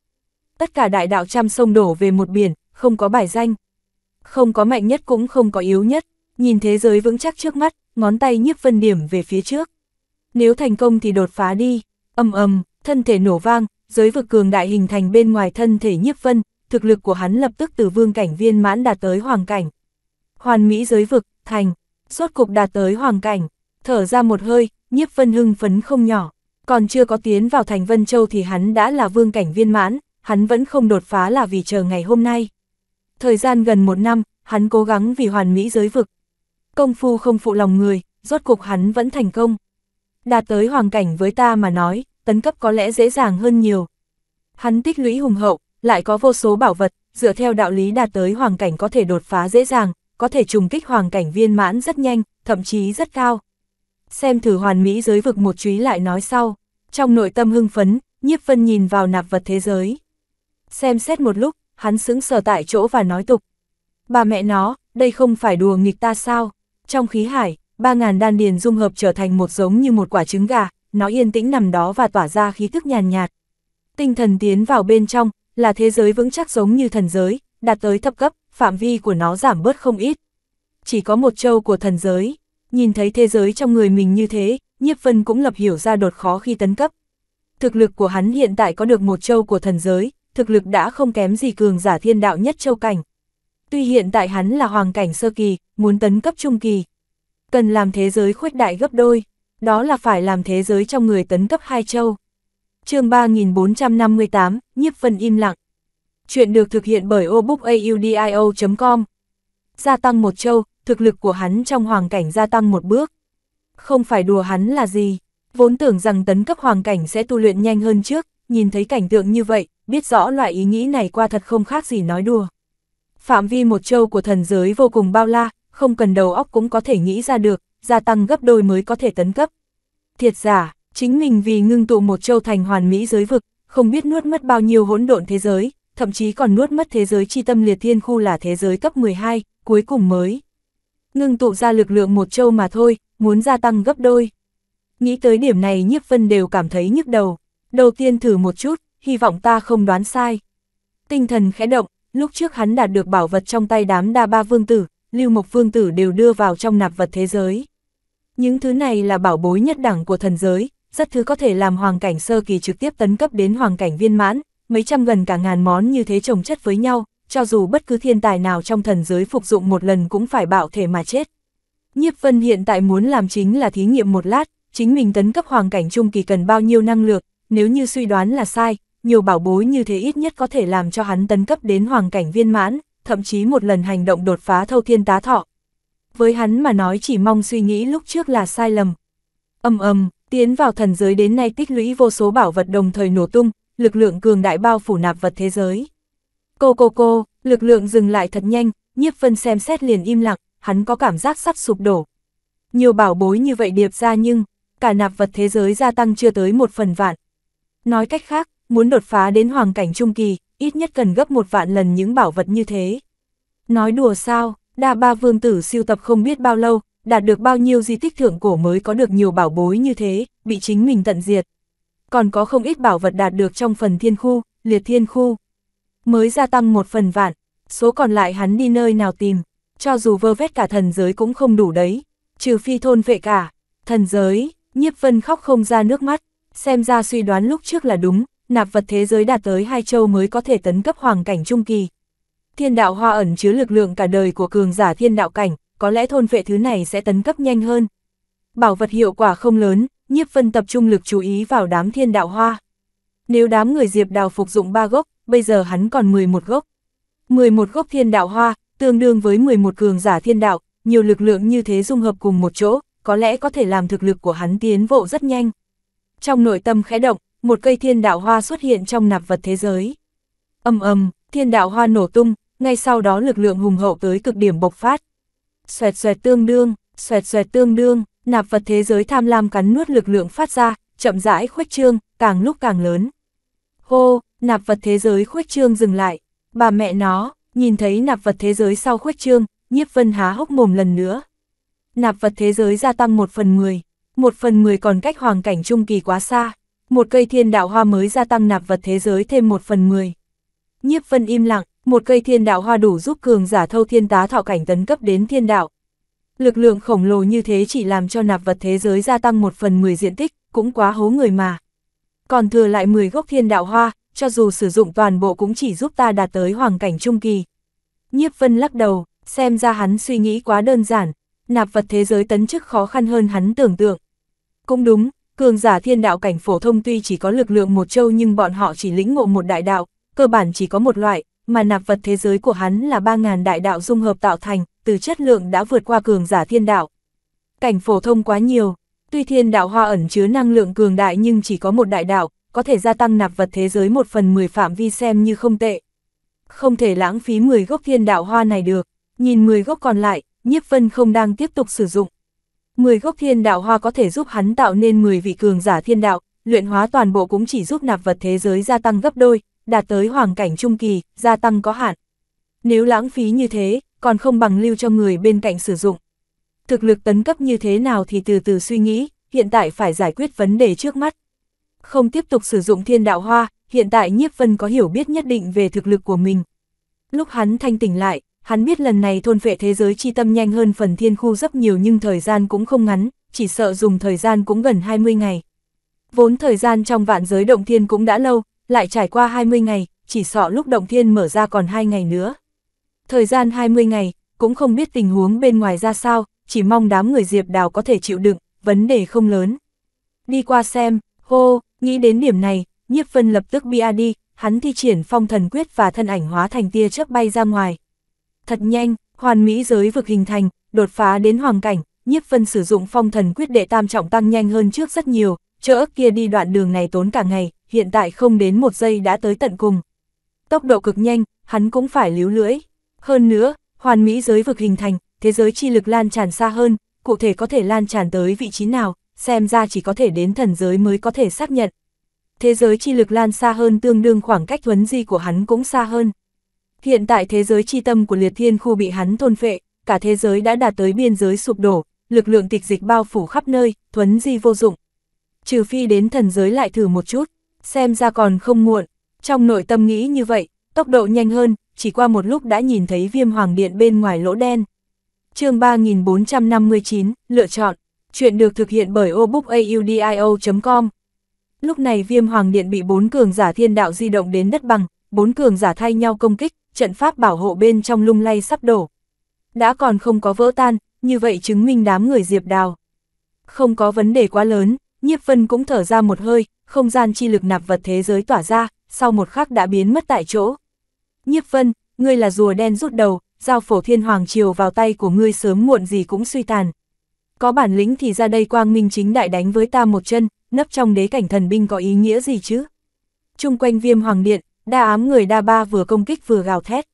Tất cả đại đạo trăm sông đổ về một biển, không có bài danh. Không có mạnh nhất cũng không có yếu nhất, nhìn thế giới vững chắc trước mắt, ngón tay nhiếp vân điểm về phía trước. Nếu thành công thì đột phá đi, ầm ầm, thân thể nổ vang, giới vực cường đại hình thành bên ngoài thân thể nhiếp vân, thực lực của hắn lập tức từ vương cảnh viên mãn đạt tới hoàng cảnh. Hoàn mỹ giới vực, thành, suốt cục đạt tới hoàng cảnh, thở ra một hơi, nhiếp vân hưng phấn không nhỏ, còn chưa có tiến vào thành Vân Châu thì hắn đã là vương cảnh viên mãn, hắn vẫn không đột phá là vì chờ ngày hôm nay. Thời gian gần một năm, hắn cố gắng vì hoàn mỹ giới vực, Công phu không phụ lòng người, rốt cuộc hắn vẫn thành công. Đạt tới hoàng cảnh với ta mà nói, tấn cấp có lẽ dễ dàng hơn nhiều. Hắn tích lũy hùng hậu, lại có vô số bảo vật, dựa theo đạo lý đạt tới hoàng cảnh có thể đột phá dễ dàng, có thể trùng kích hoàng cảnh viên mãn rất nhanh, thậm chí rất cao. Xem thử hoàn mỹ giới vực một chúy lại nói sau. Trong nội tâm hưng phấn, nhiếp phân nhìn vào nạp vật thế giới. Xem xét một lúc, hắn sững sờ tại chỗ và nói tục. Bà mẹ nó, đây không phải đùa nghịch ta sao? Trong khí hải, 3.000 đan điền dung hợp trở thành một giống như một quả trứng gà, nó yên tĩnh nằm đó và tỏa ra khí thức nhàn nhạt, nhạt. Tinh thần tiến vào bên trong, là thế giới vững chắc giống như thần giới, đạt tới thấp cấp, phạm vi của nó giảm bớt không ít. Chỉ có một châu của thần giới, nhìn thấy thế giới trong người mình như thế, Nhiếp Vân cũng lập hiểu ra đột khó khi tấn cấp. Thực lực của hắn hiện tại có được một châu của thần giới, thực lực đã không kém gì cường giả thiên đạo nhất châu cảnh. Tuy hiện tại hắn là hoàng cảnh sơ kỳ, muốn tấn cấp trung kỳ. Cần làm thế giới khuếch đại gấp đôi, đó là phải làm thế giới trong người tấn cấp hai châu. chương 3458, nhiếp phân im lặng. Chuyện được thực hiện bởi obookaudio.com. Gia tăng một châu, thực lực của hắn trong hoàng cảnh gia tăng một bước. Không phải đùa hắn là gì, vốn tưởng rằng tấn cấp hoàng cảnh sẽ tu luyện nhanh hơn trước, nhìn thấy cảnh tượng như vậy, biết rõ loại ý nghĩ này qua thật không khác gì nói đùa phạm vi một châu của thần giới vô cùng bao la, không cần đầu óc cũng có thể nghĩ ra được, gia tăng gấp đôi mới có thể tấn cấp. Thiệt giả, chính mình vì ngưng tụ một châu thành hoàn mỹ giới vực, không biết nuốt mất bao nhiêu hỗn độn thế giới, thậm chí còn nuốt mất thế giới chi tâm liệt thiên khu là thế giới cấp 12, cuối cùng mới. Ngưng tụ ra lực lượng một châu mà thôi, muốn gia tăng gấp đôi. Nghĩ tới điểm này nhiếp vân đều cảm thấy nhức đầu. Đầu tiên thử một chút, hy vọng ta không đoán sai. Tinh thần khẽ động, lúc trước hắn đạt được bảo vật trong tay đám đa ba vương tử, lưu mộc vương tử đều đưa vào trong nạp vật thế giới. Những thứ này là bảo bối nhất đẳng của thần giới, rất thứ có thể làm hoàng cảnh sơ kỳ trực tiếp tấn cấp đến hoàng cảnh viên mãn, mấy trăm gần cả ngàn món như thế trồng chất với nhau, cho dù bất cứ thiên tài nào trong thần giới phục dụng một lần cũng phải bạo thể mà chết. Nhiếp Vân hiện tại muốn làm chính là thí nghiệm một lát, chính mình tấn cấp hoàng cảnh trung kỳ cần bao nhiêu năng lượng, nếu như suy đoán là sai, nhiều bảo bối như thế ít nhất có thể làm cho hắn tấn cấp đến hoàng cảnh viên mãn, thậm chí một lần hành động đột phá thâu thiên tá thọ. Với hắn mà nói chỉ mong suy nghĩ lúc trước là sai lầm. Âm âm, tiến vào thần giới đến nay tích lũy vô số bảo vật đồng thời nổ tung, lực lượng cường đại bao phủ nạp vật thế giới. Cô cô cô, lực lượng dừng lại thật nhanh, nhiếp vân xem xét liền im lặng, hắn có cảm giác sắp sụp đổ. Nhiều bảo bối như vậy điệp ra nhưng, cả nạp vật thế giới gia tăng chưa tới một phần vạn. Nói cách khác, muốn đột phá đến hoàng cảnh trung kỳ, ít nhất cần gấp một vạn lần những bảo vật như thế. Nói đùa sao, đa ba vương tử siêu tập không biết bao lâu, đạt được bao nhiêu di tích thượng cổ mới có được nhiều bảo bối như thế, bị chính mình tận diệt. Còn có không ít bảo vật đạt được trong phần thiên khu, liệt thiên khu. Mới gia tăng một phần vạn, số còn lại hắn đi nơi nào tìm, cho dù vơ vét cả thần giới cũng không đủ đấy, trừ phi thôn vệ cả. Thần giới, nhiếp vân khóc không ra nước mắt, xem ra suy đoán lúc trước là đúng, nạp vật thế giới đạt tới hai châu mới có thể tấn cấp hoàng cảnh trung kỳ. Thiên đạo hoa ẩn chứa lực lượng cả đời của cường giả thiên đạo cảnh, có lẽ thôn vệ thứ này sẽ tấn cấp nhanh hơn. Bảo vật hiệu quả không lớn, nhiếp vân tập trung lực chú ý vào đám thiên đạo hoa. Nếu đám người diệp đào phục dụng ba gốc, bây giờ hắn còn 11 gốc. 11 gốc thiên đạo hoa, tương đương với 11 cường giả thiên đạo, nhiều lực lượng như thế dung hợp cùng một chỗ, có lẽ có thể làm thực lực của hắn tiến bộ rất nhanh. Trong nội tâm khẽ động, một cây thiên đạo hoa xuất hiện trong nạp vật thế giới. ầm ầm, thiên đạo hoa nổ tung, ngay sau đó lực lượng hùng hậu tới cực điểm bộc phát. Xoẹt xoẹt tương đương, xoẹt xoẹt tương đương, nạp vật thế giới tham lam cắn nuốt lực lượng phát ra, chậm rãi khuếch trương, càng lúc càng lớn. Hô, nạp vật thế giới khuếch trương dừng lại, bà mẹ nó, nhìn thấy nạp vật thế giới sau khuếch trương, nhiếp vân há hốc mồm lần nữa. Nạp vật thế giới gia tăng một phần mười, một phần mười còn cách hoàng cảnh trung kỳ quá xa một cây thiên đạo hoa mới gia tăng nạp vật thế giới thêm một phần mười. Nhiếp vân im lặng, một cây thiên đạo hoa đủ giúp cường giả thâu thiên tá thọ cảnh tấn cấp đến thiên đạo. Lực lượng khổng lồ như thế chỉ làm cho nạp vật thế giới gia tăng một phần mười diện tích, cũng quá hố người mà. Còn thừa lại mười gốc thiên đạo hoa, cho dù sử dụng toàn bộ cũng chỉ giúp ta đạt tới hoàng cảnh trung kỳ. Nhiếp vân lắc đầu, xem ra hắn suy nghĩ quá đơn giản, nạp vật thế giới tấn chức khó khăn hơn hắn tưởng tượng. Cũng đúng, cường giả thiên đạo cảnh phổ thông tuy chỉ có lực lượng một châu nhưng bọn họ chỉ lĩnh ngộ một đại đạo, cơ bản chỉ có một loại, mà nạp vật thế giới của hắn là 3.000 đại đạo dung hợp tạo thành, từ chất lượng đã vượt qua cường giả thiên đạo. Cảnh phổ thông quá nhiều, tuy thiên đạo hoa ẩn chứa năng lượng cường đại nhưng chỉ có một đại đạo, có thể gia tăng nạp vật thế giới một phần 10 phạm vi xem như không tệ. Không thể lãng phí 10 gốc thiên đạo hoa này được, nhìn 10 gốc còn lại, nhiếp vân không đang tiếp tục sử dụng. 10 gốc thiên đạo hoa có thể giúp hắn tạo nên 10 vị cường giả thiên đạo, luyện hóa toàn bộ cũng chỉ giúp nạp vật thế giới gia tăng gấp đôi, đạt tới hoàng cảnh trung kỳ, gia tăng có hạn. Nếu lãng phí như thế, còn không bằng lưu cho người bên cạnh sử dụng. Thực lực tấn cấp như thế nào thì từ từ suy nghĩ, hiện tại phải giải quyết vấn đề trước mắt. Không tiếp tục sử dụng thiên đạo hoa, hiện tại Nhiếp Vân có hiểu biết nhất định về thực lực của mình. Lúc hắn thanh tỉnh lại, hắn biết lần này thôn vệ thế giới chi tâm nhanh hơn phần thiên khu rất nhiều nhưng thời gian cũng không ngắn, chỉ sợ dùng thời gian cũng gần 20 ngày. Vốn thời gian trong vạn giới động thiên cũng đã lâu, lại trải qua 20 ngày, chỉ sợ lúc động thiên mở ra còn 2 ngày nữa. Thời gian 20 ngày, cũng không biết tình huống bên ngoài ra sao, chỉ mong đám người Diệp Đào có thể chịu đựng, vấn đề không lớn. Đi qua xem, hô, nghĩ đến điểm này, nhiếp vân lập tức bia đi, hắn thi triển phong thần quyết và thân ảnh hóa thành tia chớp bay ra ngoài thật nhanh, hoàn mỹ giới vực hình thành, đột phá đến hoàng cảnh, nhiếp vân sử dụng phong thần quyết đệ tam trọng tăng nhanh hơn trước rất nhiều, chớ ức kia đi đoạn đường này tốn cả ngày, hiện tại không đến một giây đã tới tận cùng. Tốc độ cực nhanh, hắn cũng phải líu lưỡi. Hơn nữa, hoàn mỹ giới vực hình thành, thế giới chi lực lan tràn xa hơn, cụ thể có thể lan tràn tới vị trí nào, xem ra chỉ có thể đến thần giới mới có thể xác nhận. Thế giới chi lực lan xa hơn tương đương khoảng cách huấn di của hắn cũng xa hơn. Hiện tại thế giới chi tâm của liệt thiên khu bị hắn thôn phệ, cả thế giới đã đạt tới biên giới sụp đổ, lực lượng tịch dịch bao phủ khắp nơi, thuấn di vô dụng. Trừ phi đến thần giới lại thử một chút, xem ra còn không muộn. Trong nội tâm nghĩ như vậy, tốc độ nhanh hơn, chỉ qua một lúc đã nhìn thấy viêm hoàng điện bên ngoài lỗ đen. chương 3459, lựa chọn. Chuyện được thực hiện bởi obookaudio.com Lúc này viêm hoàng điện bị bốn cường giả thiên đạo di động đến đất bằng, bốn cường giả thay nhau công kích, trận pháp bảo hộ bên trong lung lay sắp đổ. Đã còn không có vỡ tan, như vậy chứng minh đám người Diệp Đào. Không có vấn đề quá lớn, Nhiếp Vân cũng thở ra một hơi, không gian chi lực nạp vật thế giới tỏa ra, sau một khắc đã biến mất tại chỗ. Nhiếp Vân, ngươi là rùa đen rút đầu, giao phổ thiên hoàng triều vào tay của ngươi sớm muộn gì cũng suy tàn. Có bản lĩnh thì ra đây quang minh chính đại đánh với ta một chân, nấp trong đế cảnh thần binh có ý nghĩa gì chứ? Trung quanh viêm hoàng điện, đa ám người đa ba vừa công kích vừa gào thét.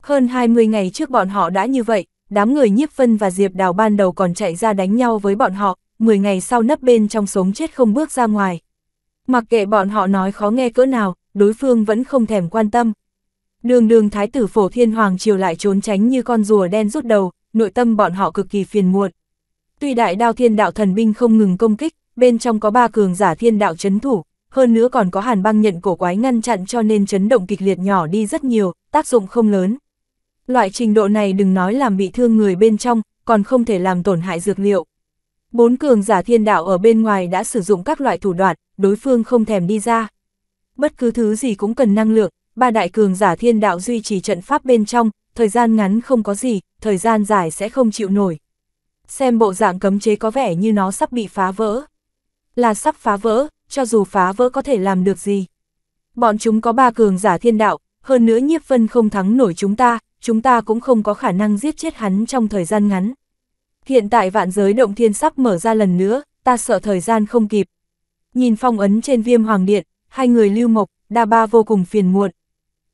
Hơn 20 ngày trước bọn họ đã như vậy, đám người nhiếp phân và diệp đào ban đầu còn chạy ra đánh nhau với bọn họ, 10 ngày sau nấp bên trong sống chết không bước ra ngoài. Mặc kệ bọn họ nói khó nghe cỡ nào, đối phương vẫn không thèm quan tâm. Đường đường thái tử phổ thiên hoàng triều lại trốn tránh như con rùa đen rút đầu, nội tâm bọn họ cực kỳ phiền muộn. Tuy đại đao thiên đạo thần binh không ngừng công kích, bên trong có ba cường giả thiên đạo chấn thủ, hơn nữa còn có hàn băng nhận cổ quái ngăn chặn cho nên chấn động kịch liệt nhỏ đi rất nhiều, tác dụng không lớn. Loại trình độ này đừng nói làm bị thương người bên trong, còn không thể làm tổn hại dược liệu. Bốn cường giả thiên đạo ở bên ngoài đã sử dụng các loại thủ đoạn, đối phương không thèm đi ra. Bất cứ thứ gì cũng cần năng lượng, ba đại cường giả thiên đạo duy trì trận pháp bên trong, thời gian ngắn không có gì, thời gian dài sẽ không chịu nổi. Xem bộ dạng cấm chế có vẻ như nó sắp bị phá vỡ. Là sắp phá vỡ, cho dù phá vỡ có thể làm được gì. Bọn chúng có ba cường giả thiên đạo, hơn nữa nhiếp vân không thắng nổi chúng ta, chúng ta cũng không có khả năng giết chết hắn trong thời gian ngắn. Hiện tại vạn giới động thiên sắp mở ra lần nữa, ta sợ thời gian không kịp. Nhìn phong ấn trên viêm hoàng điện, hai người lưu mộc, đa ba vô cùng phiền muộn.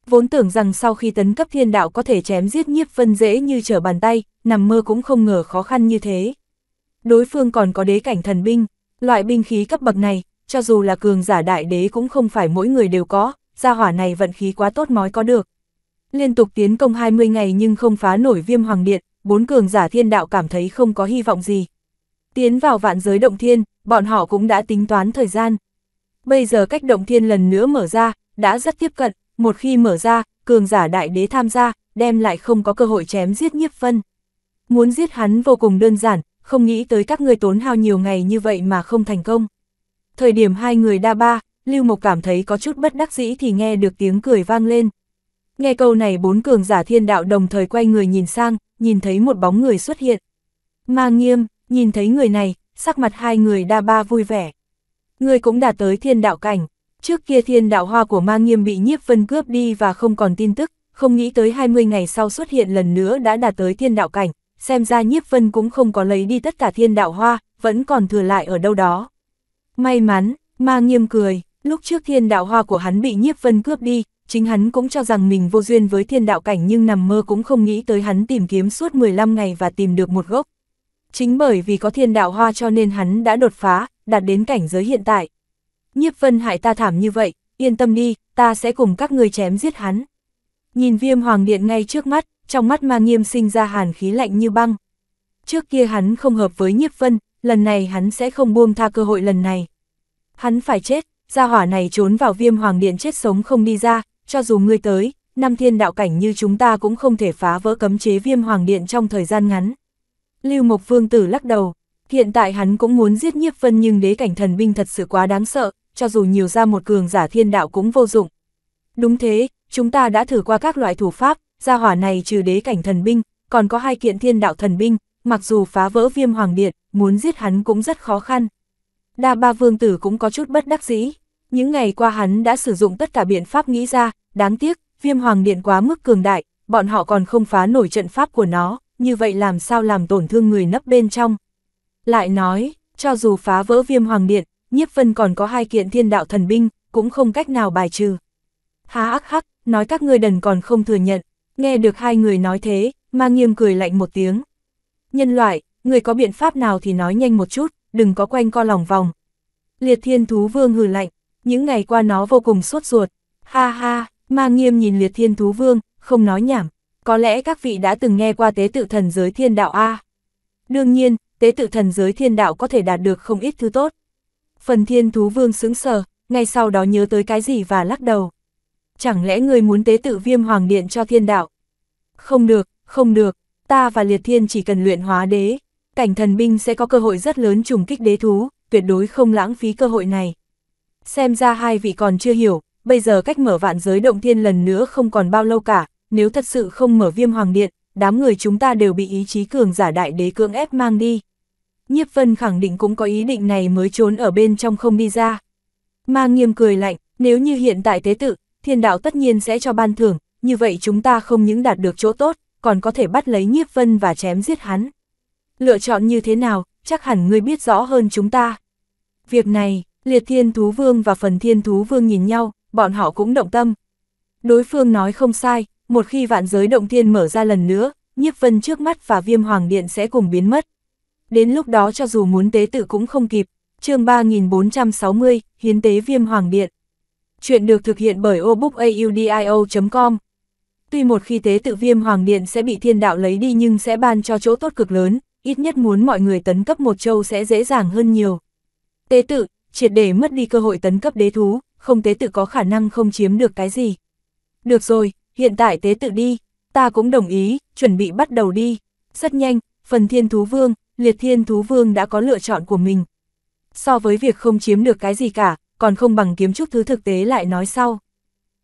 Vốn tưởng rằng sau khi tấn cấp thiên đạo có thể chém giết nhiếp vân dễ như trở bàn tay, nằm mơ cũng không ngờ khó khăn như thế. Đối phương còn có đế cảnh thần binh, loại binh khí cấp bậc này, cho dù là cường giả đại đế cũng không phải mỗi người đều có, gia hỏa này vận khí quá tốt mới có được. Liên tục tiến công 20 ngày nhưng không phá nổi viêm hoàng điện, bốn cường giả thiên đạo cảm thấy không có hy vọng gì. Tiến vào vạn giới động thiên, bọn họ cũng đã tính toán thời gian. Bây giờ cách động thiên lần nữa mở ra, đã rất tiếp cận, một khi mở ra, cường giả đại đế tham gia, đem lại không có cơ hội chém giết nhiếp phân. Muốn giết hắn vô cùng đơn giản, không nghĩ tới các ngươi tốn hao nhiều ngày như vậy mà không thành công. Thời điểm hai người đa ba, Lưu Mộc cảm thấy có chút bất đắc dĩ thì nghe được tiếng cười vang lên. Nghe câu này bốn cường giả thiên đạo đồng thời quay người nhìn sang, nhìn thấy một bóng người xuất hiện. Ma nghiêm, nhìn thấy người này, sắc mặt hai người đa ba vui vẻ. Người cũng đã tới thiên đạo cảnh, trước kia thiên đạo hoa của ma nghiêm bị nhiếp vân cướp đi và không còn tin tức, không nghĩ tới 20 ngày sau xuất hiện lần nữa đã đạt tới thiên đạo cảnh, xem ra nhiếp vân cũng không có lấy đi tất cả thiên đạo hoa, vẫn còn thừa lại ở đâu đó. May mắn, ma nghiêm cười, lúc trước thiên đạo hoa của hắn bị nhiếp vân cướp đi, chính hắn cũng cho rằng mình vô duyên với thiên đạo cảnh nhưng nằm mơ cũng không nghĩ tới hắn tìm kiếm suốt 15 ngày và tìm được một gốc. Chính bởi vì có thiên đạo hoa cho nên hắn đã đột phá, đạt đến cảnh giới hiện tại. Nhiếp vân hại ta thảm như vậy, yên tâm đi, ta sẽ cùng các người chém giết hắn. Nhìn viêm hoàng điện ngay trước mắt, trong mắt ma nghiêm sinh ra hàn khí lạnh như băng. Trước kia hắn không hợp với nhiếp vân, lần này hắn sẽ không buông tha cơ hội lần này. Hắn phải chết, gia hỏa này trốn vào viêm hoàng điện chết sống không đi ra, cho dù ngươi tới, năm thiên đạo cảnh như chúng ta cũng không thể phá vỡ cấm chế viêm hoàng điện trong thời gian ngắn. Lưu Mộc Vương Tử lắc đầu, hiện tại hắn cũng muốn giết nhiếp vân nhưng đế cảnh thần binh thật sự quá đáng sợ, cho dù nhiều ra một cường giả thiên đạo cũng vô dụng. Đúng thế, chúng ta đã thử qua các loại thủ pháp, gia hỏa này trừ đế cảnh thần binh, còn có hai kiện thiên đạo thần binh, mặc dù phá vỡ viêm hoàng điện, muốn giết hắn cũng rất khó khăn. Đa ba vương tử cũng có chút bất đắc dĩ, những ngày qua hắn đã sử dụng tất cả biện pháp nghĩ ra, đáng tiếc, viêm hoàng điện quá mức cường đại, bọn họ còn không phá nổi trận pháp của nó, như vậy làm sao làm tổn thương người nấp bên trong. Lại nói, cho dù phá vỡ viêm hoàng điện, nhiếp vân còn có hai kiện thiên đạo thần binh, cũng không cách nào bài trừ. Há ác hắc, nói các ngươi đần còn không thừa nhận, nghe được hai người nói thế, ma nghiêm cười lạnh một tiếng. Nhân loại, người có biện pháp nào thì nói nhanh một chút, đừng có quanh co lòng vòng. Liệt thiên thú vương hừ lạnh, những ngày qua nó vô cùng sốt ruột. Ha ha, ma nghiêm nhìn liệt thiên thú vương, không nói nhảm. Có lẽ các vị đã từng nghe qua tế tự thần giới thiên đạo A. Đương nhiên, tế tự thần giới thiên đạo có thể đạt được không ít thứ tốt. Phần thiên thú vương sững sờ, ngay sau đó nhớ tới cái gì và lắc đầu. Chẳng lẽ người muốn tế tự viêm hoàng điện cho thiên đạo? Không được, không được, ta và liệt thiên chỉ cần luyện hóa đế, cảnh thần binh sẽ có cơ hội rất lớn trùng kích đế thú, tuyệt đối không lãng phí cơ hội này. Xem ra hai vị còn chưa hiểu, bây giờ cách mở vạn giới động thiên lần nữa không còn bao lâu cả, nếu thật sự không mở viêm hoàng điện, đám người chúng ta đều bị ý chí cường giả đại đế cưỡng ép mang đi. Nhiếp Vân khẳng định cũng có ý định này mới trốn ở bên trong không đi ra. Ma nghiêm cười lạnh, nếu như hiện tại tế tự, thiên đạo tất nhiên sẽ cho ban thưởng, như vậy chúng ta không những đạt được chỗ tốt, còn có thể bắt lấy nhiếp vân và chém giết hắn. Lựa chọn như thế nào, chắc hẳn ngươi biết rõ hơn chúng ta. Việc này, liệt thiên thú vương và phần thiên thú vương nhìn nhau, bọn họ cũng động tâm. Đối phương nói không sai, một khi vạn giới động thiên mở ra lần nữa, nhiếp vân trước mắt và viêm hoàng điện sẽ cùng biến mất. Đến lúc đó cho dù muốn tế tự cũng không kịp, chương 3460, hiến tế viêm hoàng điện. Chuyện được thực hiện bởi obookaudio.com Tuy một khi tế tự viêm hoàng điện sẽ bị thiên đạo lấy đi nhưng sẽ ban cho chỗ tốt cực lớn, ít nhất muốn mọi người tấn cấp một châu sẽ dễ dàng hơn nhiều. Tế tự, triệt để mất đi cơ hội tấn cấp đế thú, không tế tự có khả năng không chiếm được cái gì. Được rồi, hiện tại tế tự đi, ta cũng đồng ý, chuẩn bị bắt đầu đi. Rất nhanh, phần thiên thú vương, liệt thiên thú vương đã có lựa chọn của mình. So với việc không chiếm được cái gì cả, còn không bằng kiếm chút thứ thực tế lại nói sau.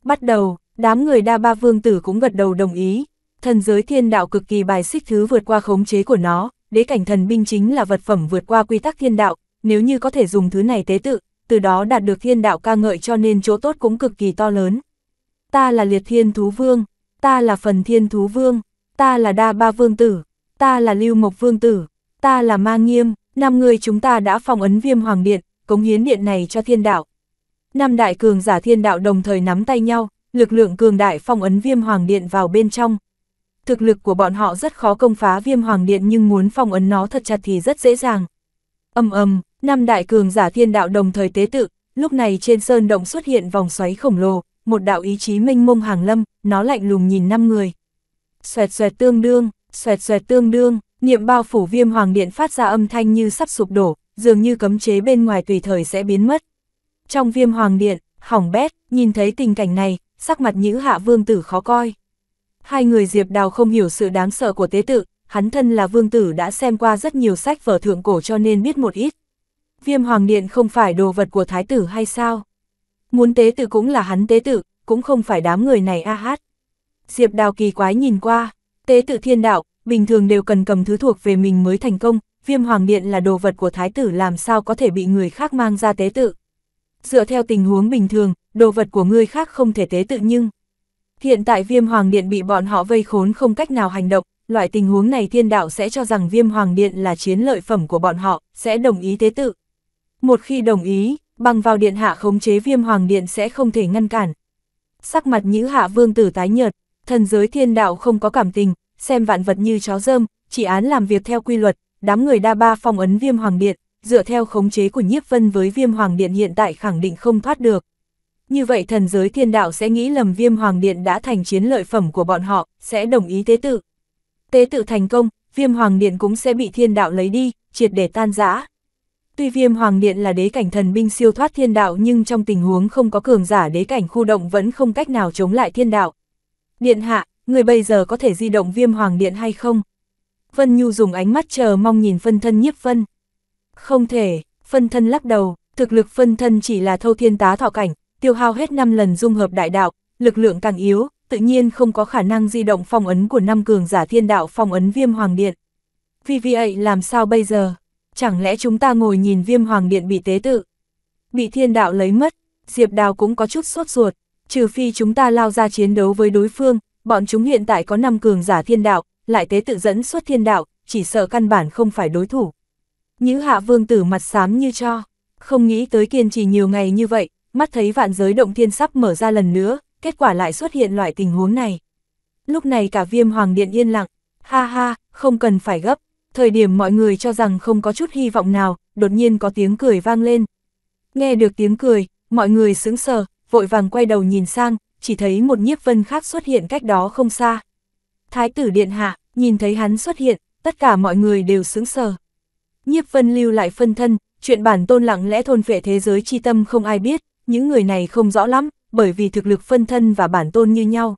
Bắt đầu. Đám người đa ba vương tử cũng gật đầu đồng ý, thần giới thiên đạo cực kỳ bài xích thứ vượt qua khống chế của nó, đế cảnh thần binh chính là vật phẩm vượt qua quy tắc thiên đạo, nếu như có thể dùng thứ này tế tự, từ đó đạt được thiên đạo ca ngợi cho nên chỗ tốt cũng cực kỳ to lớn. Ta là liệt thiên thú vương, ta là phần thiên thú vương, ta là đa ba vương tử, ta là lưu mộc vương tử, ta là ma nghiêm, năm người chúng ta đã phòng ấn viêm hoàng điện, cống hiến điện này cho thiên đạo. Năm đại cường giả thiên đạo đồng thời nắm tay nhau, lực lượng cường đại phong ấn viêm hoàng điện vào bên trong. Thực lực của bọn họ rất khó công phá viêm hoàng điện nhưng muốn phong ấn nó thật chặt thì rất dễ dàng. Âm âm, năm đại cường giả thiên đạo đồng thời tế tự, lúc này trên sơn động xuất hiện vòng xoáy khổng lồ, một đạo ý chí minh mông hàng lâm, nó lạnh lùng nhìn năm người. Xoẹt xoẹt tương đương, xoẹt xoẹt tương đương, niệm bao phủ viêm hoàng điện phát ra âm thanh như sắp sụp đổ, dường như cấm chế bên ngoài tùy thời sẽ biến mất. Trong viêm hoàng điện, hỏng bét, nhìn thấy tình cảnh này, sắc mặt nhữ hạ vương tử khó coi. Hai người Diệp Đào không hiểu sự đáng sợ của tế tự, hắn thân là vương tử đã xem qua rất nhiều sách vở thượng cổ cho nên biết một ít. Viêm hoàng điện không phải đồ vật của thái tử hay sao? Muốn tế tự cũng là hắn tế tự, cũng không phải đám người này a hát. Diệp Đào kỳ quái nhìn qua, tế tự thiên đạo, bình thường đều cần cầm thứ thuộc về mình mới thành công, viêm hoàng điện là đồ vật của thái tử làm sao có thể bị người khác mang ra tế tự. Dựa theo tình huống bình thường, đồ vật của ngươi khác không thể tế tự nhưng... Hiện tại viêm hoàng điện bị bọn họ vây khốn không cách nào hành động, loại tình huống này thiên đạo sẽ cho rằng viêm hoàng điện là chiến lợi phẩm của bọn họ, sẽ đồng ý tế tự. Một khi đồng ý, bằng vào điện hạ khống chế viêm hoàng điện sẽ không thể ngăn cản. Sắc mặt nhữ hạ vương tử tái nhợt, thần giới thiên đạo không có cảm tình, xem vạn vật như chó dơm, chỉ án làm việc theo quy luật, đám người đa ba phong ấn viêm hoàng điện, dựa theo khống chế của nhiếp vân với viêm hoàng điện hiện tại khẳng định không thoát được. Như vậy thần giới thiên đạo sẽ nghĩ lầm viêm hoàng điện đã thành chiến lợi phẩm của bọn họ, sẽ đồng ý tế tự. Tế tự thành công, viêm hoàng điện cũng sẽ bị thiên đạo lấy đi, triệt để tan rã. Tuy viêm hoàng điện là đế cảnh thần binh siêu thoát thiên đạo nhưng trong tình huống không có cường giả đế cảnh khu động vẫn không cách nào chống lại thiên đạo. Điện hạ, người bây giờ có thể di động viêm hoàng điện hay không? Vân Nhu dùng ánh mắt chờ mong nhìn phân thân nhiếp vân. Không thể, phân thân lắc đầu, thực lực phân thân chỉ là thâu thiên tá thọ cảnh, tiêu hao hết 5 lần dung hợp đại đạo, lực lượng càng yếu, tự nhiên không có khả năng di động phong ấn của năm cường giả thiên đạo phong ấn viêm hoàng điện. Vì vậy làm sao bây giờ? Chẳng lẽ chúng ta ngồi nhìn viêm hoàng điện bị tế tự? Bị thiên đạo lấy mất, Diệp Đào cũng có chút sốt ruột, trừ phi chúng ta lao ra chiến đấu với đối phương, bọn chúng hiện tại có năm cường giả thiên đạo, lại tế tự dẫn xuất thiên đạo, chỉ sợ căn bản không phải đối thủ. Nhữ hạ vương tử mặt xám như cho, không nghĩ tới kiên trì nhiều ngày như vậy, mắt thấy vạn giới động thiên sắp mở ra lần nữa, kết quả lại xuất hiện loại tình huống này. Lúc này cả viêm hoàng điện yên lặng, ha ha, không cần phải gấp, thời điểm mọi người cho rằng không có chút hy vọng nào, đột nhiên có tiếng cười vang lên. Nghe được tiếng cười, mọi người sững sờ, vội vàng quay đầu nhìn sang, chỉ thấy một nhiếp vân khác xuất hiện cách đó không xa. Thái tử điện hạ, nhìn thấy hắn xuất hiện, tất cả mọi người đều sững sờ. Nhiếp vân lưu lại phân thân, chuyện bản tôn lặng lẽ thôn phệ thế giới chi tâm không ai biết, những người này không rõ lắm, bởi vì thực lực phân thân và bản tôn như nhau.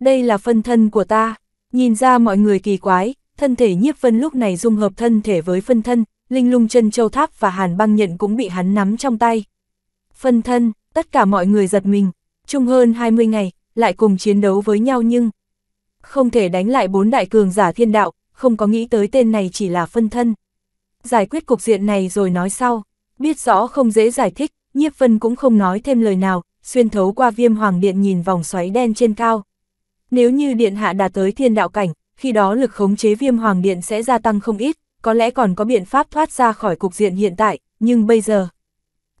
Đây là phân thân của ta, nhìn ra mọi người kỳ quái, thân thể nhiếp vân lúc này dung hợp thân thể với phân thân, linh lung chân châu tháp và hàn băng nhận cũng bị hắn nắm trong tay. Phân thân, tất cả mọi người giật mình, chung hơn 20 ngày, lại cùng chiến đấu với nhau nhưng không thể đánh lại bốn đại cường giả thiên đạo, không có nghĩ tới tên này chỉ là phân thân. Giải quyết cục diện này rồi nói sau, biết rõ không dễ giải thích, Nhiếp Vân cũng không nói thêm lời nào, xuyên thấu qua viêm hoàng điện nhìn vòng xoáy đen trên cao. Nếu như điện hạ đã tới thiên đạo cảnh, khi đó lực khống chế viêm hoàng điện sẽ gia tăng không ít, có lẽ còn có biện pháp thoát ra khỏi cục diện hiện tại, nhưng bây giờ...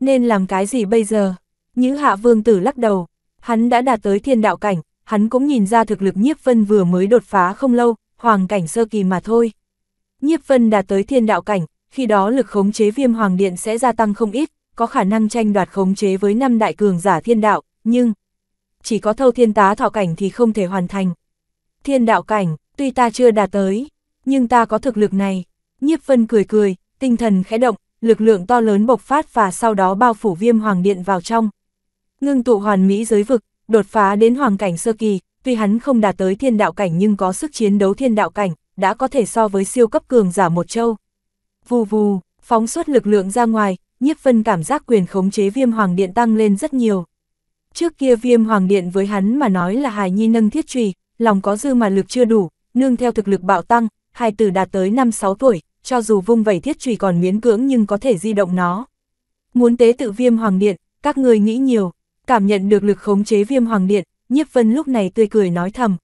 Nên làm cái gì bây giờ? Nhữ hạ vương tử lắc đầu, hắn đã đạt tới thiên đạo cảnh, hắn cũng nhìn ra thực lực nhiếp vân vừa mới đột phá không lâu, hoàng cảnh sơ kỳ mà thôi. Nhiếp vân đạt tới thiên đạo cảnh, khi đó lực khống chế viêm hoàng điện sẽ gia tăng không ít, có khả năng tranh đoạt khống chế với năm đại cường giả thiên đạo, nhưng chỉ có thâu thiên tá thọ cảnh thì không thể hoàn thành. Thiên đạo cảnh, tuy ta chưa đạt tới, nhưng ta có thực lực này. Nhiếp Vân cười cười, tinh thần khẽ động, lực lượng to lớn bộc phát và sau đó bao phủ viêm hoàng điện vào trong. Ngưng tụ hoàn mỹ giới vực, đột phá đến hoàng cảnh sơ kỳ, tuy hắn không đạt tới thiên đạo cảnh nhưng có sức chiến đấu thiên đạo cảnh, đã có thể so với siêu cấp cường giả một châu. Vù vù, phóng xuất lực lượng ra ngoài, Nhiếp Vân cảm giác quyền khống chế viêm hoàng điện tăng lên rất nhiều. Trước kia viêm hoàng điện với hắn mà nói là hài nhi nâng thiết trùy, lòng có dư mà lực chưa đủ, nương theo thực lực bạo tăng, hài tử đạt tới 5-6 tuổi, cho dù vung vẩy thiết trùy còn miễn cưỡng nhưng có thể di động nó. Muốn tế tự viêm hoàng điện, các người nghĩ nhiều, cảm nhận được lực khống chế viêm hoàng điện, nhiếp vân lúc này tươi cười nói thầm.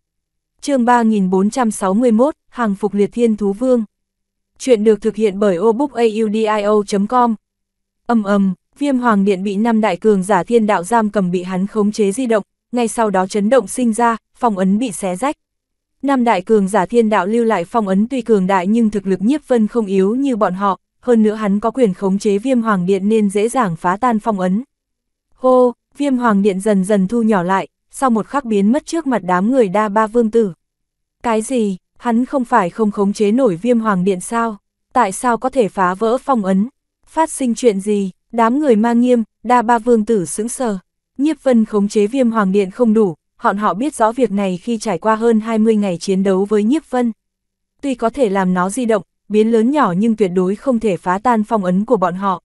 chương 3461, Hàng phục liệt thiên thú vương. Chuyện được thực hiện bởi obookaudio.com Âm âm, viêm hoàng điện bị năm đại cường giả thiên đạo giam cầm bị hắn khống chế di động, ngay sau đó chấn động sinh ra, phong ấn bị xé rách. Năm đại cường giả thiên đạo lưu lại phong ấn tuy cường đại nhưng thực lực nhiếp vân không yếu như bọn họ, hơn nữa hắn có quyền khống chế viêm hoàng điện nên dễ dàng phá tan phong ấn. Hô, viêm hoàng điện dần dần thu nhỏ lại, sau một khắc biến mất trước mặt đám người đa ba vương tử. Cái gì, hắn không phải không khống chế nổi viêm hoàng điện sao? Tại sao có thể phá vỡ phong ấn? Phát sinh chuyện gì, đám người ma nghiêm, đa ba vương tử sững sờ. Nhiếp vân khống chế viêm hoàng điện không đủ, họn họ biết rõ việc này khi trải qua hơn 20 ngày chiến đấu với nhiếp vân. Tuy có thể làm nó di động, biến lớn nhỏ nhưng tuyệt đối không thể phá tan phong ấn của bọn họ.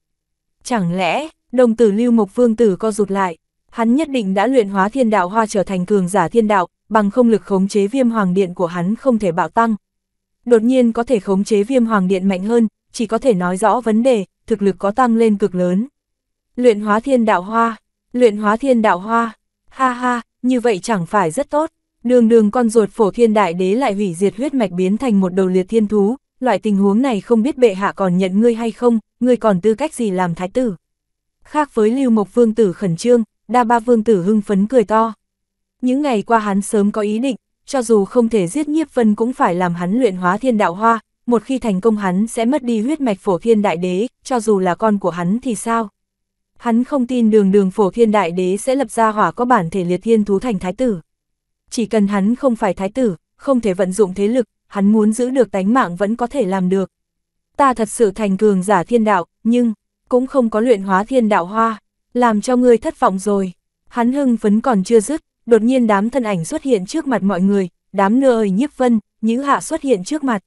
Chẳng lẽ, đồng tử lưu mộc vương tử co rụt lại, hắn nhất định đã luyện hóa thiên đạo hoa trở thành cường giả thiên đạo, bằng không lực khống chế viêm hoàng điện của hắn không thể bạo tăng. Đột nhiên có thể khống chế viêm hoàng điện mạnh hơn, chỉ có thể nói rõ vấn đề, thực lực có tăng lên cực lớn. Luyện hóa thiên đạo hoa, luyện hóa thiên đạo hoa, ha ha, như vậy chẳng phải rất tốt. Đường đường con ruột phổ thiên đại đế lại hủy diệt huyết mạch biến thành một đầu liệt thiên thú, loại tình huống này không biết bệ hạ còn nhận ngươi hay không, ngươi còn tư cách gì làm thái tử. Khác với lưu mộc vương tử khẩn trương, đa ba vương tử hưng phấn cười to. Những ngày qua hắn sớm có ý định, cho dù không thể giết nhiếp vân cũng phải làm hắn luyện hóa thiên đạo hoa, một khi thành công hắn sẽ mất đi huyết mạch phổ thiên đại đế, cho dù là con của hắn thì sao? Hắn không tin đường đường phổ thiên đại đế sẽ lập ra hỏa có bản thể liệt thiên thú thành thái tử. Chỉ cần hắn không phải thái tử, không thể vận dụng thế lực, hắn muốn giữ được tánh mạng vẫn có thể làm được. Ta thật sự thành cường giả thiên đạo, nhưng, cũng không có luyện hóa thiên đạo hoa, làm cho ngươi thất vọng rồi. Hắn hưng phấn còn chưa dứt, đột nhiên đám thân ảnh xuất hiện trước mặt mọi người, đám ơi nhiếp vân, nhữ hạ xuất hiện trước mặt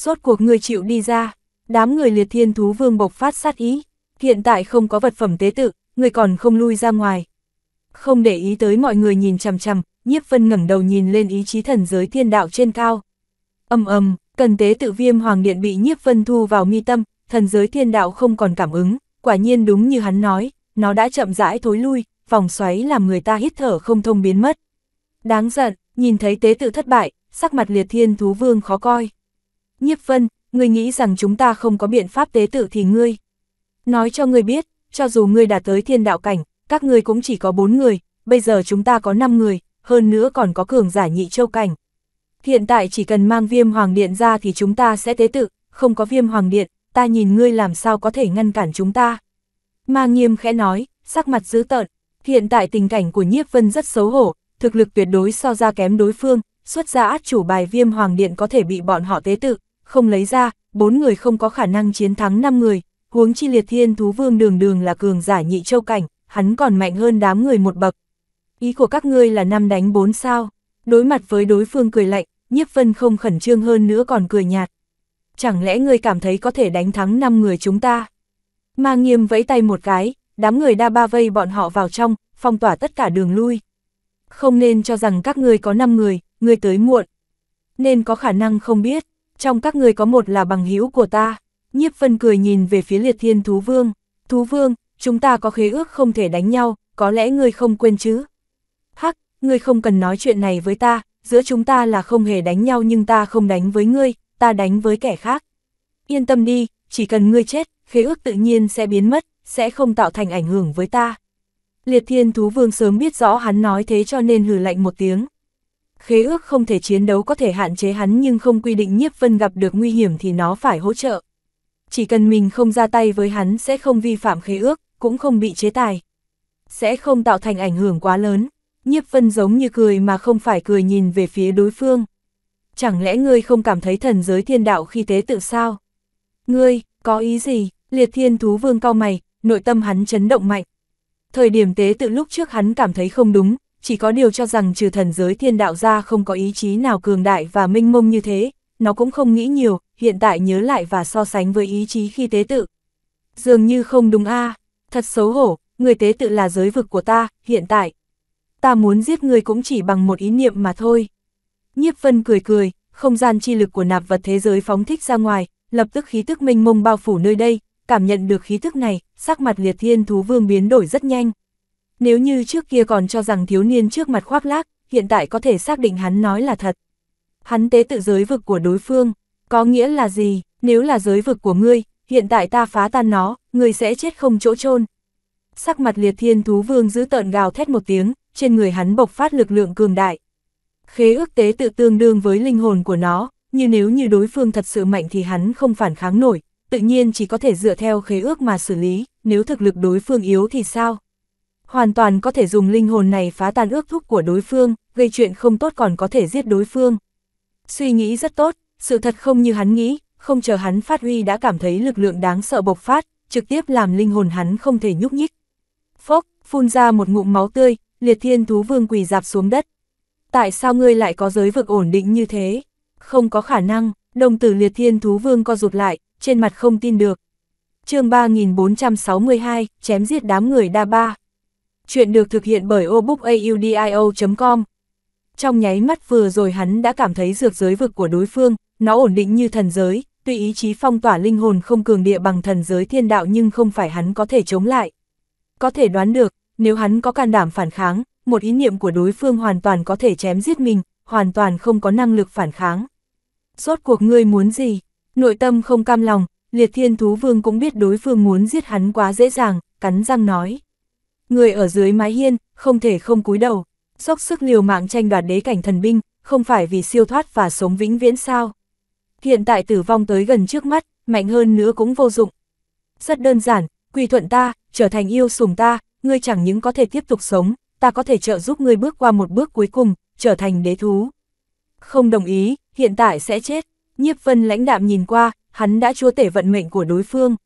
rốt cuộc ngươi chịu đi ra, đám người liệt thiên thú vương bộc phát sát ý, hiện tại không có vật phẩm tế tự, người còn không lui ra ngoài. Không để ý tới mọi người nhìn chằm chằm, nhiếp vân ngẩng đầu nhìn lên ý chí thần giới thiên đạo trên cao. Âm âm, cần tế tự viêm hoàng điện bị nhiếp vân thu vào mi tâm, thần giới thiên đạo không còn cảm ứng, quả nhiên đúng như hắn nói, nó đã chậm rãi thối lui, vòng xoáy làm người ta hít thở không thông biến mất. Đáng giận, nhìn thấy tế tự thất bại, sắc mặt liệt thiên thú vương khó coi. Nhiếp vân, ngươi nghĩ rằng chúng ta không có biện pháp tế tự thì ngươi. Nói cho ngươi biết, cho dù ngươi đã tới thiên đạo cảnh, các ngươi cũng chỉ có bốn người, bây giờ chúng ta có năm người, hơn nữa còn có cường giả nhị châu cảnh. Hiện tại chỉ cần mang viêm hoàng điện ra thì chúng ta sẽ tế tự, không có viêm hoàng điện, ta nhìn ngươi làm sao có thể ngăn cản chúng ta. Ma nghiêm khẽ nói, sắc mặt dữ tợn, hiện tại tình cảnh của nhiếp vân rất xấu hổ, thực lực tuyệt đối so ra kém đối phương, xuất ra át chủ bài viêm hoàng điện có thể bị bọn họ tế tự, không lấy ra, bốn người không có khả năng chiến thắng năm người, huống chi liệt thiên thú vương đường đường là cường giả nhị châu cảnh, hắn còn mạnh hơn đám người một bậc. Ý của các ngươi là năm đánh bốn sao, đối mặt với đối phương cười lạnh, nhiếp vân không khẩn trương hơn nữa còn cười nhạt. Chẳng lẽ ngươi cảm thấy có thể đánh thắng năm người chúng ta? Ma nghiêm vẫy tay một cái, đám người đa ba vây bọn họ vào trong, phong tỏa tất cả đường lui. Không nên cho rằng các ngươi có 5 người, ngươi tới muộn. Nên có khả năng không biết, trong các người có một là bằng hữu của ta. Nhiếp phân cười nhìn về phía liệt thiên thú vương. Thú vương, chúng ta có khế ước không thể đánh nhau, có lẽ ngươi không quên chứ. Hắc, ngươi không cần nói chuyện này với ta, giữa chúng ta là không hề đánh nhau nhưng ta không đánh với ngươi, ta đánh với kẻ khác. Yên tâm đi, chỉ cần ngươi chết, khế ước tự nhiên sẽ biến mất, sẽ không tạo thành ảnh hưởng với ta. Liệt thiên thú vương sớm biết rõ hắn nói thế cho nên hừ lạnh một tiếng khế ước không thể chiến đấu có thể hạn chế hắn nhưng không quy định nhiếp vân gặp được nguy hiểm thì nó phải hỗ trợ. Chỉ cần mình không ra tay với hắn sẽ không vi phạm khế ước, cũng không bị chế tài. Sẽ không tạo thành ảnh hưởng quá lớn. Nhiếp vân giống như cười mà không phải cười nhìn về phía đối phương. Chẳng lẽ ngươi không cảm thấy thần giới thiên đạo khi tế tự sao? Ngươi, có ý gì? Liệt thiên thú vương cao mày, nội tâm hắn chấn động mạnh. Thời điểm tế tự lúc trước hắn cảm thấy không đúng, chỉ có điều cho rằng trừ thần giới thiên đạo ra không có ý chí nào cường đại và minh mông như thế, nó cũng không nghĩ nhiều, hiện tại nhớ lại và so sánh với ý chí khi tế tự. Dường như không đúng a thật xấu hổ, người tế tự là giới vực của ta, hiện tại. Ta muốn giết người cũng chỉ bằng một ý niệm mà thôi. Nhiếp vân cười cười, không gian chi lực của nạp vật thế giới phóng thích ra ngoài, lập tức khí tức minh mông bao phủ nơi đây, cảm nhận được khí tức này, sắc mặt liệt thiên thú vương biến đổi rất nhanh. Nếu như trước kia còn cho rằng thiếu niên trước mặt khoác lác, hiện tại có thể xác định hắn nói là thật. Hắn tế tự giới vực của đối phương, có nghĩa là gì, nếu là giới vực của ngươi, hiện tại ta phá tan nó, ngươi sẽ chết không chỗ chôn Sắc mặt liệt thiên thú vương giữ tợn gào thét một tiếng, trên người hắn bộc phát lực lượng cường đại. Khế ước tế tự tương đương với linh hồn của nó, như nếu như đối phương thật sự mạnh thì hắn không phản kháng nổi, tự nhiên chỉ có thể dựa theo khế ước mà xử lý, nếu thực lực đối phương yếu thì sao? hoàn toàn có thể dùng linh hồn này phá tan ước thúc của đối phương, gây chuyện không tốt còn có thể giết đối phương. Suy nghĩ rất tốt, sự thật không như hắn nghĩ, không chờ hắn phát huy đã cảm thấy lực lượng đáng sợ bộc phát, trực tiếp làm linh hồn hắn không thể nhúc nhích. Phốc, phun ra một ngụm máu tươi, liệt thiên thú vương quỳ dạp xuống đất. Tại sao ngươi lại có giới vực ổn định như thế? Không có khả năng, đồng tử liệt thiên thú vương co rụt lại, trên mặt không tin được. chương 3462, chém giết đám người đa ba chuyện được thực hiện bởi obookaudio.com. Trong nháy mắt vừa rồi hắn đã cảm thấy dược giới vực của đối phương, nó ổn định như thần giới, tuy ý chí phong tỏa linh hồn không cường địa bằng thần giới thiên đạo nhưng không phải hắn có thể chống lại. Có thể đoán được, nếu hắn có can đảm phản kháng, một ý niệm của đối phương hoàn toàn có thể chém giết mình, hoàn toàn không có năng lực phản kháng. Rốt cuộc ngươi muốn gì? Nội tâm không cam lòng, liệt thiên thú vương cũng biết đối phương muốn giết hắn quá dễ dàng, cắn răng nói người ở dưới mái hiên, không thể không cúi đầu, dốc sức liều mạng tranh đoạt đế cảnh thần binh, không phải vì siêu thoát và sống vĩnh viễn sao. Hiện tại tử vong tới gần trước mắt, mạnh hơn nữa cũng vô dụng. Rất đơn giản, quy thuận ta, trở thành yêu sùng ta, ngươi chẳng những có thể tiếp tục sống, ta có thể trợ giúp ngươi bước qua một bước cuối cùng, trở thành đế thú. Không đồng ý, hiện tại sẽ chết. Nhiếp vân lãnh đạm nhìn qua, hắn đã chúa tể vận mệnh của đối phương.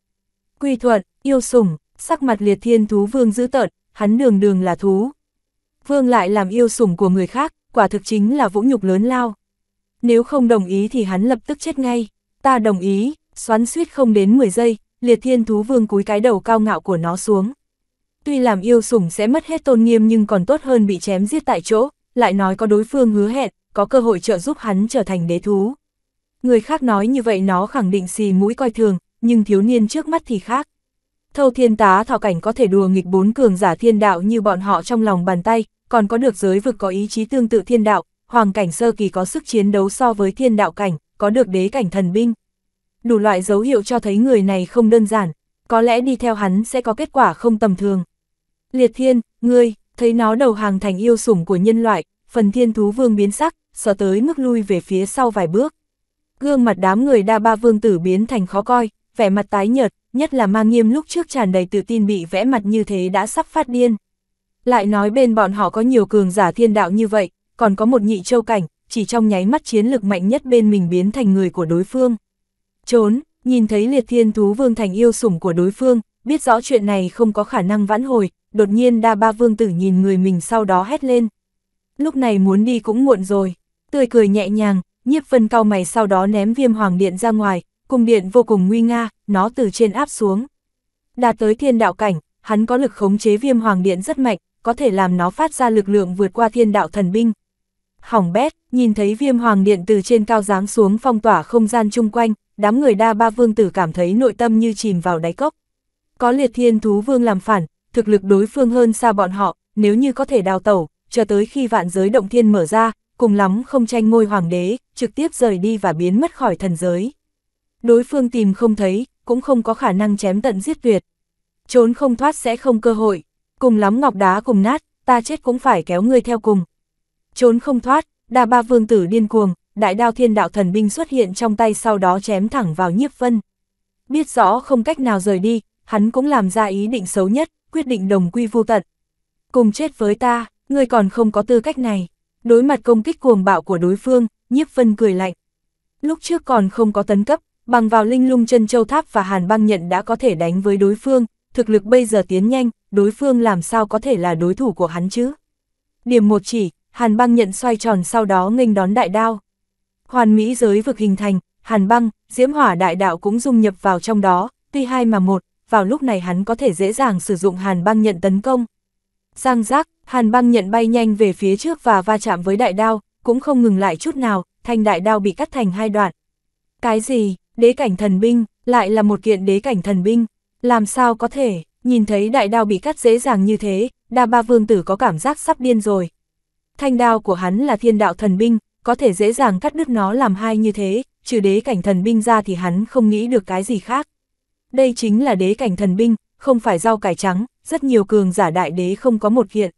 Quy thuận, yêu sùng sắc mặt liệt thiên thú vương dữ tợn, hắn đường đường là thú. Vương lại làm yêu sủng của người khác, quả thực chính là vũ nhục lớn lao. Nếu không đồng ý thì hắn lập tức chết ngay, ta đồng ý, xoắn suýt không đến 10 giây, liệt thiên thú vương cúi cái đầu cao ngạo của nó xuống. Tuy làm yêu sủng sẽ mất hết tôn nghiêm nhưng còn tốt hơn bị chém giết tại chỗ, lại nói có đối phương hứa hẹn, có cơ hội trợ giúp hắn trở thành đế thú. Người khác nói như vậy nó khẳng định xì mũi coi thường, nhưng thiếu niên trước mắt thì khác. Thâu thiên tá thọ cảnh có thể đùa nghịch bốn cường giả thiên đạo như bọn họ trong lòng bàn tay, còn có được giới vực có ý chí tương tự thiên đạo, hoàng cảnh sơ kỳ có sức chiến đấu so với thiên đạo cảnh, có được đế cảnh thần binh. Đủ loại dấu hiệu cho thấy người này không đơn giản, có lẽ đi theo hắn sẽ có kết quả không tầm thường. Liệt thiên, ngươi, thấy nó đầu hàng thành yêu sủng của nhân loại, phần thiên thú vương biến sắc, sợ tới mức lui về phía sau vài bước. Gương mặt đám người đa ba vương tử biến thành khó coi, vẻ mặt tái nhợt, nhất là ma nghiêm lúc trước tràn đầy tự tin bị vẽ mặt như thế đã sắp phát điên. Lại nói bên bọn họ có nhiều cường giả thiên đạo như vậy, còn có một nhị châu cảnh, chỉ trong nháy mắt chiến lực mạnh nhất bên mình biến thành người của đối phương. Trốn, nhìn thấy liệt thiên thú vương thành yêu sủng của đối phương, biết rõ chuyện này không có khả năng vãn hồi, đột nhiên đa ba vương tử nhìn người mình sau đó hét lên. Lúc này muốn đi cũng muộn rồi, tươi cười nhẹ nhàng, nhiếp vân cao mày sau đó ném viêm hoàng điện ra ngoài, cung điện vô cùng nguy nga, nó từ trên áp xuống. Đạt tới thiên đạo cảnh, hắn có lực khống chế viêm hoàng điện rất mạnh, có thể làm nó phát ra lực lượng vượt qua thiên đạo thần binh. Hỏng bét, nhìn thấy viêm hoàng điện từ trên cao giáng xuống phong tỏa không gian chung quanh, đám người đa ba vương tử cảm thấy nội tâm như chìm vào đáy cốc. Có liệt thiên thú vương làm phản, thực lực đối phương hơn xa bọn họ, nếu như có thể đào tẩu, chờ tới khi vạn giới động thiên mở ra, cùng lắm không tranh ngôi hoàng đế, trực tiếp rời đi và biến mất khỏi thần giới đối phương tìm không thấy, cũng không có khả năng chém tận giết tuyệt. Trốn không thoát sẽ không cơ hội, cùng lắm ngọc đá cùng nát, ta chết cũng phải kéo ngươi theo cùng. Trốn không thoát, đa ba vương tử điên cuồng, đại đao thiên đạo thần binh xuất hiện trong tay sau đó chém thẳng vào nhiếp vân. Biết rõ không cách nào rời đi, hắn cũng làm ra ý định xấu nhất, quyết định đồng quy vô tận. Cùng chết với ta, ngươi còn không có tư cách này. Đối mặt công kích cuồng bạo của đối phương, nhiếp vân cười lạnh. Lúc trước còn không có tấn cấp, bằng vào linh lung chân châu tháp và hàn băng nhận đã có thể đánh với đối phương, thực lực bây giờ tiến nhanh, đối phương làm sao có thể là đối thủ của hắn chứ? Điểm một chỉ, hàn băng nhận xoay tròn sau đó nghênh đón đại đao. Hoàn mỹ giới vực hình thành, hàn băng, diễm hỏa đại đạo cũng dung nhập vào trong đó, tuy hai mà một, vào lúc này hắn có thể dễ dàng sử dụng hàn băng nhận tấn công. Giang giác, hàn băng nhận bay nhanh về phía trước và va chạm với đại đao, cũng không ngừng lại chút nào, thanh đại đao bị cắt thành hai đoạn. Cái gì? Đế cảnh thần binh, lại là một kiện đế cảnh thần binh, làm sao có thể, nhìn thấy đại đao bị cắt dễ dàng như thế, đa ba vương tử có cảm giác sắp điên rồi. Thanh đao của hắn là thiên đạo thần binh, có thể dễ dàng cắt đứt nó làm hai như thế, trừ đế cảnh thần binh ra thì hắn không nghĩ được cái gì khác. Đây chính là đế cảnh thần binh, không phải rau cải trắng, rất nhiều cường giả đại đế không có một kiện.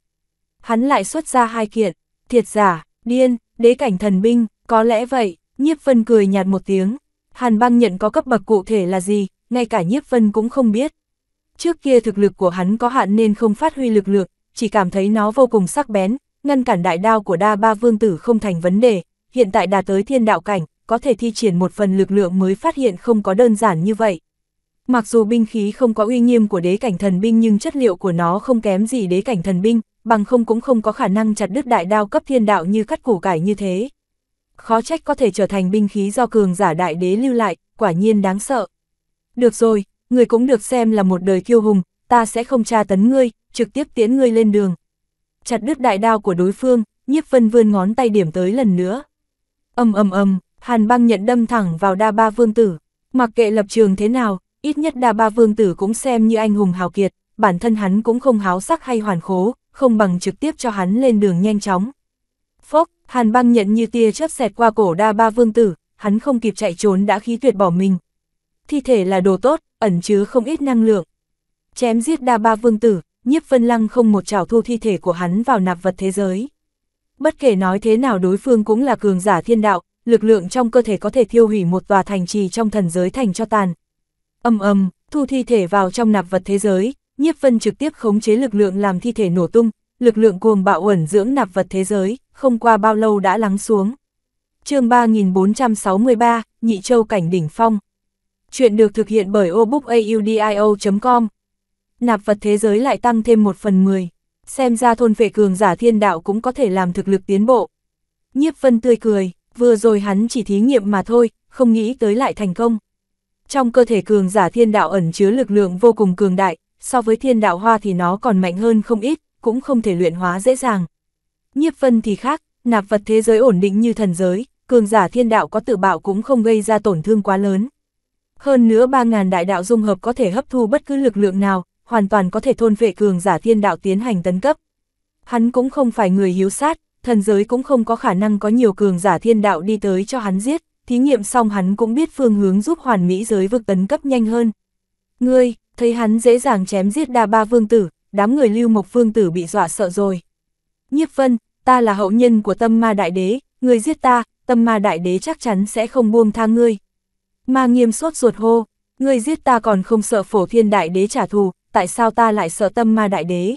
Hắn lại xuất ra hai kiện, thiệt giả, điên, đế cảnh thần binh, có lẽ vậy, nhiếp vân cười nhạt một tiếng, Hàn băng nhận có cấp bậc cụ thể là gì, ngay cả nhiếp vân cũng không biết. Trước kia thực lực của hắn có hạn nên không phát huy lực lượng, chỉ cảm thấy nó vô cùng sắc bén, ngăn cản đại đao của đa ba vương tử không thành vấn đề, hiện tại đã tới thiên đạo cảnh, có thể thi triển một phần lực lượng mới phát hiện không có đơn giản như vậy. Mặc dù binh khí không có uy nghiêm của đế cảnh thần binh nhưng chất liệu của nó không kém gì đế cảnh thần binh, bằng không cũng không có khả năng chặt đứt đại đao cấp thiên đạo như cắt củ cải như thế khó trách có thể trở thành binh khí do cường giả đại đế lưu lại, quả nhiên đáng sợ. Được rồi, người cũng được xem là một đời kiêu hùng, ta sẽ không tra tấn ngươi, trực tiếp tiến ngươi lên đường. Chặt đứt đại đao của đối phương, nhiếp vân vươn ngón tay điểm tới lần nữa. Âm âm âm, hàn băng nhận đâm thẳng vào đa ba vương tử. Mặc kệ lập trường thế nào, ít nhất đa ba vương tử cũng xem như anh hùng hào kiệt, bản thân hắn cũng không háo sắc hay hoàn khố, không bằng trực tiếp cho hắn lên đường nhanh chóng. Hàn băng nhận như tia chớp xẹt qua cổ đa ba vương tử, hắn không kịp chạy trốn đã khí tuyệt bỏ mình. Thi thể là đồ tốt, ẩn chứa không ít năng lượng. Chém giết đa ba vương tử, nhiếp vân lăng không một trảo thu thi thể của hắn vào nạp vật thế giới. Bất kể nói thế nào đối phương cũng là cường giả thiên đạo, lực lượng trong cơ thể có thể thiêu hủy một tòa thành trì trong thần giới thành cho tàn. Âm âm, thu thi thể vào trong nạp vật thế giới, nhiếp vân trực tiếp khống chế lực lượng làm thi thể nổ tung, lực lượng cuồng bạo ẩn dưỡng nạp vật thế giới, không qua bao lâu đã lắng xuống. chương 3463, Nhị Châu Cảnh Đỉnh Phong. Chuyện được thực hiện bởi obookaudio.com. Nạp vật thế giới lại tăng thêm một phần mười. Xem ra thôn vệ cường giả thiên đạo cũng có thể làm thực lực tiến bộ. Nhiếp vân tươi cười, vừa rồi hắn chỉ thí nghiệm mà thôi, không nghĩ tới lại thành công. Trong cơ thể cường giả thiên đạo ẩn chứa lực lượng vô cùng cường đại, so với thiên đạo hoa thì nó còn mạnh hơn không ít, cũng không thể luyện hóa dễ dàng nhiếp vân thì khác, nạp vật thế giới ổn định như thần giới, cường giả thiên đạo có tự bạo cũng không gây ra tổn thương quá lớn. Hơn nữa 3.000 đại đạo dung hợp có thể hấp thu bất cứ lực lượng nào, hoàn toàn có thể thôn vệ cường giả thiên đạo tiến hành tấn cấp. Hắn cũng không phải người hiếu sát, thần giới cũng không có khả năng có nhiều cường giả thiên đạo đi tới cho hắn giết, thí nghiệm xong hắn cũng biết phương hướng giúp hoàn mỹ giới vực tấn cấp nhanh hơn. Ngươi, thấy hắn dễ dàng chém giết đa ba vương tử, đám người lưu mộc vương tử bị dọa sợ rồi. Nhiếp Vân, ta là hậu nhân của tâm ma đại đế, người giết ta, tâm ma đại đế chắc chắn sẽ không buông tha ngươi. Ma nghiêm sốt ruột hô, người giết ta còn không sợ phổ thiên đại đế trả thù, tại sao ta lại sợ tâm ma đại đế?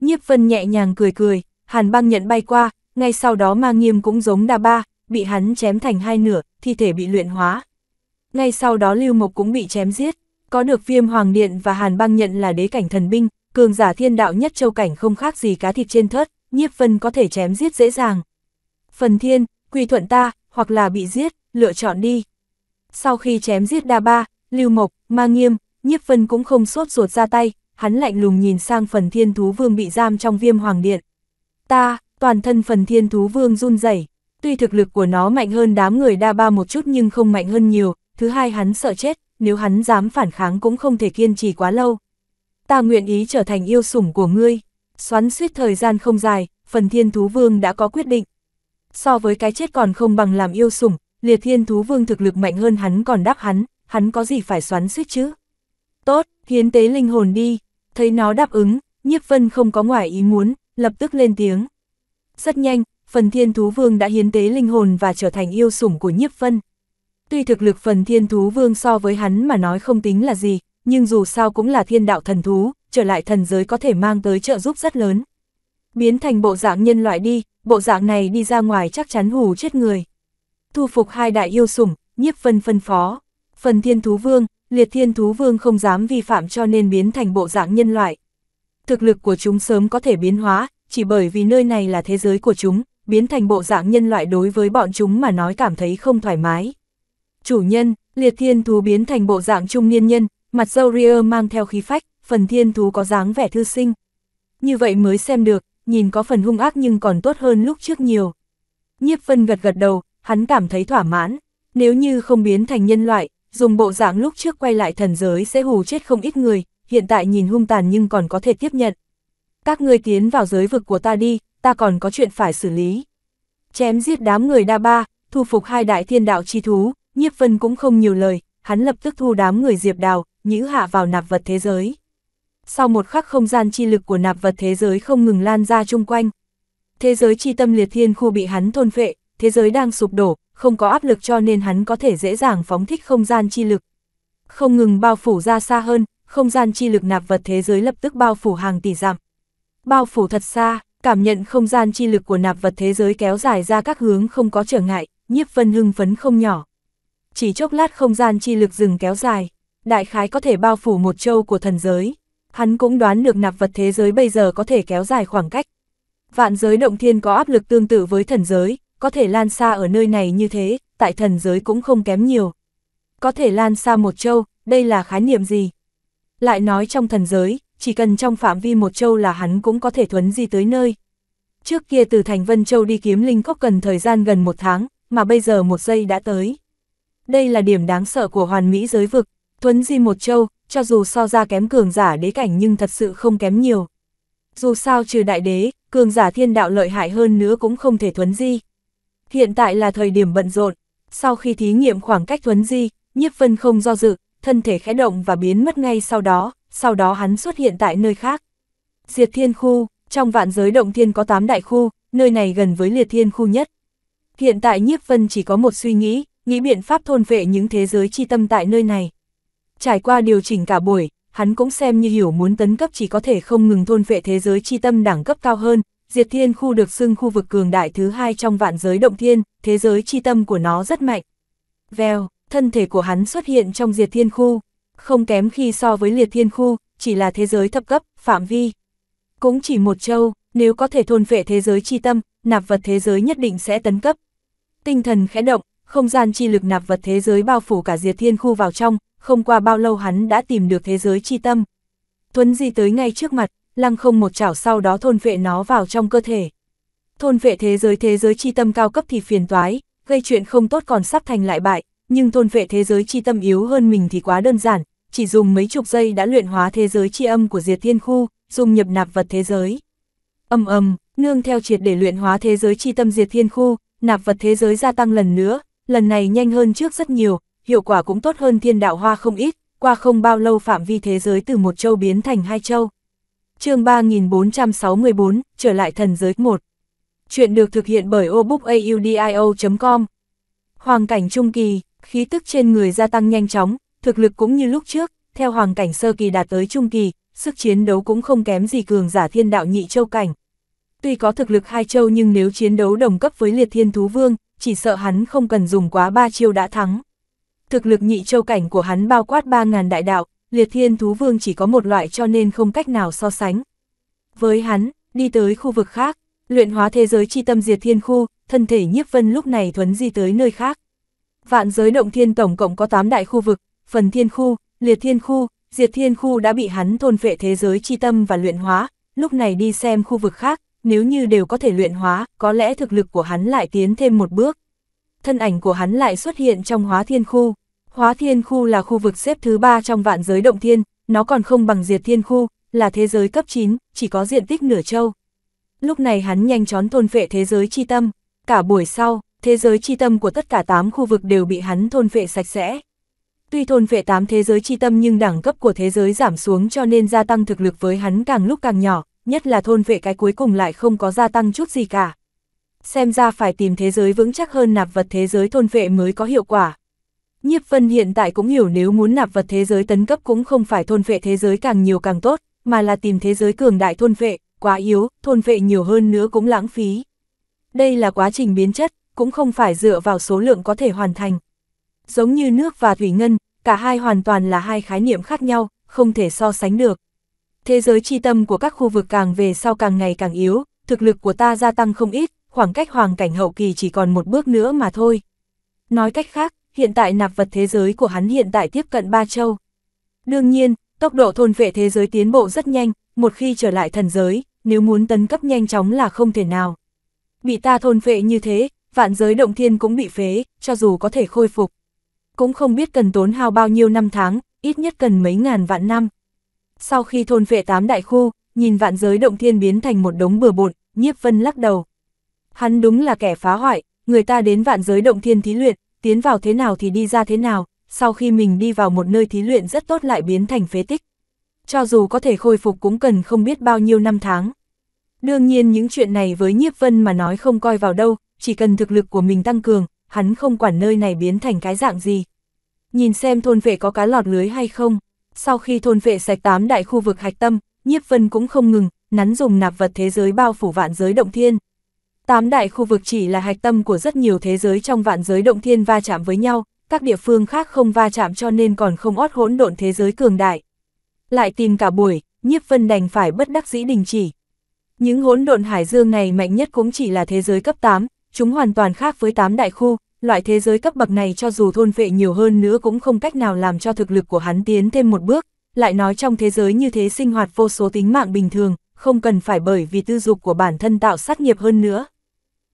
Nhiếp Vân nhẹ nhàng cười cười, hàn băng nhận bay qua, ngay sau đó ma nghiêm cũng giống đa ba, bị hắn chém thành hai nửa, thi thể bị luyện hóa. Ngay sau đó Lưu Mộc cũng bị chém giết, có được viêm hoàng điện và hàn băng nhận là đế cảnh thần binh, cường giả thiên đạo nhất châu cảnh không khác gì cá thịt trên thớt, nhiếp vân có thể chém giết dễ dàng. Phần thiên, quy thuận ta, hoặc là bị giết, lựa chọn đi. Sau khi chém giết đa ba, lưu mộc, ma nghiêm, nhiếp vân cũng không sốt ruột ra tay, hắn lạnh lùng nhìn sang phần thiên thú vương bị giam trong viêm hoàng điện. Ta, toàn thân phần thiên thú vương run rẩy tuy thực lực của nó mạnh hơn đám người đa ba một chút nhưng không mạnh hơn nhiều, thứ hai hắn sợ chết, nếu hắn dám phản kháng cũng không thể kiên trì quá lâu. Ta nguyện ý trở thành yêu sủng của ngươi xoắn suýt thời gian không dài, phần thiên thú vương đã có quyết định. So với cái chết còn không bằng làm yêu sủng, liệt thiên thú vương thực lực mạnh hơn hắn còn đáp hắn, hắn có gì phải xoắn suýt chứ. Tốt, hiến tế linh hồn đi, thấy nó đáp ứng, nhiếp vân không có ngoài ý muốn, lập tức lên tiếng. Rất nhanh, phần thiên thú vương đã hiến tế linh hồn và trở thành yêu sủng của nhiếp vân. Tuy thực lực phần thiên thú vương so với hắn mà nói không tính là gì, nhưng dù sao cũng là thiên đạo thần thú, trở lại thần giới có thể mang tới trợ giúp rất lớn. Biến thành bộ dạng nhân loại đi, bộ dạng này đi ra ngoài chắc chắn hù chết người. Thu phục hai đại yêu sủng, nhiếp phân phân phó. Phần thiên thú vương, liệt thiên thú vương không dám vi phạm cho nên biến thành bộ dạng nhân loại. Thực lực của chúng sớm có thể biến hóa, chỉ bởi vì nơi này là thế giới của chúng, biến thành bộ dạng nhân loại đối với bọn chúng mà nói cảm thấy không thoải mái. Chủ nhân, liệt thiên thú biến thành bộ dạng trung niên nhân, mặt dâu ria mang theo khí phách, phần thiên thú có dáng vẻ thư sinh. Như vậy mới xem được, nhìn có phần hung ác nhưng còn tốt hơn lúc trước nhiều. Nhiếp vân gật gật đầu, hắn cảm thấy thỏa mãn, nếu như không biến thành nhân loại, dùng bộ dạng lúc trước quay lại thần giới sẽ hù chết không ít người, hiện tại nhìn hung tàn nhưng còn có thể tiếp nhận. Các ngươi tiến vào giới vực của ta đi, ta còn có chuyện phải xử lý. Chém giết đám người đa ba, thu phục hai đại thiên đạo chi thú, nhiếp vân cũng không nhiều lời, hắn lập tức thu đám người diệp đào, nhữ hạ vào nạp vật thế giới sau một khắc không gian chi lực của nạp vật thế giới không ngừng lan ra chung quanh. Thế giới chi tâm liệt thiên khu bị hắn thôn phệ, thế giới đang sụp đổ, không có áp lực cho nên hắn có thể dễ dàng phóng thích không gian chi lực. Không ngừng bao phủ ra xa hơn, không gian chi lực nạp vật thế giới lập tức bao phủ hàng tỷ dặm. Bao phủ thật xa, cảm nhận không gian chi lực của nạp vật thế giới kéo dài ra các hướng không có trở ngại, nhiếp vân hưng phấn không nhỏ. Chỉ chốc lát không gian chi lực dừng kéo dài, đại khái có thể bao phủ một châu của thần giới hắn cũng đoán được nạp vật thế giới bây giờ có thể kéo dài khoảng cách. Vạn giới động thiên có áp lực tương tự với thần giới, có thể lan xa ở nơi này như thế, tại thần giới cũng không kém nhiều. Có thể lan xa một châu, đây là khái niệm gì? Lại nói trong thần giới, chỉ cần trong phạm vi một châu là hắn cũng có thể thuấn di tới nơi. Trước kia từ thành Vân Châu đi kiếm linh cốc cần thời gian gần một tháng, mà bây giờ một giây đã tới. Đây là điểm đáng sợ của hoàn mỹ giới vực, thuấn di một châu, cho dù so ra kém cường giả đế cảnh nhưng thật sự không kém nhiều. Dù sao trừ đại đế, cường giả thiên đạo lợi hại hơn nữa cũng không thể thuấn di. Hiện tại là thời điểm bận rộn, sau khi thí nghiệm khoảng cách thuấn di, nhiếp vân không do dự, thân thể khẽ động và biến mất ngay sau đó, sau đó hắn xuất hiện tại nơi khác. Diệt thiên khu, trong vạn giới động thiên có 8 đại khu, nơi này gần với liệt thiên khu nhất. Hiện tại nhiếp vân chỉ có một suy nghĩ, nghĩ biện pháp thôn vệ những thế giới chi tâm tại nơi này trải qua điều chỉnh cả buổi, hắn cũng xem như hiểu muốn tấn cấp chỉ có thể không ngừng thôn vệ thế giới chi tâm đẳng cấp cao hơn, diệt thiên khu được xưng khu vực cường đại thứ hai trong vạn giới động thiên, thế giới chi tâm của nó rất mạnh. Vèo, thân thể của hắn xuất hiện trong diệt thiên khu, không kém khi so với liệt thiên khu, chỉ là thế giới thấp cấp, phạm vi. Cũng chỉ một châu, nếu có thể thôn vệ thế giới chi tâm, nạp vật thế giới nhất định sẽ tấn cấp. Tinh thần khẽ động, không gian chi lực nạp vật thế giới bao phủ cả diệt thiên khu vào trong, không qua bao lâu hắn đã tìm được thế giới chi tâm. Thuấn di tới ngay trước mặt, lăng không một chảo sau đó thôn vệ nó vào trong cơ thể. Thôn vệ thế giới thế giới chi tâm cao cấp thì phiền toái, gây chuyện không tốt còn sắp thành lại bại, nhưng thôn vệ thế giới chi tâm yếu hơn mình thì quá đơn giản, chỉ dùng mấy chục giây đã luyện hóa thế giới chi âm của diệt thiên khu, dùng nhập nạp vật thế giới. Âm âm, nương theo triệt để luyện hóa thế giới chi tâm diệt thiên khu, nạp vật thế giới gia tăng lần nữa, lần này nhanh hơn trước rất nhiều, hiệu quả cũng tốt hơn thiên đạo hoa không ít, qua không bao lâu phạm vi thế giới từ một châu biến thành hai châu. chương 3464, trở lại thần giới 1. Chuyện được thực hiện bởi obookaudio.com. Hoàng cảnh trung kỳ, khí tức trên người gia tăng nhanh chóng, thực lực cũng như lúc trước, theo hoàng cảnh sơ kỳ đạt tới trung kỳ, sức chiến đấu cũng không kém gì cường giả thiên đạo nhị châu cảnh. Tuy có thực lực hai châu nhưng nếu chiến đấu đồng cấp với liệt thiên thú vương, chỉ sợ hắn không cần dùng quá ba chiêu đã thắng thực lực nhị châu cảnh của hắn bao quát 3.000 đại đạo, liệt thiên thú vương chỉ có một loại cho nên không cách nào so sánh. Với hắn, đi tới khu vực khác, luyện hóa thế giới chi tâm diệt thiên khu, thân thể nhiếp vân lúc này thuấn di tới nơi khác. Vạn giới động thiên tổng cộng có 8 đại khu vực, phần thiên khu, liệt thiên khu, diệt thiên khu đã bị hắn thôn vệ thế giới chi tâm và luyện hóa, lúc này đi xem khu vực khác, nếu như đều có thể luyện hóa, có lẽ thực lực của hắn lại tiến thêm một bước. Thân ảnh của hắn lại xuất hiện trong hóa thiên khu. Hóa thiên khu là khu vực xếp thứ 3 trong vạn giới động thiên, nó còn không bằng diệt thiên khu, là thế giới cấp 9, chỉ có diện tích nửa châu. Lúc này hắn nhanh chóng thôn phệ thế giới chi tâm, cả buổi sau, thế giới chi tâm của tất cả 8 khu vực đều bị hắn thôn phệ sạch sẽ. Tuy thôn phệ 8 thế giới chi tâm nhưng đẳng cấp của thế giới giảm xuống cho nên gia tăng thực lực với hắn càng lúc càng nhỏ, nhất là thôn phệ cái cuối cùng lại không có gia tăng chút gì cả. Xem ra phải tìm thế giới vững chắc hơn nạp vật thế giới thôn phệ mới có hiệu quả. Nhiếp Vân hiện tại cũng hiểu nếu muốn nạp vật thế giới tấn cấp cũng không phải thôn vệ thế giới càng nhiều càng tốt, mà là tìm thế giới cường đại thôn vệ, quá yếu, thôn vệ nhiều hơn nữa cũng lãng phí. Đây là quá trình biến chất, cũng không phải dựa vào số lượng có thể hoàn thành. Giống như nước và thủy ngân, cả hai hoàn toàn là hai khái niệm khác nhau, không thể so sánh được. Thế giới chi tâm của các khu vực càng về sau càng ngày càng yếu, thực lực của ta gia tăng không ít, khoảng cách hoàng cảnh hậu kỳ chỉ còn một bước nữa mà thôi. Nói cách khác, hiện tại nạp vật thế giới của hắn hiện tại tiếp cận ba châu. Đương nhiên, tốc độ thôn vệ thế giới tiến bộ rất nhanh, một khi trở lại thần giới, nếu muốn tấn cấp nhanh chóng là không thể nào. Bị ta thôn vệ như thế, vạn giới động thiên cũng bị phế, cho dù có thể khôi phục. Cũng không biết cần tốn hao bao nhiêu năm tháng, ít nhất cần mấy ngàn vạn năm. Sau khi thôn vệ tám đại khu, nhìn vạn giới động thiên biến thành một đống bừa bộn, nhiếp vân lắc đầu. Hắn đúng là kẻ phá hoại, người ta đến vạn giới động thiên thí luyện, tiến vào thế nào thì đi ra thế nào, sau khi mình đi vào một nơi thí luyện rất tốt lại biến thành phế tích. Cho dù có thể khôi phục cũng cần không biết bao nhiêu năm tháng. Đương nhiên những chuyện này với Nhiếp Vân mà nói không coi vào đâu, chỉ cần thực lực của mình tăng cường, hắn không quản nơi này biến thành cái dạng gì. Nhìn xem thôn vệ có cá lọt lưới hay không. Sau khi thôn vệ sạch tám đại khu vực hạch tâm, Nhiếp Vân cũng không ngừng, nắn dùng nạp vật thế giới bao phủ vạn giới động thiên. Tám đại khu vực chỉ là hạch tâm của rất nhiều thế giới trong vạn giới động thiên va chạm với nhau, các địa phương khác không va chạm cho nên còn không ót hỗn độn thế giới cường đại. Lại tìm cả buổi, nhiếp vân đành phải bất đắc dĩ đình chỉ. Những hỗn độn hải dương này mạnh nhất cũng chỉ là thế giới cấp 8, chúng hoàn toàn khác với tám đại khu, loại thế giới cấp bậc này cho dù thôn vệ nhiều hơn nữa cũng không cách nào làm cho thực lực của hắn tiến thêm một bước, lại nói trong thế giới như thế sinh hoạt vô số tính mạng bình thường, không cần phải bởi vì tư dục của bản thân tạo sát nghiệp hơn nữa.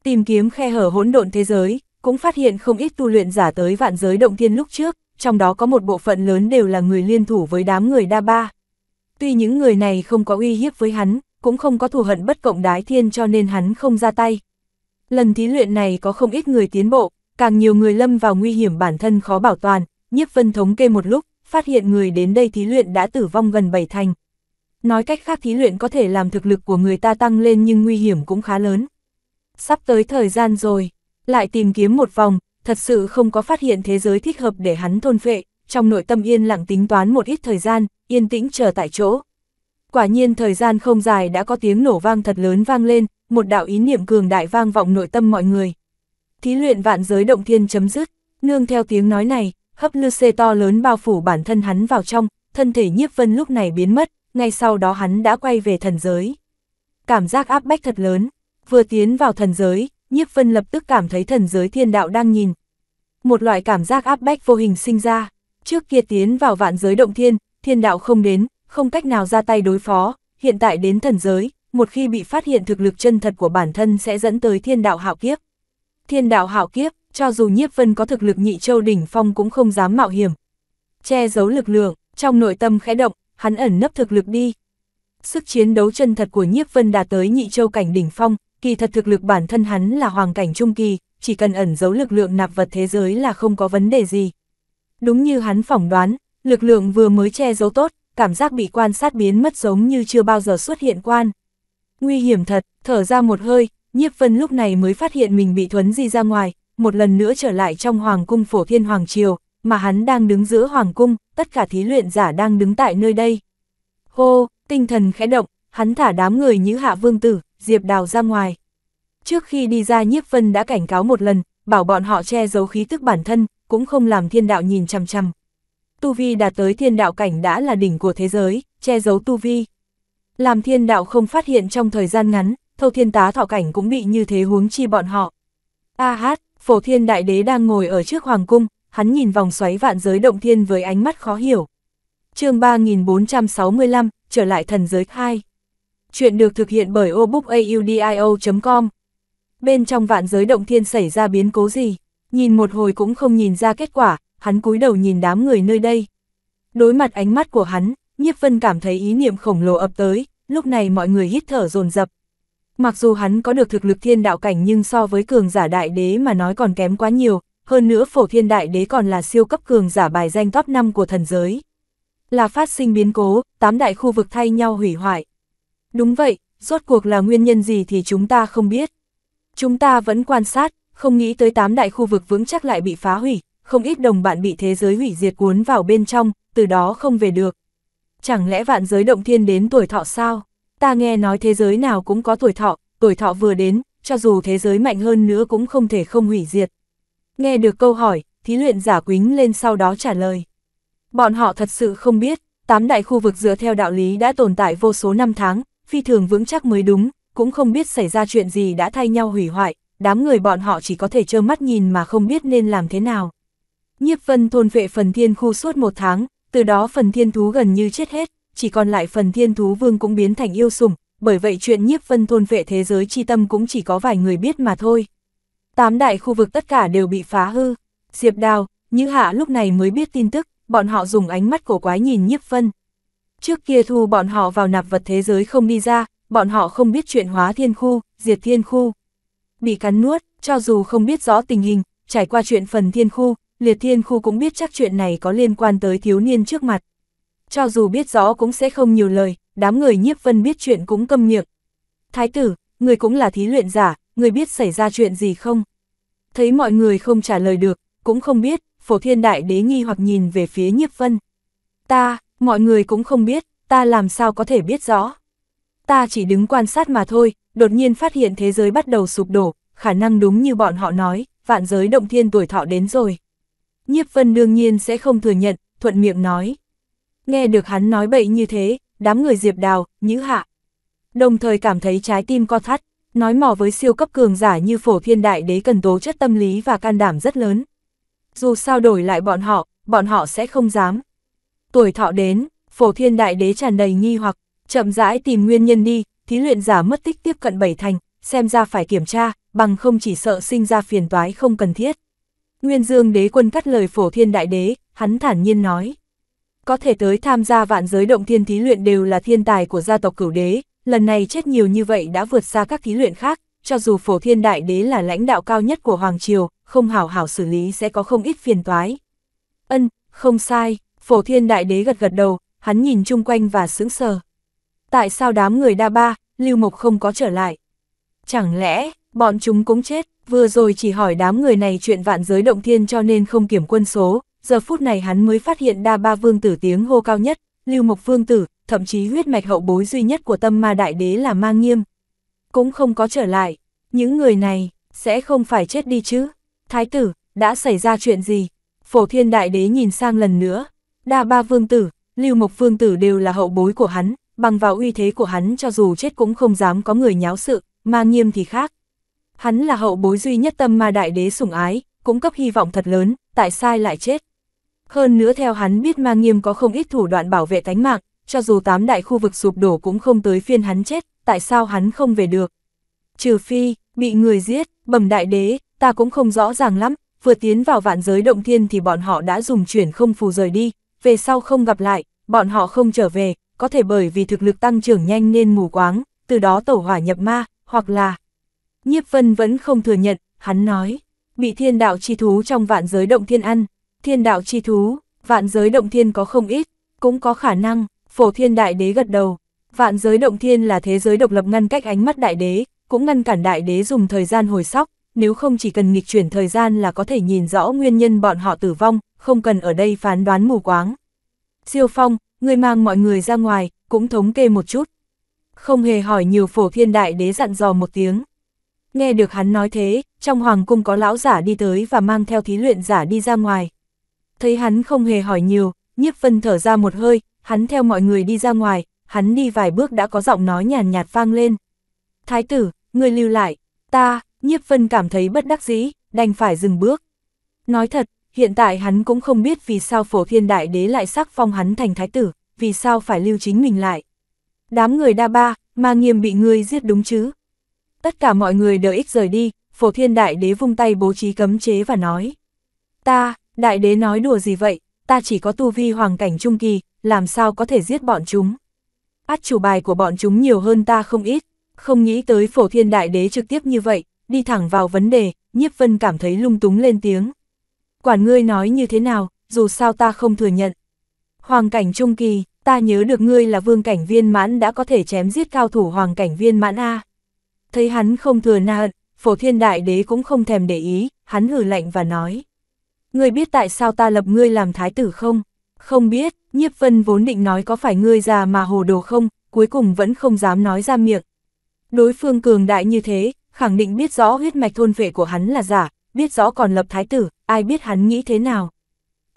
Tìm kiếm khe hở hỗn độn thế giới, cũng phát hiện không ít tu luyện giả tới vạn giới động thiên lúc trước, trong đó có một bộ phận lớn đều là người liên thủ với đám người đa ba. Tuy những người này không có uy hiếp với hắn, cũng không có thù hận bất cộng đái thiên cho nên hắn không ra tay. Lần thí luyện này có không ít người tiến bộ, càng nhiều người lâm vào nguy hiểm bản thân khó bảo toàn, nhiếp vân thống kê một lúc, phát hiện người đến đây thí luyện đã tử vong gần bảy thành. Nói cách khác thí luyện có thể làm thực lực của người ta tăng lên nhưng nguy hiểm cũng khá lớn. Sắp tới thời gian rồi, lại tìm kiếm một vòng, thật sự không có phát hiện thế giới thích hợp để hắn thôn phệ, trong nội tâm yên lặng tính toán một ít thời gian, yên tĩnh chờ tại chỗ. Quả nhiên thời gian không dài đã có tiếng nổ vang thật lớn vang lên, một đạo ý niệm cường đại vang vọng nội tâm mọi người. Thí luyện vạn giới động thiên chấm dứt, nương theo tiếng nói này, hấp lư xê to lớn bao phủ bản thân hắn vào trong, thân thể nhiếp vân lúc này biến mất, ngay sau đó hắn đã quay về thần giới. Cảm giác áp bách thật lớn, Vừa tiến vào thần giới, nhiếp vân lập tức cảm thấy thần giới thiên đạo đang nhìn. Một loại cảm giác áp bách vô hình sinh ra, trước kia tiến vào vạn giới động thiên, thiên đạo không đến, không cách nào ra tay đối phó, hiện tại đến thần giới, một khi bị phát hiện thực lực chân thật của bản thân sẽ dẫn tới thiên đạo hạo kiếp. Thiên đạo hạo kiếp, cho dù nhiếp vân có thực lực nhị châu đỉnh phong cũng không dám mạo hiểm. Che giấu lực lượng, trong nội tâm khẽ động, hắn ẩn nấp thực lực đi. Sức chiến đấu chân thật của nhiếp vân đạt tới nhị châu cảnh đỉnh phong, kỳ thật thực lực bản thân hắn là hoàng cảnh trung kỳ, chỉ cần ẩn giấu lực lượng nạp vật thế giới là không có vấn đề gì. Đúng như hắn phỏng đoán, lực lượng vừa mới che giấu tốt, cảm giác bị quan sát biến mất giống như chưa bao giờ xuất hiện quan. Nguy hiểm thật, thở ra một hơi, nhiếp vân lúc này mới phát hiện mình bị thuấn di ra ngoài, một lần nữa trở lại trong hoàng cung phổ thiên hoàng triều, mà hắn đang đứng giữa hoàng cung, tất cả thí luyện giả đang đứng tại nơi đây. Hô, tinh thần khẽ động, hắn thả đám người như hạ vương tử, Diệp Đào ra ngoài. Trước khi đi ra nhiếp vân đã cảnh cáo một lần, bảo bọn họ che giấu khí tức bản thân, cũng không làm thiên đạo nhìn chằm chằm. Tu vi đạt tới thiên đạo cảnh đã là đỉnh của thế giới, che giấu tu vi. Làm thiên đạo không phát hiện trong thời gian ngắn, thâu thiên tá thọ cảnh cũng bị như thế huống chi bọn họ. A hát, phổ thiên đại đế đang ngồi ở trước hoàng cung, hắn nhìn vòng xoáy vạn giới động thiên với ánh mắt khó hiểu. chương 3465, trở lại thần giới khai. Chuyện được thực hiện bởi obookaudio.com. Bên trong vạn giới động thiên xảy ra biến cố gì, nhìn một hồi cũng không nhìn ra kết quả, hắn cúi đầu nhìn đám người nơi đây. Đối mặt ánh mắt của hắn, Nhiếp Vân cảm thấy ý niệm khổng lồ ập tới, lúc này mọi người hít thở dồn dập. Mặc dù hắn có được thực lực thiên đạo cảnh nhưng so với cường giả đại đế mà nói còn kém quá nhiều, hơn nữa phổ thiên đại đế còn là siêu cấp cường giả bài danh top 5 của thần giới. Là phát sinh biến cố, tám đại khu vực thay nhau hủy hoại. Đúng vậy, rốt cuộc là nguyên nhân gì thì chúng ta không biết. Chúng ta vẫn quan sát, không nghĩ tới tám đại khu vực vững chắc lại bị phá hủy, không ít đồng bạn bị thế giới hủy diệt cuốn vào bên trong, từ đó không về được. Chẳng lẽ vạn giới động thiên đến tuổi thọ sao? Ta nghe nói thế giới nào cũng có tuổi thọ, tuổi thọ vừa đến, cho dù thế giới mạnh hơn nữa cũng không thể không hủy diệt. Nghe được câu hỏi, thí luyện giả quính lên sau đó trả lời. Bọn họ thật sự không biết, tám đại khu vực dựa theo đạo lý đã tồn tại vô số năm tháng, phi thường vững chắc mới đúng, cũng không biết xảy ra chuyện gì đã thay nhau hủy hoại, đám người bọn họ chỉ có thể trơ mắt nhìn mà không biết nên làm thế nào. Nhiếp vân thôn vệ phần thiên khu suốt một tháng, từ đó phần thiên thú gần như chết hết, chỉ còn lại phần thiên thú vương cũng biến thành yêu sùng, bởi vậy chuyện nhiếp vân thôn vệ thế giới chi tâm cũng chỉ có vài người biết mà thôi. Tám đại khu vực tất cả đều bị phá hư, diệp đào, như hạ lúc này mới biết tin tức, bọn họ dùng ánh mắt cổ quái nhìn nhiếp vân. Trước kia thu bọn họ vào nạp vật thế giới không đi ra, bọn họ không biết chuyện hóa thiên khu, diệt thiên khu. Bị cắn nuốt, cho dù không biết rõ tình hình, trải qua chuyện phần thiên khu, liệt thiên khu cũng biết chắc chuyện này có liên quan tới thiếu niên trước mặt. Cho dù biết rõ cũng sẽ không nhiều lời, đám người nhiếp vân biết chuyện cũng câm miệng. Thái tử, người cũng là thí luyện giả, người biết xảy ra chuyện gì không? Thấy mọi người không trả lời được, cũng không biết, phổ thiên đại đế nghi hoặc nhìn về phía nhiếp vân. Ta, Mọi người cũng không biết, ta làm sao có thể biết rõ. Ta chỉ đứng quan sát mà thôi, đột nhiên phát hiện thế giới bắt đầu sụp đổ, khả năng đúng như bọn họ nói, vạn giới động thiên tuổi thọ đến rồi. Nhiếp vân đương nhiên sẽ không thừa nhận, thuận miệng nói. Nghe được hắn nói bậy như thế, đám người diệp đào, nhữ hạ. Đồng thời cảm thấy trái tim co thắt, nói mò với siêu cấp cường giả như phổ thiên đại đế cần tố chất tâm lý và can đảm rất lớn. Dù sao đổi lại bọn họ, bọn họ sẽ không dám, tuổi thọ đến, phổ thiên đại đế tràn đầy nghi hoặc, chậm rãi tìm nguyên nhân đi, thí luyện giả mất tích tiếp cận bảy thành, xem ra phải kiểm tra, bằng không chỉ sợ sinh ra phiền toái không cần thiết. Nguyên Dương đế quân cắt lời phổ thiên đại đế, hắn thản nhiên nói. Có thể tới tham gia vạn giới động thiên thí luyện đều là thiên tài của gia tộc cửu đế, lần này chết nhiều như vậy đã vượt xa các thí luyện khác, cho dù phổ thiên đại đế là lãnh đạo cao nhất của Hoàng Triều, không hảo hảo xử lý sẽ có không ít phiền toái. Ân, không sai phổ thiên đại đế gật gật đầu, hắn nhìn chung quanh và sững sờ. Tại sao đám người đa ba, Lưu Mục không có trở lại? Chẳng lẽ, bọn chúng cũng chết, vừa rồi chỉ hỏi đám người này chuyện vạn giới động thiên cho nên không kiểm quân số, giờ phút này hắn mới phát hiện đa ba vương tử tiếng hô cao nhất, Lưu Mục vương tử, thậm chí huyết mạch hậu bối duy nhất của tâm ma đại đế là ma nghiêm. Cũng không có trở lại, những người này, sẽ không phải chết đi chứ. Thái tử, đã xảy ra chuyện gì? Phổ thiên đại đế nhìn sang lần nữa, Đa ba vương tử, Lưu Mộc vương tử đều là hậu bối của hắn, bằng vào uy thế của hắn cho dù chết cũng không dám có người nháo sự, mà nghiêm thì khác. Hắn là hậu bối duy nhất tâm mà đại đế sủng ái, cũng cấp hy vọng thật lớn, tại sai lại chết. Hơn nữa theo hắn biết ma nghiêm có không ít thủ đoạn bảo vệ tánh mạng, cho dù tám đại khu vực sụp đổ cũng không tới phiên hắn chết, tại sao hắn không về được. Trừ phi, bị người giết, bẩm đại đế, ta cũng không rõ ràng lắm, vừa tiến vào vạn giới động thiên thì bọn họ đã dùng chuyển không phù rời đi, về sau không gặp lại, bọn họ không trở về, có thể bởi vì thực lực tăng trưởng nhanh nên mù quáng, từ đó tẩu hỏa nhập ma, hoặc là... Nhiếp Vân vẫn không thừa nhận, hắn nói, bị thiên đạo chi thú trong vạn giới động thiên ăn, thiên đạo chi thú, vạn giới động thiên có không ít, cũng có khả năng, phổ thiên đại đế gật đầu, vạn giới động thiên là thế giới độc lập ngăn cách ánh mắt đại đế, cũng ngăn cản đại đế dùng thời gian hồi sóc, nếu không chỉ cần nghịch chuyển thời gian là có thể nhìn rõ nguyên nhân bọn họ tử vong, không cần ở đây phán đoán mù quáng. Siêu Phong, người mang mọi người ra ngoài, cũng thống kê một chút. Không hề hỏi nhiều phổ thiên đại đế dặn dò một tiếng. Nghe được hắn nói thế, trong hoàng cung có lão giả đi tới và mang theo thí luyện giả đi ra ngoài. Thấy hắn không hề hỏi nhiều, nhiếp phân thở ra một hơi, hắn theo mọi người đi ra ngoài, hắn đi vài bước đã có giọng nói nhàn nhạt, vang lên. Thái tử, người lưu lại, ta, nhiếp phân cảm thấy bất đắc dĩ, đành phải dừng bước. Nói thật, Hiện tại hắn cũng không biết vì sao phổ thiên đại đế lại sắc phong hắn thành thái tử, vì sao phải lưu chính mình lại. Đám người đa ba, mà nghiêm bị ngươi giết đúng chứ. Tất cả mọi người đợi ích rời đi, phổ thiên đại đế vung tay bố trí cấm chế và nói. Ta, đại đế nói đùa gì vậy, ta chỉ có tu vi hoàng cảnh trung kỳ, làm sao có thể giết bọn chúng. Át chủ bài của bọn chúng nhiều hơn ta không ít, không nghĩ tới phổ thiên đại đế trực tiếp như vậy, đi thẳng vào vấn đề, nhiếp vân cảm thấy lung túng lên tiếng quản ngươi nói như thế nào, dù sao ta không thừa nhận. Hoàng cảnh trung kỳ, ta nhớ được ngươi là vương cảnh viên mãn đã có thể chém giết cao thủ hoàng cảnh viên mãn A. Thấy hắn không thừa na hận, phổ thiên đại đế cũng không thèm để ý, hắn hử lạnh và nói. Ngươi biết tại sao ta lập ngươi làm thái tử không? Không biết, nhiếp vân vốn định nói có phải ngươi già mà hồ đồ không, cuối cùng vẫn không dám nói ra miệng. Đối phương cường đại như thế, khẳng định biết rõ huyết mạch thôn vệ của hắn là giả, biết rõ còn lập thái tử, ai biết hắn nghĩ thế nào.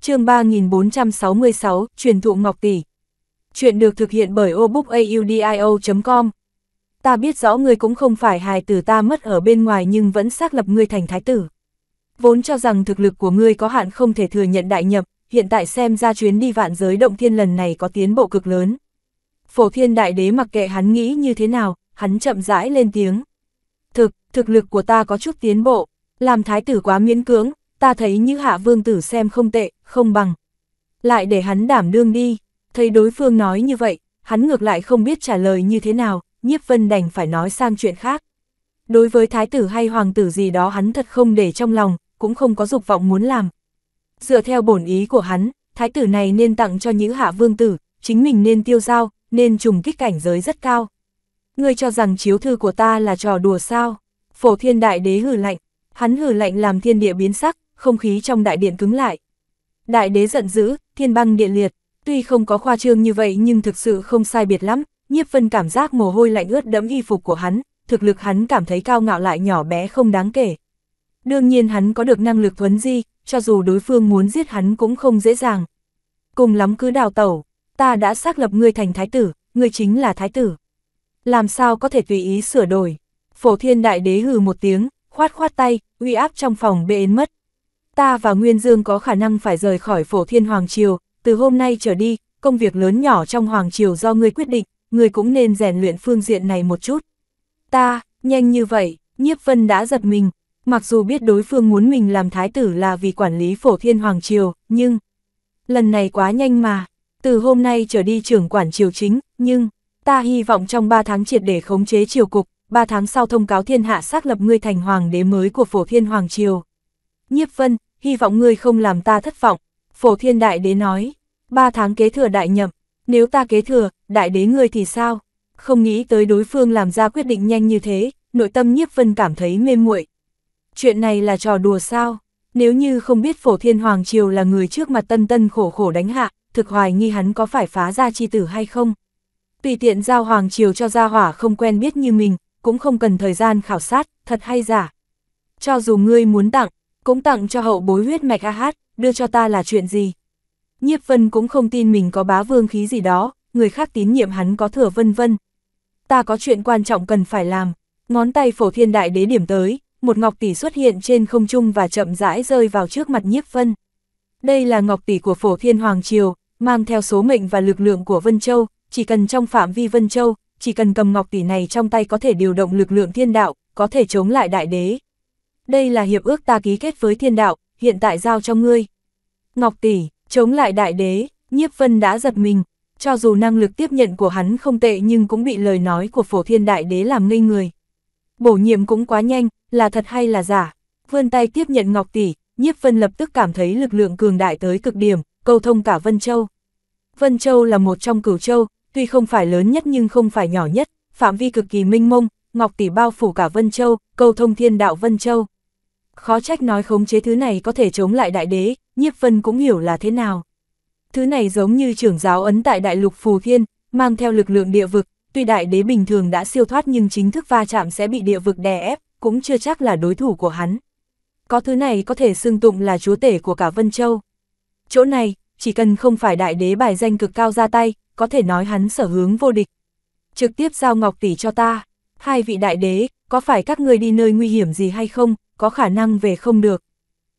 chương 3466, truyền thụ Ngọc Tỷ. Chuyện được thực hiện bởi obookaudio.com. Ta biết rõ ngươi cũng không phải hài tử ta mất ở bên ngoài nhưng vẫn xác lập ngươi thành thái tử. Vốn cho rằng thực lực của ngươi có hạn không thể thừa nhận đại nhập, hiện tại xem ra chuyến đi vạn giới động thiên lần này có tiến bộ cực lớn. Phổ thiên đại đế mặc kệ hắn nghĩ như thế nào, hắn chậm rãi lên tiếng. Thực, thực lực của ta có chút tiến bộ, làm thái tử quá miễn cưỡng, ta thấy như hạ vương tử xem không tệ, không bằng. Lại để hắn đảm đương đi, thấy đối phương nói như vậy, hắn ngược lại không biết trả lời như thế nào, nhiếp vân đành phải nói sang chuyện khác. Đối với thái tử hay hoàng tử gì đó hắn thật không để trong lòng, cũng không có dục vọng muốn làm. Dựa theo bổn ý của hắn, thái tử này nên tặng cho những hạ vương tử, chính mình nên tiêu giao, nên trùng kích cảnh giới rất cao. Ngươi cho rằng chiếu thư của ta là trò đùa sao? Phổ thiên đại đế hừ lạnh, Hắn hử lạnh làm thiên địa biến sắc, không khí trong đại điện cứng lại. Đại đế giận dữ, thiên băng điện liệt, tuy không có khoa trương như vậy nhưng thực sự không sai biệt lắm, nhiếp vân cảm giác mồ hôi lạnh ướt đẫm y phục của hắn, thực lực hắn cảm thấy cao ngạo lại nhỏ bé không đáng kể. Đương nhiên hắn có được năng lực thuấn di, cho dù đối phương muốn giết hắn cũng không dễ dàng. Cùng lắm cứ đào tẩu, ta đã xác lập ngươi thành thái tử, ngươi chính là thái tử. Làm sao có thể tùy ý sửa đổi? Phổ thiên đại đế hừ một tiếng, khoát khoát tay, uy áp trong phòng bê biến mất. Ta và Nguyên Dương có khả năng phải rời khỏi phổ thiên Hoàng Triều, từ hôm nay trở đi, công việc lớn nhỏ trong Hoàng Triều do ngươi quyết định, ngươi cũng nên rèn luyện phương diện này một chút. Ta, nhanh như vậy, Nhiếp Vân đã giật mình, mặc dù biết đối phương muốn mình làm thái tử là vì quản lý phổ thiên Hoàng Triều, nhưng... Lần này quá nhanh mà, từ hôm nay trở đi trưởng quản triều chính, nhưng... Ta hy vọng trong 3 tháng triệt để khống chế triều cục, ba tháng sau thông cáo thiên hạ xác lập ngươi thành hoàng đế mới của phổ thiên hoàng triều. Nhiếp vân, hy vọng ngươi không làm ta thất vọng, phổ thiên đại đế nói, ba tháng kế thừa đại nhậm, nếu ta kế thừa, đại đế ngươi thì sao? Không nghĩ tới đối phương làm ra quyết định nhanh như thế, nội tâm nhiếp vân cảm thấy mê muội. Chuyện này là trò đùa sao? Nếu như không biết phổ thiên hoàng triều là người trước mặt tân tân khổ khổ đánh hạ, thực hoài nghi hắn có phải phá ra chi tử hay không? Tùy tiện giao hoàng triều cho gia hỏa không quen biết như mình, cũng không cần thời gian khảo sát, thật hay giả. Cho dù ngươi muốn tặng, cũng tặng cho hậu bối huyết mạch a AH, đưa cho ta là chuyện gì. Nhiếp vân cũng không tin mình có bá vương khí gì đó, người khác tín nhiệm hắn có thừa vân vân. Ta có chuyện quan trọng cần phải làm, ngón tay phổ thiên đại đế điểm tới, một ngọc tỷ xuất hiện trên không trung và chậm rãi rơi vào trước mặt nhiếp vân. Đây là ngọc tỷ của phổ thiên hoàng triều, mang theo số mệnh và lực lượng của Vân Châu, chỉ cần trong phạm vi Vân Châu, chỉ cần cầm ngọc tỷ này trong tay có thể điều động lực lượng thiên đạo, có thể chống lại đại đế. Đây là hiệp ước ta ký kết với thiên đạo, hiện tại giao cho ngươi. Ngọc tỷ, chống lại đại đế, nhiếp vân đã giật mình, cho dù năng lực tiếp nhận của hắn không tệ nhưng cũng bị lời nói của phổ thiên đại đế làm ngây người. Bổ nhiệm cũng quá nhanh, là thật hay là giả, vươn tay tiếp nhận ngọc tỷ, nhiếp vân lập tức cảm thấy lực lượng cường đại tới cực điểm, cầu thông cả Vân Châu. Vân Châu là một trong cửu châu, tuy không phải lớn nhất nhưng không phải nhỏ nhất, phạm vi cực kỳ minh mông, Ngọc Tỷ bao phủ cả Vân Châu, cầu thông thiên đạo Vân Châu. Khó trách nói khống chế thứ này có thể chống lại đại đế, nhiếp vân cũng hiểu là thế nào. Thứ này giống như trưởng giáo ấn tại đại lục phù thiên, mang theo lực lượng địa vực, tuy đại đế bình thường đã siêu thoát nhưng chính thức va chạm sẽ bị địa vực đè ép, cũng chưa chắc là đối thủ của hắn. Có thứ này có thể xưng tụng là chúa tể của cả Vân Châu. Chỗ này, chỉ cần không phải đại đế bài danh cực cao ra tay, có thể nói hắn sở hướng vô địch. Trực tiếp giao ngọc tỷ cho ta, hai vị đại đế, có phải các ngươi đi nơi nguy hiểm gì hay không, có khả năng về không được.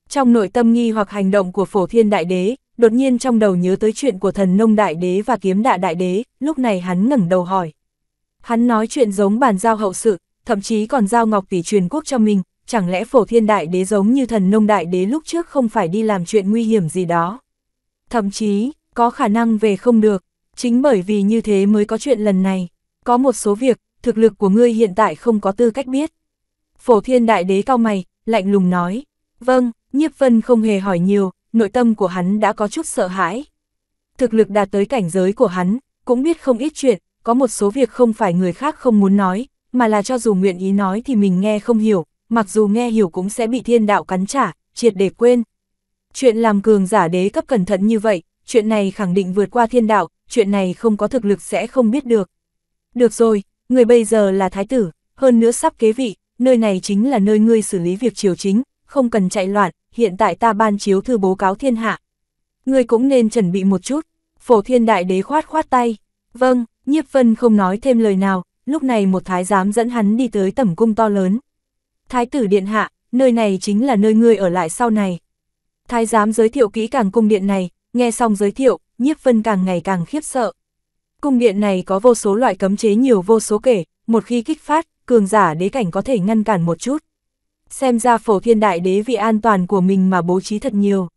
Trong nội tâm nghi hoặc hành động của phổ thiên đại đế, đột nhiên trong đầu nhớ tới chuyện của thần nông đại đế và kiếm đạ đại đế, lúc này hắn ngẩng đầu hỏi. Hắn nói chuyện giống bàn giao hậu sự, thậm chí còn giao ngọc tỷ truyền quốc cho mình, chẳng lẽ phổ thiên đại đế giống như thần nông đại đế lúc trước không phải đi làm chuyện nguy hiểm gì đó. Thậm chí, có khả năng về không được, Chính bởi vì như thế mới có chuyện lần này, có một số việc, thực lực của ngươi hiện tại không có tư cách biết. Phổ thiên đại đế cao mày, lạnh lùng nói, vâng, nhiếp vân không hề hỏi nhiều, nội tâm của hắn đã có chút sợ hãi. Thực lực đạt tới cảnh giới của hắn, cũng biết không ít chuyện, có một số việc không phải người khác không muốn nói, mà là cho dù nguyện ý nói thì mình nghe không hiểu, mặc dù nghe hiểu cũng sẽ bị thiên đạo cắn trả, triệt để quên. Chuyện làm cường giả đế cấp cẩn thận như vậy, chuyện này khẳng định vượt qua thiên đạo, chuyện này không có thực lực sẽ không biết được. Được rồi, người bây giờ là thái tử, hơn nữa sắp kế vị, nơi này chính là nơi ngươi xử lý việc triều chính, không cần chạy loạn, hiện tại ta ban chiếu thư bố cáo thiên hạ. Ngươi cũng nên chuẩn bị một chút, phổ thiên đại đế khoát khoát tay. Vâng, nhiếp vân không nói thêm lời nào, lúc này một thái giám dẫn hắn đi tới tẩm cung to lớn. Thái tử điện hạ, nơi này chính là nơi ngươi ở lại sau này. Thái giám giới thiệu kỹ càng cung điện này, nghe xong giới thiệu, nhiếp vân càng ngày càng khiếp sợ. Cung điện này có vô số loại cấm chế nhiều vô số kể, một khi kích phát, cường giả đế cảnh có thể ngăn cản một chút. Xem ra phổ thiên đại đế vì an toàn của mình mà bố trí thật nhiều.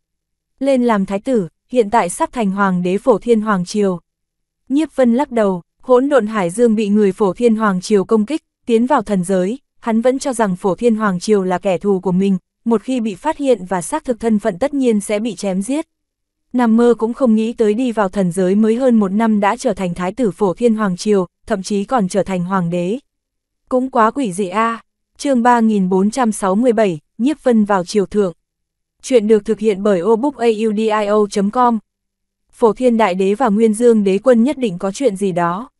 Lên làm thái tử, hiện tại sắp thành hoàng đế phổ thiên hoàng triều. Nhiếp vân lắc đầu, hỗn độn hải dương bị người phổ thiên hoàng triều công kích, tiến vào thần giới, hắn vẫn cho rằng phổ thiên hoàng triều là kẻ thù của mình, một khi bị phát hiện và xác thực thân phận tất nhiên sẽ bị chém giết nằm mơ cũng không nghĩ tới đi vào thần giới mới hơn một năm đã trở thành thái tử phổ thiên hoàng triều, thậm chí còn trở thành hoàng đế. Cũng quá quỷ dị a à. chương 3467, nhiếp phân vào triều thượng. Chuyện được thực hiện bởi obookaudio.com. Phổ thiên đại đế và nguyên dương đế quân nhất định có chuyện gì đó.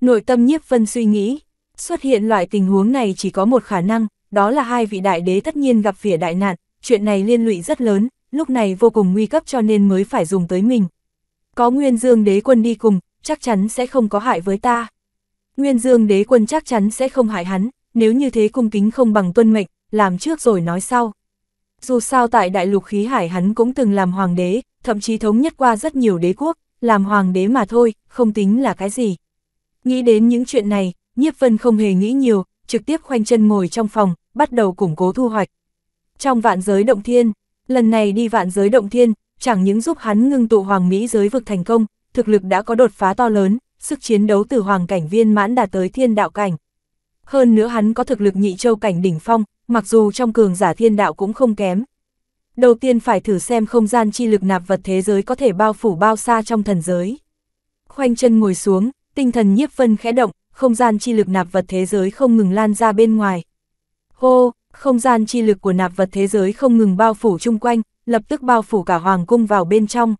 Nội tâm nhiếp phân suy nghĩ, xuất hiện loại tình huống này chỉ có một khả năng, đó là hai vị đại đế tất nhiên gặp phía đại nạn, chuyện này liên lụy rất lớn, lúc này vô cùng nguy cấp cho nên mới phải dùng tới mình. Có Nguyên Dương đế quân đi cùng, chắc chắn sẽ không có hại với ta. Nguyên Dương đế quân chắc chắn sẽ không hại hắn, nếu như thế cung kính không bằng tuân mệnh, làm trước rồi nói sau. Dù sao tại đại lục khí hải hắn cũng từng làm hoàng đế, thậm chí thống nhất qua rất nhiều đế quốc, làm hoàng đế mà thôi, không tính là cái gì. Nghĩ đến những chuyện này, Nhiếp Vân không hề nghĩ nhiều, trực tiếp khoanh chân ngồi trong phòng, bắt đầu củng cố thu hoạch. Trong vạn giới động thiên, Lần này đi vạn giới động thiên, chẳng những giúp hắn ngưng tụ hoàng Mỹ giới vực thành công, thực lực đã có đột phá to lớn, sức chiến đấu từ hoàng cảnh viên mãn đạt tới thiên đạo cảnh. Hơn nữa hắn có thực lực nhị châu cảnh đỉnh phong, mặc dù trong cường giả thiên đạo cũng không kém. Đầu tiên phải thử xem không gian chi lực nạp vật thế giới có thể bao phủ bao xa trong thần giới. Khoanh chân ngồi xuống, tinh thần nhiếp phân khẽ động, không gian chi lực nạp vật thế giới không ngừng lan ra bên ngoài. Hô, không gian chi lực của nạp vật thế giới không ngừng bao phủ chung quanh, lập tức bao phủ cả hoàng cung vào bên trong.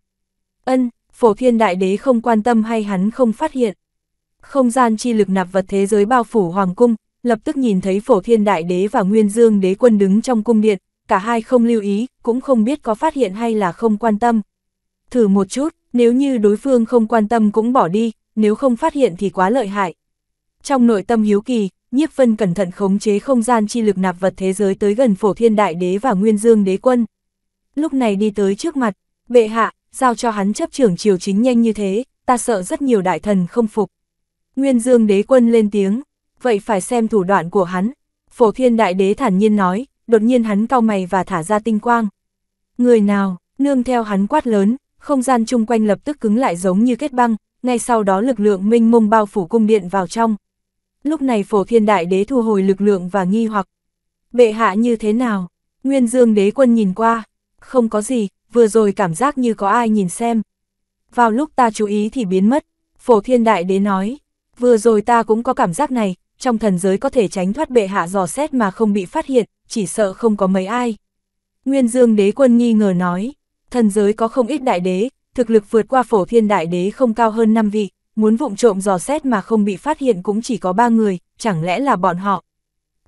Ân, phổ thiên đại đế không quan tâm hay hắn không phát hiện. Không gian chi lực nạp vật thế giới bao phủ hoàng cung, lập tức nhìn thấy phổ thiên đại đế và nguyên dương đế quân đứng trong cung điện, cả hai không lưu ý, cũng không biết có phát hiện hay là không quan tâm. Thử một chút, nếu như đối phương không quan tâm cũng bỏ đi, nếu không phát hiện thì quá lợi hại. Trong nội tâm hiếu kỳ, nhiếp vân cẩn thận khống chế không gian chi lực nạp vật thế giới tới gần phổ thiên đại đế và nguyên dương đế quân. Lúc này đi tới trước mặt, bệ hạ, giao cho hắn chấp trưởng triều chính nhanh như thế, ta sợ rất nhiều đại thần không phục. Nguyên dương đế quân lên tiếng, vậy phải xem thủ đoạn của hắn. Phổ thiên đại đế thản nhiên nói, đột nhiên hắn cau mày và thả ra tinh quang. Người nào, nương theo hắn quát lớn, không gian chung quanh lập tức cứng lại giống như kết băng, ngay sau đó lực lượng minh mông bao phủ cung điện vào trong. Lúc này phổ thiên đại đế thu hồi lực lượng và nghi hoặc. Bệ hạ như thế nào? Nguyên dương đế quân nhìn qua. Không có gì, vừa rồi cảm giác như có ai nhìn xem. Vào lúc ta chú ý thì biến mất. Phổ thiên đại đế nói. Vừa rồi ta cũng có cảm giác này, trong thần giới có thể tránh thoát bệ hạ dò xét mà không bị phát hiện, chỉ sợ không có mấy ai. Nguyên dương đế quân nghi ngờ nói. Thần giới có không ít đại đế, thực lực vượt qua phổ thiên đại đế không cao hơn 5 vị, muốn vụng trộm dò xét mà không bị phát hiện cũng chỉ có ba người, chẳng lẽ là bọn họ.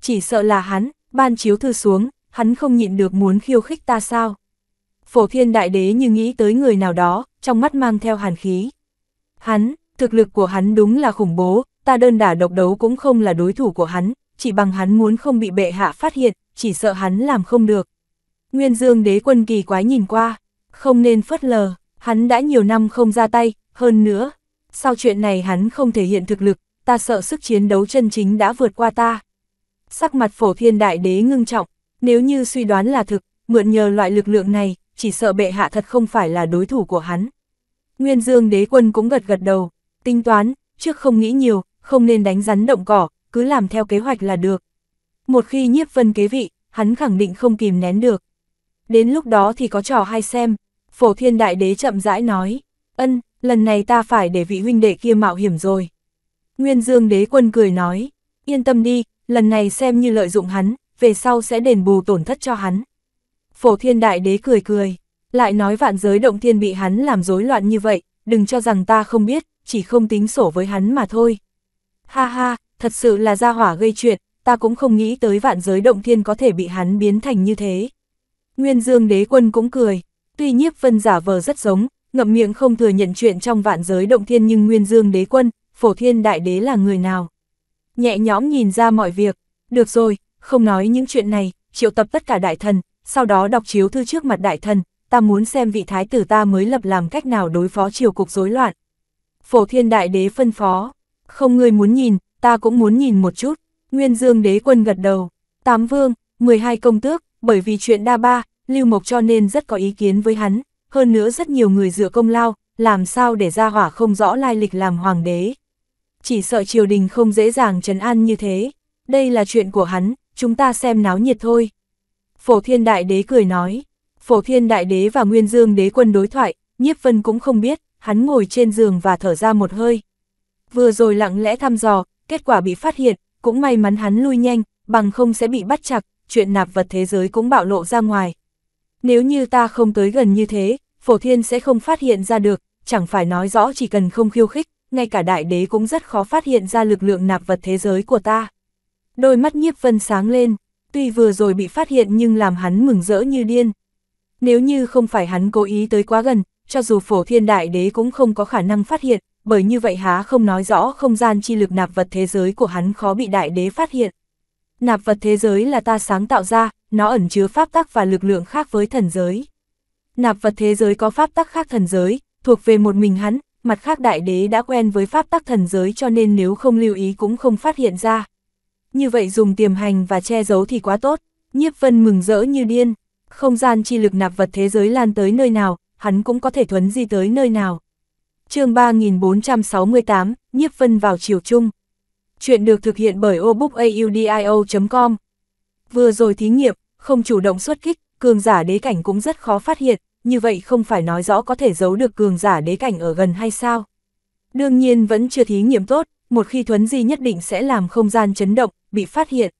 Chỉ sợ là hắn, ban chiếu thư xuống, hắn không nhịn được muốn khiêu khích ta sao. Phổ thiên đại đế như nghĩ tới người nào đó, trong mắt mang theo hàn khí. Hắn, thực lực của hắn đúng là khủng bố, ta đơn đả độc đấu cũng không là đối thủ của hắn, chỉ bằng hắn muốn không bị bệ hạ phát hiện, chỉ sợ hắn làm không được. Nguyên dương đế quân kỳ quái nhìn qua, không nên phất lờ, hắn đã nhiều năm không ra tay, hơn nữa, sau chuyện này hắn không thể hiện thực lực, ta sợ sức chiến đấu chân chính đã vượt qua ta. Sắc mặt phổ thiên đại đế ngưng trọng, nếu như suy đoán là thực, mượn nhờ loại lực lượng này, chỉ sợ bệ hạ thật không phải là đối thủ của hắn. Nguyên dương đế quân cũng gật gật đầu, tính toán, trước không nghĩ nhiều, không nên đánh rắn động cỏ, cứ làm theo kế hoạch là được. Một khi nhiếp vân kế vị, hắn khẳng định không kìm nén được. Đến lúc đó thì có trò hay xem, phổ thiên đại đế chậm rãi nói, ân, lần này ta phải để vị huynh đệ kia mạo hiểm rồi. Nguyên Dương đế quân cười nói, yên tâm đi, lần này xem như lợi dụng hắn, về sau sẽ đền bù tổn thất cho hắn. Phổ thiên đại đế cười cười, lại nói vạn giới động thiên bị hắn làm rối loạn như vậy, đừng cho rằng ta không biết, chỉ không tính sổ với hắn mà thôi. Ha ha, thật sự là gia hỏa gây chuyện, ta cũng không nghĩ tới vạn giới động thiên có thể bị hắn biến thành như thế. Nguyên Dương đế quân cũng cười, tuy nhiếp vân giả vờ rất giống, ngậm miệng không thừa nhận chuyện trong vạn giới động thiên nhưng nguyên dương đế quân, phổ thiên đại đế là người nào. Nhẹ nhõm nhìn ra mọi việc, được rồi, không nói những chuyện này, triệu tập tất cả đại thần, sau đó đọc chiếu thư trước mặt đại thần, ta muốn xem vị thái tử ta mới lập làm cách nào đối phó triều cục rối loạn. Phổ thiên đại đế phân phó, không người muốn nhìn, ta cũng muốn nhìn một chút, nguyên dương đế quân gật đầu, tám vương, 12 công tước, bởi vì chuyện đa ba, Lưu Mộc cho nên rất có ý kiến với hắn, hơn nữa rất nhiều người dựa công lao, làm sao để ra hỏa không rõ lai lịch làm hoàng đế. Chỉ sợ triều đình không dễ dàng trấn an như thế, đây là chuyện của hắn, chúng ta xem náo nhiệt thôi. Phổ thiên đại đế cười nói, phổ thiên đại đế và nguyên dương đế quân đối thoại, nhiếp vân cũng không biết, hắn ngồi trên giường và thở ra một hơi. Vừa rồi lặng lẽ thăm dò, kết quả bị phát hiện, cũng may mắn hắn lui nhanh, bằng không sẽ bị bắt chặt, chuyện nạp vật thế giới cũng bạo lộ ra ngoài, nếu như ta không tới gần như thế, phổ thiên sẽ không phát hiện ra được, chẳng phải nói rõ chỉ cần không khiêu khích, ngay cả đại đế cũng rất khó phát hiện ra lực lượng nạp vật thế giới của ta. Đôi mắt nhiếp vân sáng lên, tuy vừa rồi bị phát hiện nhưng làm hắn mừng rỡ như điên. Nếu như không phải hắn cố ý tới quá gần, cho dù phổ thiên đại đế cũng không có khả năng phát hiện, bởi như vậy há không nói rõ không gian chi lực nạp vật thế giới của hắn khó bị đại đế phát hiện. Nạp vật thế giới là ta sáng tạo ra, nó ẩn chứa pháp tắc và lực lượng khác với thần giới. Nạp vật thế giới có pháp tắc khác thần giới, thuộc về một mình hắn, mặt khác đại đế đã quen với pháp tắc thần giới cho nên nếu không lưu ý cũng không phát hiện ra. Như vậy dùng tiềm hành và che giấu thì quá tốt, nhiếp vân mừng rỡ như điên, không gian chi lực nạp vật thế giới lan tới nơi nào, hắn cũng có thể thuấn di tới nơi nào. chương 3468, nhiếp vân vào chiều chung. Chuyện được thực hiện bởi obookaudio.com Vừa rồi thí nghiệm, không chủ động xuất kích, cường giả đế cảnh cũng rất khó phát hiện, như vậy không phải nói rõ có thể giấu được cường giả đế cảnh ở gần hay sao. Đương nhiên vẫn chưa thí nghiệm tốt, một khi thuấn di nhất định sẽ làm không gian chấn động, bị phát hiện.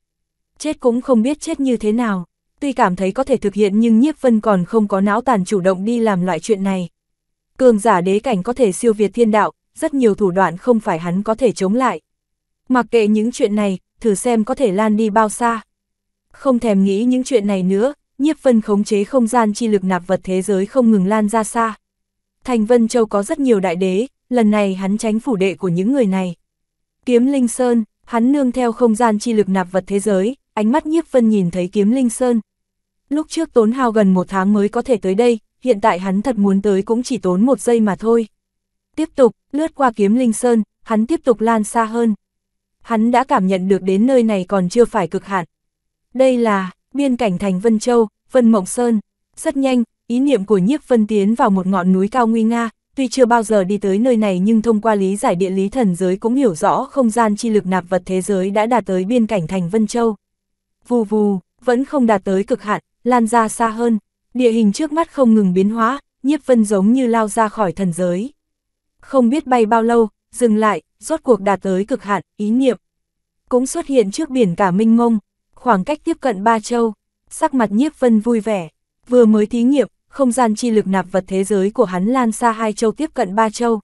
Chết cũng không biết chết như thế nào, tuy cảm thấy có thể thực hiện nhưng Nhiếp Vân còn không có não tàn chủ động đi làm loại chuyện này. Cường giả đế cảnh có thể siêu việt thiên đạo, rất nhiều thủ đoạn không phải hắn có thể chống lại. Mặc kệ những chuyện này, thử xem có thể lan đi bao xa không thèm nghĩ những chuyện này nữa, nhiếp vân khống chế không gian chi lực nạp vật thế giới không ngừng lan ra xa. Thành Vân Châu có rất nhiều đại đế, lần này hắn tránh phủ đệ của những người này. Kiếm Linh Sơn, hắn nương theo không gian chi lực nạp vật thế giới, ánh mắt nhiếp vân nhìn thấy kiếm Linh Sơn. Lúc trước tốn hao gần một tháng mới có thể tới đây, hiện tại hắn thật muốn tới cũng chỉ tốn một giây mà thôi. Tiếp tục, lướt qua kiếm Linh Sơn, hắn tiếp tục lan xa hơn. Hắn đã cảm nhận được đến nơi này còn chưa phải cực hạn, đây là, biên cảnh thành Vân Châu, Vân Mộng Sơn. Rất nhanh, ý niệm của nhiếp vân tiến vào một ngọn núi cao nguy nga, tuy chưa bao giờ đi tới nơi này nhưng thông qua lý giải địa lý thần giới cũng hiểu rõ không gian chi lực nạp vật thế giới đã đạt tới biên cảnh thành Vân Châu. Vù vù, vẫn không đạt tới cực hạn, lan ra xa hơn, địa hình trước mắt không ngừng biến hóa, nhiếp vân giống như lao ra khỏi thần giới. Không biết bay bao lâu, dừng lại, rốt cuộc đạt tới cực hạn, ý niệm. Cũng xuất hiện trước biển cả minh ngông khoảng cách tiếp cận ba châu, sắc mặt nhiếp vân vui vẻ, vừa mới thí nghiệm, không gian chi lực nạp vật thế giới của hắn lan xa hai châu tiếp cận ba châu.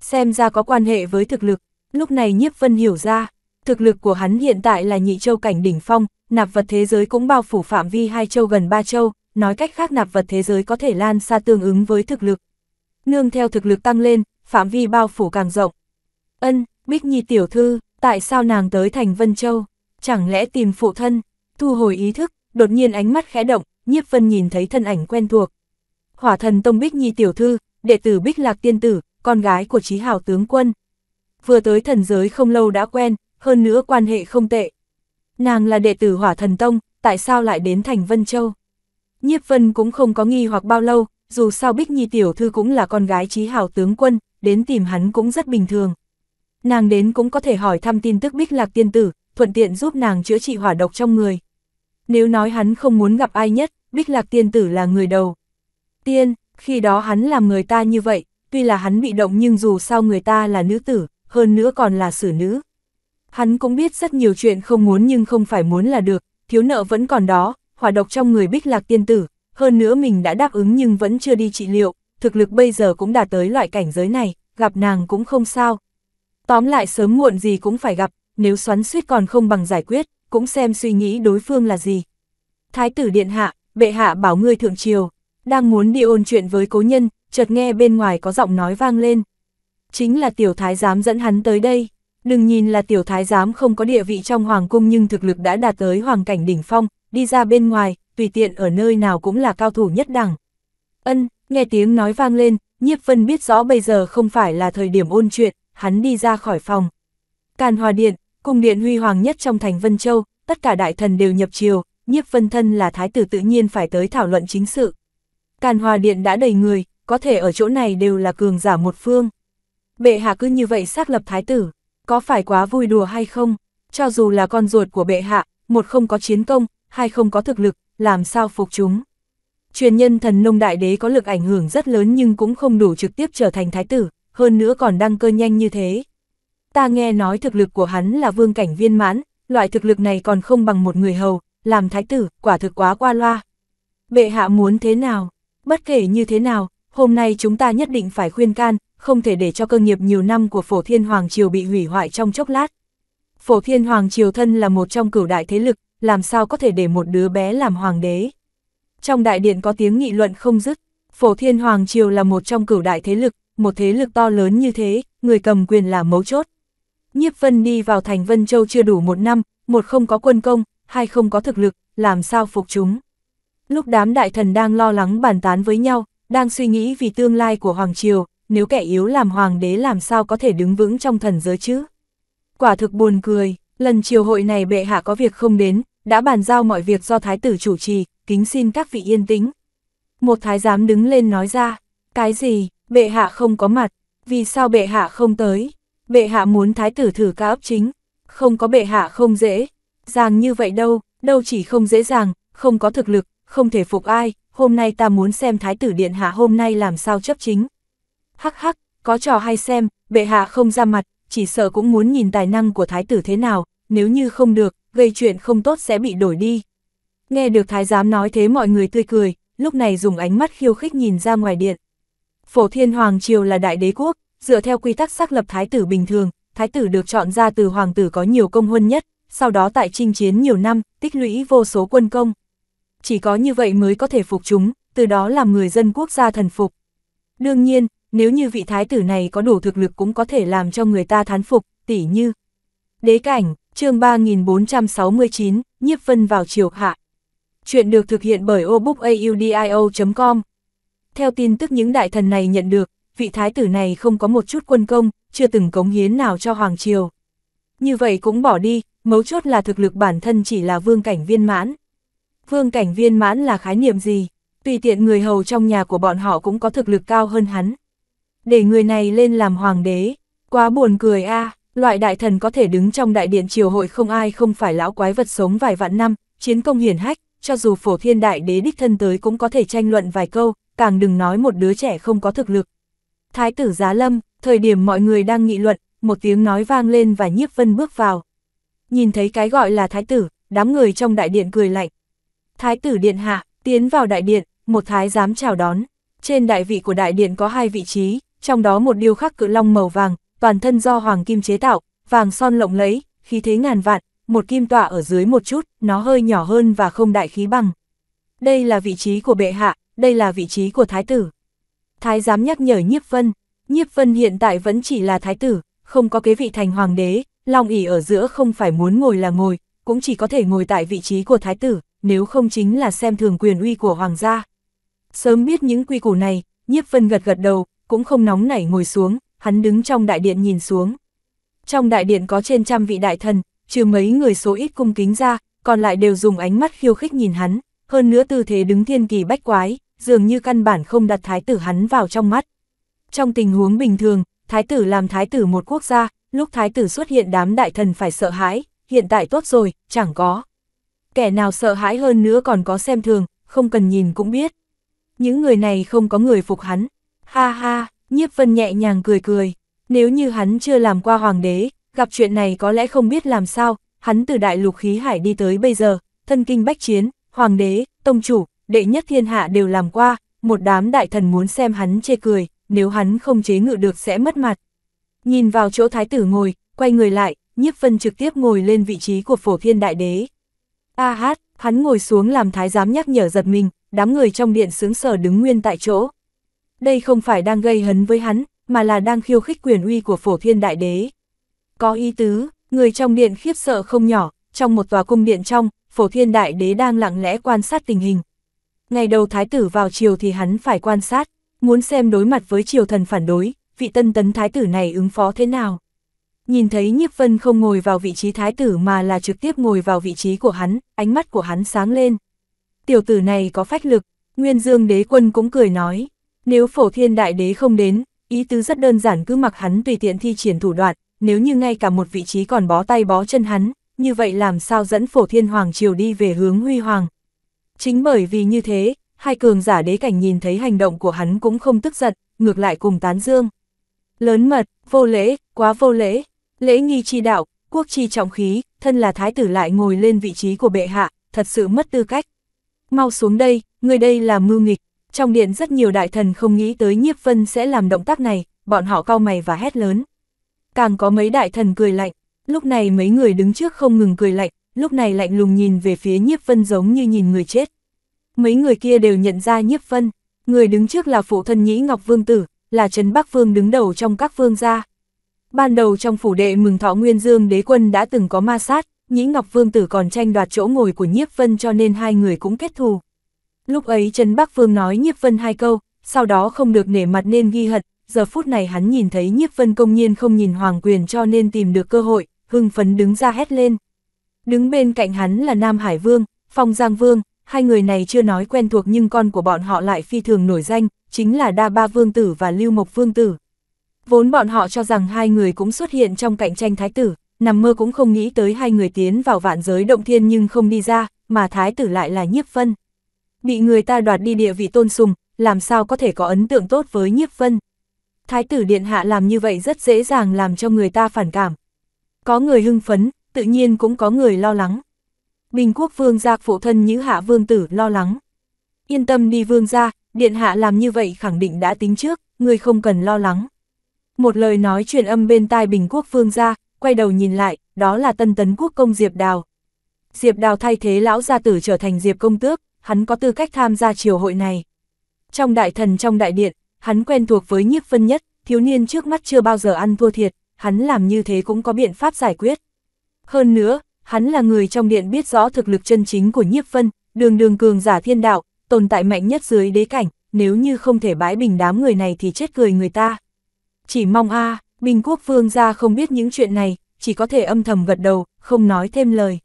Xem ra có quan hệ với thực lực, lúc này nhiếp vân hiểu ra, thực lực của hắn hiện tại là nhị châu cảnh đỉnh phong, nạp vật thế giới cũng bao phủ phạm vi hai châu gần ba châu, nói cách khác nạp vật thế giới có thể lan xa tương ứng với thực lực. Nương theo thực lực tăng lên, phạm vi bao phủ càng rộng. Ân, Bích Nhi tiểu thư, tại sao nàng tới thành Vân Châu? chẳng lẽ tìm phụ thân, thu hồi ý thức, đột nhiên ánh mắt khẽ động, nhiếp vân nhìn thấy thân ảnh quen thuộc. Hỏa thần Tông Bích Nhi tiểu thư, đệ tử Bích Lạc Tiên Tử, con gái của trí hào tướng quân. Vừa tới thần giới không lâu đã quen, hơn nữa quan hệ không tệ. Nàng là đệ tử Hỏa thần Tông, tại sao lại đến thành Vân Châu? Nhiếp vân cũng không có nghi hoặc bao lâu, dù sao Bích Nhi tiểu thư cũng là con gái trí hào tướng quân, đến tìm hắn cũng rất bình thường. Nàng đến cũng có thể hỏi thăm tin tức Bích Lạc Tiên Tử, thuận tiện giúp nàng chữa trị hỏa độc trong người. Nếu nói hắn không muốn gặp ai nhất, Bích Lạc Tiên Tử là người đầu. Tiên, khi đó hắn làm người ta như vậy, tuy là hắn bị động nhưng dù sao người ta là nữ tử, hơn nữa còn là xử nữ. Hắn cũng biết rất nhiều chuyện không muốn nhưng không phải muốn là được, thiếu nợ vẫn còn đó, hỏa độc trong người Bích Lạc Tiên Tử, hơn nữa mình đã đáp ứng nhưng vẫn chưa đi trị liệu, thực lực bây giờ cũng đã tới loại cảnh giới này, gặp nàng cũng không sao. Tóm lại sớm muộn gì cũng phải gặp, nếu xoắn suýt còn không bằng giải quyết, cũng xem suy nghĩ đối phương là gì. Thái tử điện hạ, bệ hạ bảo ngươi thượng triều, đang muốn đi ôn chuyện với cố nhân, chợt nghe bên ngoài có giọng nói vang lên. Chính là tiểu thái giám dẫn hắn tới đây. Đừng nhìn là tiểu thái giám không có địa vị trong hoàng cung nhưng thực lực đã đạt tới hoàng cảnh đỉnh phong, đi ra bên ngoài, tùy tiện ở nơi nào cũng là cao thủ nhất đẳng. Ân, nghe tiếng nói vang lên, nhiếp vân biết rõ bây giờ không phải là thời điểm ôn chuyện, hắn đi ra khỏi phòng. Càn hòa điện, cung điện huy hoàng nhất trong thành Vân Châu, tất cả đại thần đều nhập triều, nhiếp vân thân là thái tử tự nhiên phải tới thảo luận chính sự. Càn hòa điện đã đầy người, có thể ở chỗ này đều là cường giả một phương. Bệ hạ cứ như vậy xác lập thái tử, có phải quá vui đùa hay không? Cho dù là con ruột của bệ hạ, một không có chiến công, hai không có thực lực, làm sao phục chúng? Truyền nhân thần nông đại đế có lực ảnh hưởng rất lớn nhưng cũng không đủ trực tiếp trở thành thái tử, hơn nữa còn đăng cơ nhanh như thế ta nghe nói thực lực của hắn là vương cảnh viên mãn, loại thực lực này còn không bằng một người hầu, làm thái tử, quả thực quá qua loa. Bệ hạ muốn thế nào? Bất kể như thế nào, hôm nay chúng ta nhất định phải khuyên can, không thể để cho cơ nghiệp nhiều năm của Phổ Thiên Hoàng Triều bị hủy hoại trong chốc lát. Phổ Thiên Hoàng Triều thân là một trong cửu đại thế lực, làm sao có thể để một đứa bé làm hoàng đế? Trong đại điện có tiếng nghị luận không dứt, Phổ Thiên Hoàng Triều là một trong cửu đại thế lực, một thế lực to lớn như thế, người cầm quyền là mấu chốt. Nhiếp Vân đi vào thành Vân Châu chưa đủ một năm, một không có quân công, hai không có thực lực, làm sao phục chúng. Lúc đám đại thần đang lo lắng bàn tán với nhau, đang suy nghĩ vì tương lai của Hoàng Triều, nếu kẻ yếu làm Hoàng đế làm sao có thể đứng vững trong thần giới chứ. Quả thực buồn cười, lần triều hội này bệ hạ có việc không đến, đã bàn giao mọi việc do thái tử chủ trì, kính xin các vị yên tĩnh. Một thái giám đứng lên nói ra, cái gì, bệ hạ không có mặt, vì sao bệ hạ không tới, bệ hạ muốn thái tử thử ca ấp chính, không có bệ hạ không dễ, dàng như vậy đâu, đâu chỉ không dễ dàng, không có thực lực, không thể phục ai, hôm nay ta muốn xem thái tử điện hạ hôm nay làm sao chấp chính. Hắc hắc, có trò hay xem, bệ hạ không ra mặt, chỉ sợ cũng muốn nhìn tài năng của thái tử thế nào, nếu như không được, gây chuyện không tốt sẽ bị đổi đi. Nghe được thái giám nói thế mọi người tươi cười, lúc này dùng ánh mắt khiêu khích nhìn ra ngoài điện. Phổ thiên hoàng triều là đại đế quốc, dựa theo quy tắc xác lập thái tử bình thường, thái tử được chọn ra từ hoàng tử có nhiều công huân nhất, sau đó tại chinh chiến nhiều năm, tích lũy vô số quân công. Chỉ có như vậy mới có thể phục chúng, từ đó làm người dân quốc gia thần phục. Đương nhiên, nếu như vị thái tử này có đủ thực lực cũng có thể làm cho người ta thán phục, tỉ như. Đế cảnh, chương 3469, nhiếp vân vào triều hạ. Chuyện được thực hiện bởi obookaudio.com. Theo tin tức những đại thần này nhận được, vị thái tử này không có một chút quân công, chưa từng cống hiến nào cho Hoàng Triều. Như vậy cũng bỏ đi, mấu chốt là thực lực bản thân chỉ là vương cảnh viên mãn. Vương cảnh viên mãn là khái niệm gì? Tùy tiện người hầu trong nhà của bọn họ cũng có thực lực cao hơn hắn. Để người này lên làm hoàng đế, quá buồn cười a loại đại thần có thể đứng trong đại điện triều hội không ai không phải lão quái vật sống vài vạn năm, chiến công hiển hách, cho dù phổ thiên đại đế đích thân tới cũng có thể tranh luận vài câu, càng đừng nói một đứa trẻ không có thực lực. Thái tử Giá Lâm, thời điểm mọi người đang nghị luận, một tiếng nói vang lên và nhiếp vân bước vào. Nhìn thấy cái gọi là thái tử, đám người trong đại điện cười lạnh. Thái tử điện hạ, tiến vào đại điện, một thái giám chào đón. Trên đại vị của đại điện có hai vị trí, trong đó một điêu khắc cự long màu vàng, toàn thân do hoàng kim chế tạo, vàng son lộng lẫy, khí thế ngàn vạn, một kim tọa ở dưới một chút, nó hơi nhỏ hơn và không đại khí bằng. Đây là vị trí của bệ hạ, đây là vị trí của thái tử. Thái giám nhắc nhở Nhiếp Vân, Nhiếp Vân hiện tại vẫn chỉ là thái tử, không có kế vị thành hoàng đế, Long ỉ ở giữa không phải muốn ngồi là ngồi, cũng chỉ có thể ngồi tại vị trí của thái tử, nếu không chính là xem thường quyền uy của hoàng gia. Sớm biết những quy củ này, Nhiếp Vân gật gật đầu, cũng không nóng nảy ngồi xuống, hắn đứng trong đại điện nhìn xuống. Trong đại điện có trên trăm vị đại thần, trừ mấy người số ít cung kính ra, còn lại đều dùng ánh mắt khiêu khích nhìn hắn, hơn nữa tư thế đứng thiên kỳ bách quái, dường như căn bản không đặt thái tử hắn vào trong mắt. Trong tình huống bình thường, thái tử làm thái tử một quốc gia, lúc thái tử xuất hiện đám đại thần phải sợ hãi, hiện tại tốt rồi, chẳng có. Kẻ nào sợ hãi hơn nữa còn có xem thường, không cần nhìn cũng biết. Những người này không có người phục hắn. Ha ha, nhiếp vân nhẹ nhàng cười cười. Nếu như hắn chưa làm qua hoàng đế, gặp chuyện này có lẽ không biết làm sao, hắn từ đại lục khí hải đi tới bây giờ, thân kinh bách chiến, hoàng đế, tông chủ, đệ nhất thiên hạ đều làm qua, một đám đại thần muốn xem hắn chê cười, nếu hắn không chế ngự được sẽ mất mặt. Nhìn vào chỗ thái tử ngồi, quay người lại, nhiếp vân trực tiếp ngồi lên vị trí của phổ thiên đại đế. A hát, hắn ngồi xuống làm thái giám nhắc nhở giật mình, đám người trong điện sướng sở đứng nguyên tại chỗ. Đây không phải đang gây hấn với hắn, mà là đang khiêu khích quyền uy của phổ thiên đại đế. Có ý tứ, người trong điện khiếp sợ không nhỏ, trong một tòa cung điện trong, phổ thiên đại đế đang lặng lẽ quan sát tình hình ngày đầu thái tử vào triều thì hắn phải quan sát, muốn xem đối mặt với triều thần phản đối, vị tân tấn thái tử này ứng phó thế nào. Nhìn thấy Nhiếp Vân không ngồi vào vị trí thái tử mà là trực tiếp ngồi vào vị trí của hắn, ánh mắt của hắn sáng lên. Tiểu tử này có phách lực, Nguyên Dương đế quân cũng cười nói, nếu phổ thiên đại đế không đến, ý tứ rất đơn giản cứ mặc hắn tùy tiện thi triển thủ đoạn, nếu như ngay cả một vị trí còn bó tay bó chân hắn, như vậy làm sao dẫn phổ thiên hoàng triều đi về hướng huy hoàng. Chính bởi vì như thế, hai cường giả đế cảnh nhìn thấy hành động của hắn cũng không tức giận, ngược lại cùng tán dương. Lớn mật, vô lễ, quá vô lễ, lễ nghi chi đạo, quốc chi trọng khí, thân là thái tử lại ngồi lên vị trí của bệ hạ, thật sự mất tư cách. Mau xuống đây, người đây là mưu nghịch. Trong điện rất nhiều đại thần không nghĩ tới nhiếp vân sẽ làm động tác này, bọn họ cau mày và hét lớn. Càng có mấy đại thần cười lạnh, lúc này mấy người đứng trước không ngừng cười lạnh, lúc này lạnh lùng nhìn về phía nhiếp vân giống như nhìn người chết. Mấy người kia đều nhận ra nhiếp vân, người đứng trước là phụ thân nhĩ Ngọc Vương Tử, là Trấn Bắc Vương đứng đầu trong các vương gia. Ban đầu trong phủ đệ mừng thọ Nguyên Dương đế quân đã từng có ma sát, Nhĩ Ngọc Vương Tử còn tranh đoạt chỗ ngồi của Nhiếp Vân cho nên hai người cũng kết thù. Lúc ấy Trần Bắc Vương nói Nhiếp Vân hai câu, sau đó không được nể mặt nên ghi hận, giờ phút này hắn nhìn thấy Nhiếp Vân công nhiên không nhìn Hoàng Quyền cho nên tìm được cơ hội, hưng phấn đứng ra hét lên. Đứng bên cạnh hắn là Nam Hải Vương, Phong Giang Vương, hai người này chưa nói quen thuộc nhưng con của bọn họ lại phi thường nổi danh, chính là Đa Ba Vương Tử và Lưu Mộc Vương Tử. Vốn bọn họ cho rằng hai người cũng xuất hiện trong cạnh tranh thái tử, nằm mơ cũng không nghĩ tới hai người tiến vào vạn giới động thiên nhưng không đi ra, mà thái tử lại là nhiếp phân. Bị người ta đoạt đi địa vị tôn sùng, làm sao có thể có ấn tượng tốt với nhiếp phân. Thái tử điện hạ làm như vậy rất dễ dàng làm cho người ta phản cảm. Có người hưng phấn, tự nhiên cũng có người lo lắng. Bình quốc vương gia phụ thân Nhữ Hạ vương tử lo lắng. Yên tâm đi vương gia, điện hạ làm như vậy khẳng định đã tính trước, người không cần lo lắng. Một lời nói truyền âm bên tai Bình quốc vương gia, quay đầu nhìn lại, đó là tân tấn quốc công Diệp Đào. Diệp Đào thay thế lão gia tử trở thành Diệp công tước, hắn có tư cách tham gia triều hội này. Trong đại thần trong đại điện, hắn quen thuộc với nhiếp phân nhất, thiếu niên trước mắt chưa bao giờ ăn thua thiệt, hắn làm như thế cũng có biện pháp giải quyết. Hơn nữa, hắn là người trong điện biết rõ thực lực chân chính của nhiếp vân, đường đường cường giả thiên đạo, tồn tại mạnh nhất dưới đế cảnh, nếu như không thể bãi bình đám người này thì chết cười người ta. Chỉ mong a à, Bình Quốc Vương gia không biết những chuyện này, chỉ có thể âm thầm gật đầu, không nói thêm lời.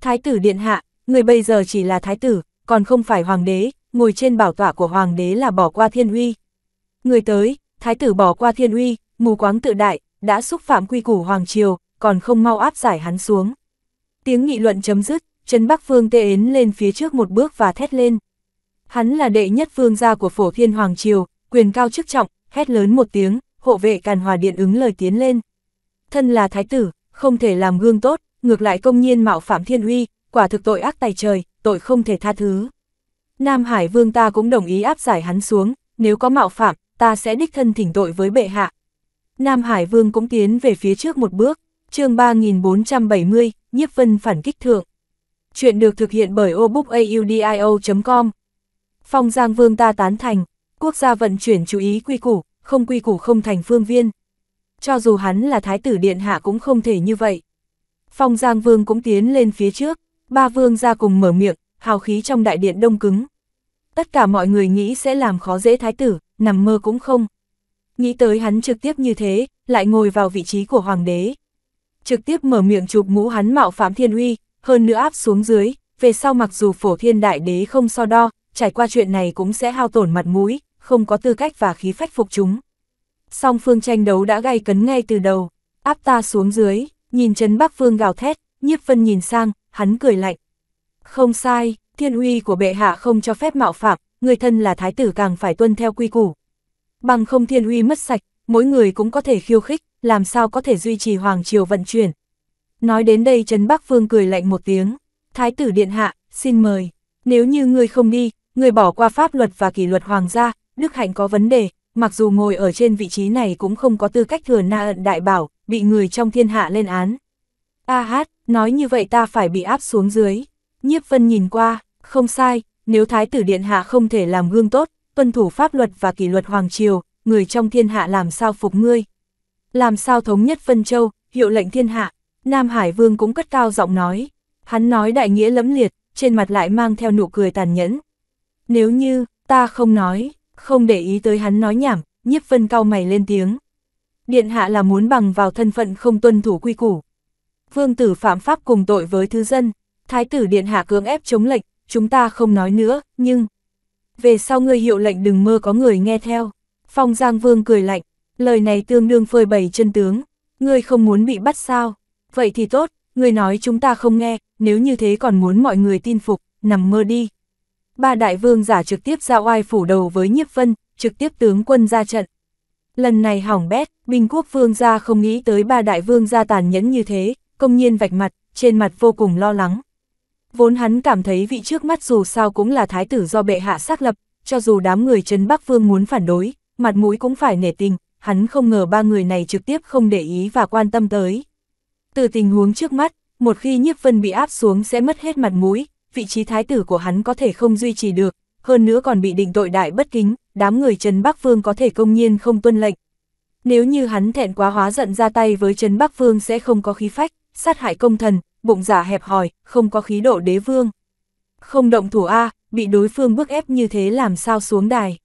Thái tử điện hạ, người bây giờ chỉ là thái tử, còn không phải hoàng đế, ngồi trên bảo tọa của hoàng đế là bỏ qua thiên uy. Người tới, thái tử bỏ qua thiên uy, mù quáng tự đại, đã xúc phạm quy củ hoàng triều, còn không mau áp giải hắn xuống. Tiếng nghị luận chấm dứt, Trần Bắc Phương tê yến lên phía trước một bước và thét lên. Hắn là đệ nhất vương gia của phổ thiên hoàng triều, quyền cao chức trọng, hét lớn một tiếng, hộ vệ càn hòa điện ứng lời tiến lên. Thân là thái tử, không thể làm gương tốt, ngược lại công nhiên mạo phạm thiên uy, quả thực tội ác tài trời, tội không thể tha thứ. Nam Hải vương ta cũng đồng ý áp giải hắn xuống, nếu có mạo phạm, ta sẽ đích thân thỉnh tội với bệ hạ. Nam Hải vương cũng tiến về phía trước một bước chương 3470, Nhiếp Vân phản kích thượng. Chuyện được thực hiện bởi obookaudio.com. Phong Giang Vương ta tán thành, quốc gia vận chuyển chú ý quy củ, không quy củ không thành phương viên. Cho dù hắn là thái tử điện hạ cũng không thể như vậy. Phong Giang Vương cũng tiến lên phía trước, ba vương ra cùng mở miệng, hào khí trong đại điện đông cứng. Tất cả mọi người nghĩ sẽ làm khó dễ thái tử, nằm mơ cũng không. Nghĩ tới hắn trực tiếp như thế, lại ngồi vào vị trí của hoàng đế trực tiếp mở miệng chụp mũ hắn mạo phạm thiên uy, hơn nữa áp xuống dưới, về sau mặc dù phổ thiên đại đế không so đo, trải qua chuyện này cũng sẽ hao tổn mặt mũi, không có tư cách và khí phách phục chúng. Song phương tranh đấu đã gây cấn ngay từ đầu, áp ta xuống dưới, nhìn Trấn Bắc Phương gào thét, nhiếp vân nhìn sang, hắn cười lạnh. Không sai, thiên uy của bệ hạ không cho phép mạo phạm, người thân là thái tử càng phải tuân theo quy củ. Bằng không thiên uy mất sạch, mỗi người cũng có thể khiêu khích, làm sao có thể duy trì Hoàng Triều vận chuyển. Nói đến đây Trấn Bắc Vương cười lạnh một tiếng, Thái tử Điện Hạ, xin mời, nếu như người không đi, người bỏ qua pháp luật và kỷ luật Hoàng gia, Đức Hạnh có vấn đề, mặc dù ngồi ở trên vị trí này cũng không có tư cách thừa na ận đại bảo, bị người trong thiên hạ lên án. A hát, nói như vậy ta phải bị áp xuống dưới. Nhiếp vân nhìn qua, không sai, nếu Thái tử Điện Hạ không thể làm gương tốt, tuân thủ pháp luật và kỷ luật Hoàng Triều, người trong thiên hạ làm sao phục ngươi, làm sao thống nhất Vân Châu, hiệu lệnh thiên hạ, Nam Hải Vương cũng cất cao giọng nói. Hắn nói đại nghĩa lẫm liệt, trên mặt lại mang theo nụ cười tàn nhẫn. Nếu như, ta không nói, không để ý tới hắn nói nhảm, nhiếp vân cao mày lên tiếng. Điện hạ là muốn bằng vào thân phận không tuân thủ quy củ. Vương tử phạm pháp cùng tội với thứ dân, thái tử điện hạ cưỡng ép chống lệnh, chúng ta không nói nữa, nhưng... Về sau ngươi hiệu lệnh đừng mơ có người nghe theo. Phong Giang Vương cười lạnh, Lời này tương đương phơi bày chân tướng, ngươi không muốn bị bắt sao? Vậy thì tốt, ngươi nói chúng ta không nghe, nếu như thế còn muốn mọi người tin phục, nằm mơ đi. Ba đại vương giả trực tiếp ra oai phủ đầu với nhiếp vân, trực tiếp tướng quân ra trận. Lần này hỏng bét, Bình quốc vương gia không nghĩ tới ba đại vương gia tàn nhẫn như thế, công nhiên vạch mặt, trên mặt vô cùng lo lắng. Vốn hắn cảm thấy vị trước mắt dù sao cũng là thái tử do bệ hạ xác lập, cho dù đám người Trấn Bắc Vương muốn phản đối, mặt mũi cũng phải nể tình, hắn không ngờ ba người này trực tiếp không để ý và quan tâm tới. Từ tình huống trước mắt, một khi nhiếp vân bị áp xuống sẽ mất hết mặt mũi, vị trí thái tử của hắn có thể không duy trì được, hơn nữa còn bị định tội đại bất kính, đám người Trần Bắc phương có thể công nhiên không tuân lệnh. Nếu như hắn thẹn quá hóa giận ra tay với Trần Bắc phương sẽ không có khí phách, sát hại công thần, bụng giả dạ hẹp hòi, không có khí độ đế vương. Không động thủ A, bị đối phương bức ép như thế làm sao xuống đài.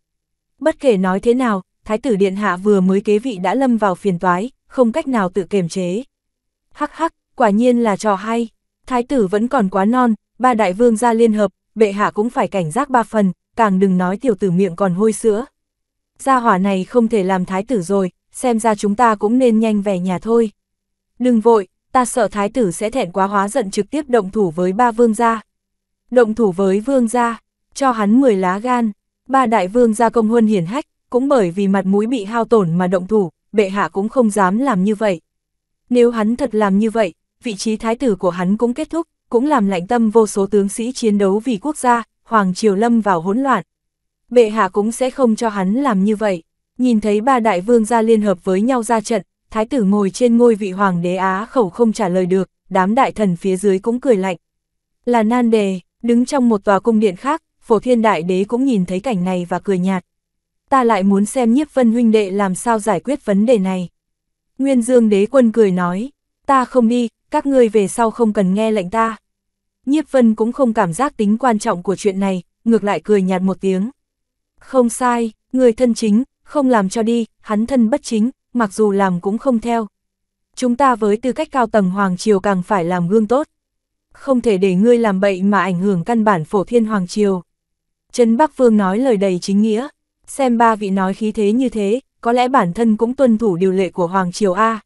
Bất kể nói thế nào, Thái tử Điện Hạ vừa mới kế vị đã lâm vào phiền toái, không cách nào tự kiềm chế. Hắc hắc, quả nhiên là trò hay. Thái tử vẫn còn quá non, ba đại vương gia liên hợp, bệ hạ cũng phải cảnh giác ba phần, càng đừng nói tiểu tử miệng còn hôi sữa. Gia hỏa này không thể làm thái tử rồi, xem ra chúng ta cũng nên nhanh về nhà thôi. Đừng vội, ta sợ thái tử sẽ thẹn quá hóa giận trực tiếp động thủ với ba vương gia. Động thủ với vương gia, cho hắn 10 lá gan, ba đại vương gia công huân hiển hách, cũng bởi vì mặt mũi bị hao tổn mà động thủ, bệ hạ cũng không dám làm như vậy. Nếu hắn thật làm như vậy, vị trí thái tử của hắn cũng kết thúc, cũng làm lạnh tâm vô số tướng sĩ chiến đấu vì quốc gia, Hoàng Triều Lâm vào hỗn loạn. Bệ hạ cũng sẽ không cho hắn làm như vậy. Nhìn thấy ba đại vương gia liên hợp với nhau ra trận, thái tử ngồi trên ngôi vị hoàng đế Á khẩu không trả lời được, đám đại thần phía dưới cũng cười lạnh. Là nan đề, đứng trong một tòa cung điện khác, phổ thiên đại đế cũng nhìn thấy cảnh này và cười nhạt ta lại muốn xem nhiếp vân huynh đệ làm sao giải quyết vấn đề này. Nguyên Dương đế quân cười nói, ta không đi, các ngươi về sau không cần nghe lệnh ta. Nhiếp vân cũng không cảm giác tính quan trọng của chuyện này, ngược lại cười nhạt một tiếng. Không sai, người thân chính, không làm cho đi, hắn thân bất chính, mặc dù làm cũng không theo. Chúng ta với tư cách cao tầng Hoàng Triều càng phải làm gương tốt. Không thể để ngươi làm bậy mà ảnh hưởng căn bản phổ thiên Hoàng Triều. Trần Bắc Vương nói lời đầy chính nghĩa xem ba vị nói khí thế như thế, có lẽ bản thân cũng tuân thủ điều lệ của Hoàng Triều A.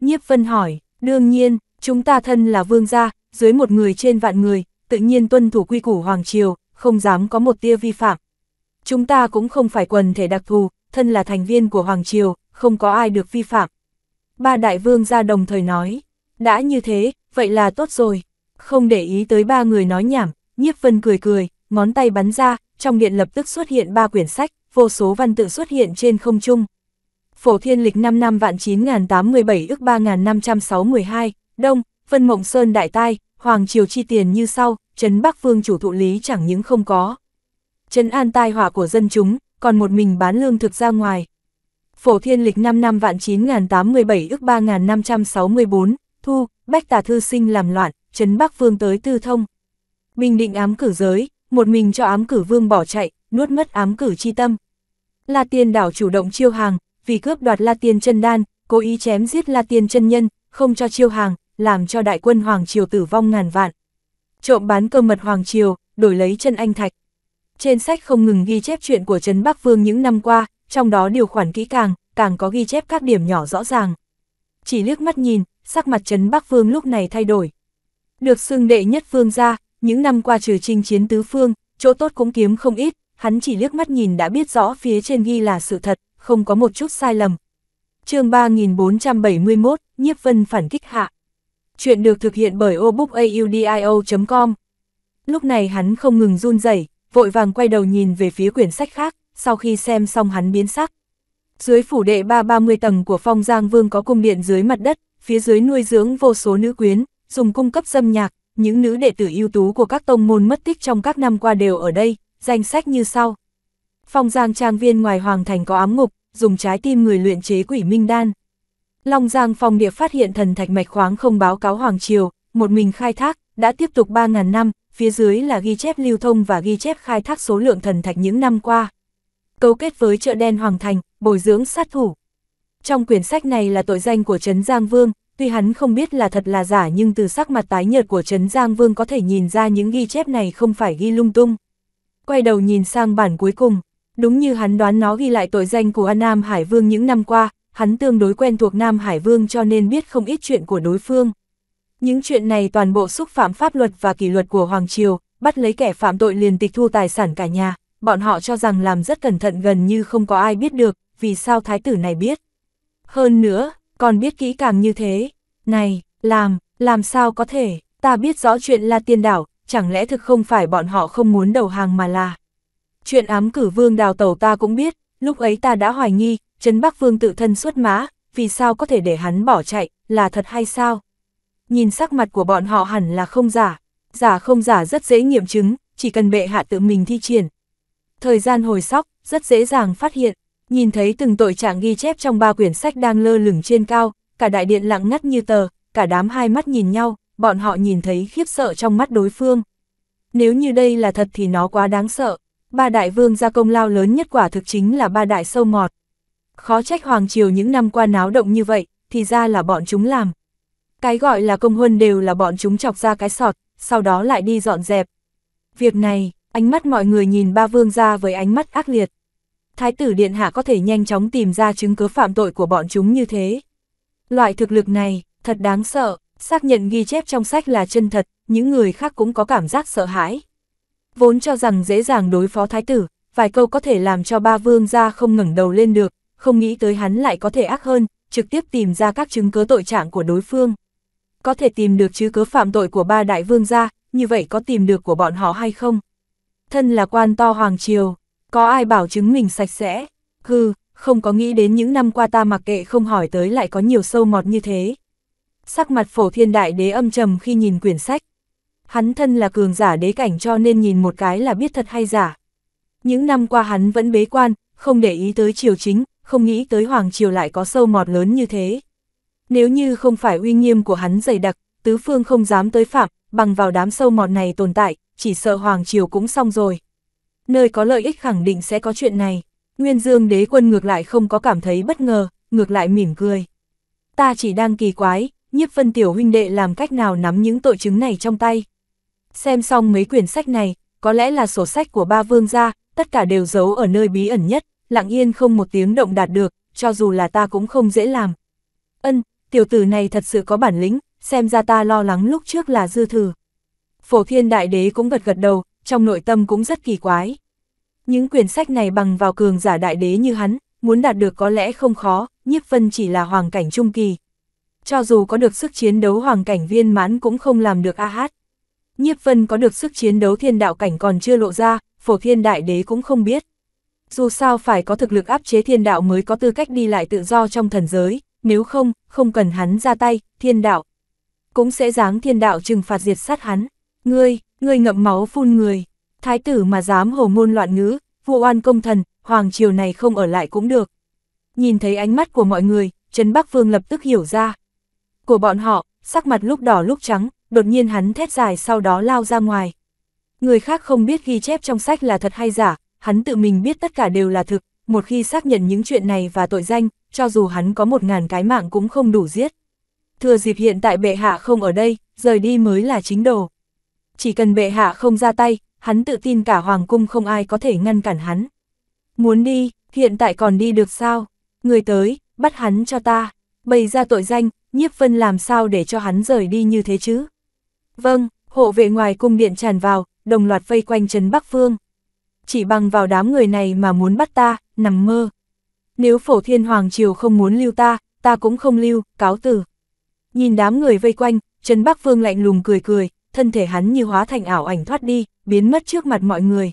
Nhiếp Vân hỏi, đương nhiên, chúng ta thân là vương gia, dưới một người trên vạn người, tự nhiên tuân thủ quy củ Hoàng Triều, không dám có một tia vi phạm. Chúng ta cũng không phải quần thể đặc thù, thân là thành viên của Hoàng Triều, không có ai được vi phạm. Ba đại vương gia đồng thời nói, đã như thế, vậy là tốt rồi. Không để ý tới ba người nói nhảm, Nhiếp Vân cười cười, ngón tay bắn ra, trong điện lập tức xuất hiện ba quyển sách, vô số văn tự xuất hiện trên không trung. Phổ thiên lịch 5 năm vạn 9087 ức 3562, Đông, Vân Mộng Sơn Đại Tai, Hoàng Triều chi tiền như sau, Trấn Bắc Vương chủ thụ lý chẳng những không có. Trấn an tai họa của dân chúng, còn một mình bán lương thực ra ngoài. Phổ thiên lịch 5 năm vạn 9087 ức 3564, Thu, Bách Tà Thư Sinh làm loạn, Trấn Bắc Vương tới tư thông. Bình định ám cử giới, một mình cho ám cử vương bỏ chạy, nuốt mất ám cử chi tâm. La Tiên đảo chủ động chiêu hàng, vì cướp đoạt La Tiên chân đan, cố ý chém giết La Tiên chân nhân, không cho chiêu hàng, làm cho đại quân Hoàng Triều tử vong ngàn vạn. Trộm bán cơ mật Hoàng Triều, đổi lấy chân anh thạch. Trên sách không ngừng ghi chép chuyện của Trấn Bắc Vương những năm qua, trong đó điều khoản kỹ càng, càng có ghi chép các điểm nhỏ rõ ràng. Chỉ liếc mắt nhìn, sắc mặt Trấn Bắc Vương lúc này thay đổi. Được xưng đệ nhất phương ra, những năm qua trừ chinh chiến tứ phương, chỗ tốt cũng kiếm không ít, hắn chỉ liếc mắt nhìn đã biết rõ phía trên ghi là sự thật, không có một chút sai lầm. chương 3471, Nhiếp Vân phản kích hạ. Chuyện được thực hiện bởi obookaudio.com. Lúc này hắn không ngừng run rẩy, vội vàng quay đầu nhìn về phía quyển sách khác, sau khi xem xong hắn biến sắc. Dưới phủ đệ 330 tầng của Phong Giang Vương có cung điện dưới mặt đất, phía dưới nuôi dưỡng vô số nữ quyến, dùng cung cấp dâm nhạc, những nữ đệ tử ưu tú của các tông môn mất tích trong các năm qua đều ở đây, danh sách như sau. Phong Giang Trang Viên ngoài Hoàng Thành có ám ngục, dùng trái tim người luyện chế quỷ minh đan. Long Giang Phong Địa phát hiện thần thạch mạch khoáng không báo cáo Hoàng Triều, một mình khai thác, đã tiếp tục 3.000 năm, phía dưới là ghi chép lưu thông và ghi chép khai thác số lượng thần thạch những năm qua. Cấu kết với chợ đen Hoàng Thành, bồi dưỡng sát thủ. Trong quyển sách này là tội danh của Trấn Giang Vương, tuy hắn không biết là thật là giả nhưng từ sắc mặt tái nhợt của Trấn Giang Vương có thể nhìn ra những ghi chép này không phải ghi lung tung quay đầu nhìn sang bản cuối cùng, đúng như hắn đoán nó ghi lại tội danh của Nam Hải Vương những năm qua, hắn tương đối quen thuộc Nam Hải Vương cho nên biết không ít chuyện của đối phương. Những chuyện này toàn bộ xúc phạm pháp luật và kỷ luật của Hoàng Triều, bắt lấy kẻ phạm tội liền tịch thu tài sản cả nhà, bọn họ cho rằng làm rất cẩn thận gần như không có ai biết được, vì sao thái tử này biết. Hơn nữa, còn biết kỹ càng như thế, này, làm, làm sao có thể, ta biết rõ chuyện là tiền đảo, chẳng lẽ thực không phải bọn họ không muốn đầu hàng mà là. Chuyện ám cử vương đào tàu ta cũng biết, lúc ấy ta đã hoài nghi, Trấn Bắc Vương tự thân xuất mã, vì sao có thể để hắn bỏ chạy, là thật hay sao? Nhìn sắc mặt của bọn họ hẳn là không giả, giả không giả rất dễ nghiệm chứng, chỉ cần bệ hạ tự mình thi triển. Thời gian hồi sóc, rất dễ dàng phát hiện, nhìn thấy từng tội trạng ghi chép trong ba quyển sách đang lơ lửng trên cao, cả đại điện lặng ngắt như tờ, cả đám hai mắt nhìn nhau, bọn họ nhìn thấy khiếp sợ trong mắt đối phương. Nếu như đây là thật thì nó quá đáng sợ, ba đại vương gia công lao lớn nhất quả thực chính là ba đại sâu mọt. Khó trách Hoàng Triều những năm qua náo động như vậy, thì ra là bọn chúng làm. Cái gọi là công huân đều là bọn chúng chọc ra cái sọt, sau đó lại đi dọn dẹp. Việc này, ánh mắt mọi người nhìn ba vương gia với ánh mắt ác liệt. Thái tử Điện Hạ có thể nhanh chóng tìm ra chứng cứ phạm tội của bọn chúng như thế. Loại thực lực này, thật đáng sợ. Xác nhận ghi chép trong sách là chân thật, những người khác cũng có cảm giác sợ hãi. Vốn cho rằng dễ dàng đối phó thái tử, vài câu có thể làm cho ba vương gia không ngẩng đầu lên được, không nghĩ tới hắn lại có thể ác hơn, trực tiếp tìm ra các chứng cứ tội trạng của đối phương. Có thể tìm được chứ cứ phạm tội của ba đại vương gia, như vậy có tìm được của bọn họ hay không? Thân là quan to hoàng triều, có ai bảo chứng mình sạch sẽ? Hừ, không có nghĩ đến những năm qua ta mặc kệ không hỏi tới lại có nhiều sâu mọt như thế sắc mặt phổ thiên đại đế âm trầm khi nhìn quyển sách. Hắn thân là cường giả đế cảnh cho nên nhìn một cái là biết thật hay giả. Những năm qua hắn vẫn bế quan, không để ý tới triều chính, không nghĩ tới Hoàng Triều lại có sâu mọt lớn như thế. Nếu như không phải uy nghiêm của hắn dày đặc, tứ phương không dám tới phạm, bằng vào đám sâu mọt này tồn tại, chỉ sợ Hoàng Triều cũng xong rồi. Nơi có lợi ích khẳng định sẽ có chuyện này. Nguyên Dương đế quân ngược lại không có cảm thấy bất ngờ, ngược lại mỉm cười. Ta chỉ đang kỳ quái, nhiếp vân tiểu huynh đệ làm cách nào nắm những tội chứng này trong tay. Xem xong mấy quyển sách này, có lẽ là sổ sách của ba vương gia, tất cả đều giấu ở nơi bí ẩn nhất, lặng yên không một tiếng động đạt được, cho dù là ta cũng không dễ làm. Ân, tiểu tử này thật sự có bản lĩnh, xem ra ta lo lắng lúc trước là dư thừa. Phổ thiên đại đế cũng gật gật đầu, trong nội tâm cũng rất kỳ quái. Những quyển sách này bằng vào cường giả đại đế như hắn, muốn đạt được có lẽ không khó, nhiếp vân chỉ là hoàng cảnh trung kỳ, cho dù có được sức chiến đấu hoàng cảnh viên mãn cũng không làm được a hát. Nhiếp vân có được sức chiến đấu thiên đạo cảnh còn chưa lộ ra, phổ thiên đại đế cũng không biết. Dù sao phải có thực lực áp chế thiên đạo mới có tư cách đi lại tự do trong thần giới, nếu không, không cần hắn ra tay, thiên đạo. Cũng sẽ giáng thiên đạo trừng phạt diệt sát hắn. Ngươi, ngươi ngậm máu phun người, thái tử mà dám hồ ngôn loạn ngữ, vua oan công thần, hoàng triều này không ở lại cũng được. Nhìn thấy ánh mắt của mọi người, Trấn Bắc Vương lập tức hiểu ra của bọn họ, sắc mặt lúc đỏ lúc trắng, đột nhiên hắn thét dài sau đó lao ra ngoài. Người khác không biết ghi chép trong sách là thật hay giả, hắn tự mình biết tất cả đều là thực, một khi xác nhận những chuyện này và tội danh, cho dù hắn có một ngàn cái mạng cũng không đủ giết. Thừa dịp hiện tại bệ hạ không ở đây, rời đi mới là chính đồ. Chỉ cần bệ hạ không ra tay, hắn tự tin cả hoàng cung không ai có thể ngăn cản hắn. Muốn đi, hiện tại còn đi được sao? Người tới, bắt hắn cho ta. Bày ra tội danh, nhiếp vân làm sao để cho hắn rời đi như thế chứ? Vâng, hộ vệ ngoài cung điện tràn vào, đồng loạt vây quanh Trấn Bắc Phương. Chỉ bằng vào đám người này mà muốn bắt ta, nằm mơ. Nếu phổ thiên hoàng triều không muốn lưu ta, ta cũng không lưu, cáo từ. Nhìn đám người vây quanh, Trấn Bắc Phương lạnh lùng cười cười, thân thể hắn như hóa thành ảo ảnh thoát đi, biến mất trước mặt mọi người.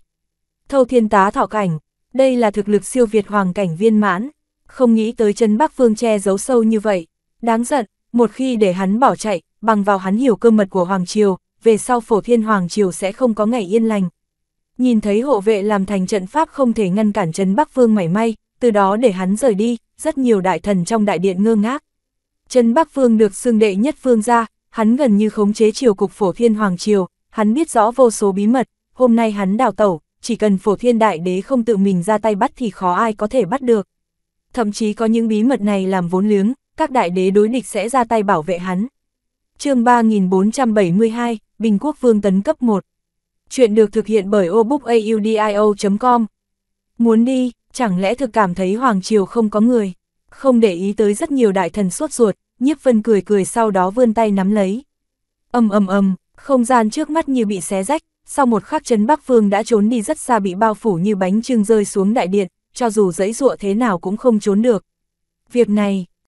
Thâu thiên tá thọ cảnh, đây là thực lực siêu việt hoàng cảnh viên mãn. Không nghĩ tới Trấn Bắc Phương che giấu sâu như vậy, Đáng giận, một khi để hắn bỏ chạy, bằng vào hắn hiểu cơ mật của Hoàng Triều, về sau phổ thiên Hoàng Triều sẽ không có ngày yên lành. Nhìn thấy hộ vệ làm thành trận pháp không thể ngăn cản Trấn Bắc Vương mảy may, từ đó để hắn rời đi, rất nhiều đại thần trong đại điện ngơ ngác. Trấn Bắc Vương được xương đệ nhất phương ra, hắn gần như khống chế triều cục phổ thiên Hoàng Triều, hắn biết rõ vô số bí mật, hôm nay hắn đào tẩu, chỉ cần phổ thiên đại đế không tự mình ra tay bắt thì khó ai có thể bắt được. Thậm chí có những bí mật này làm vốn liếng, các đại đế đối địch sẽ ra tay bảo vệ hắn. chương 3472, Bình Quốc Vương Tấn cấp 1 Chuyện được thực hiện bởi obookaudio.com Muốn đi, chẳng lẽ thực cảm thấy Hoàng Triều không có người? Không để ý tới rất nhiều đại thần suốt ruột, nhiếp vân cười cười sau đó vươn tay nắm lấy. Âm âm âm, không gian trước mắt như bị xé rách, sau một khắc chấn Bắc Phương đã trốn đi rất xa bị bao phủ như bánh trưng rơi xuống đại điện, cho dù giấy ruộ thế nào cũng không trốn được. Việc này,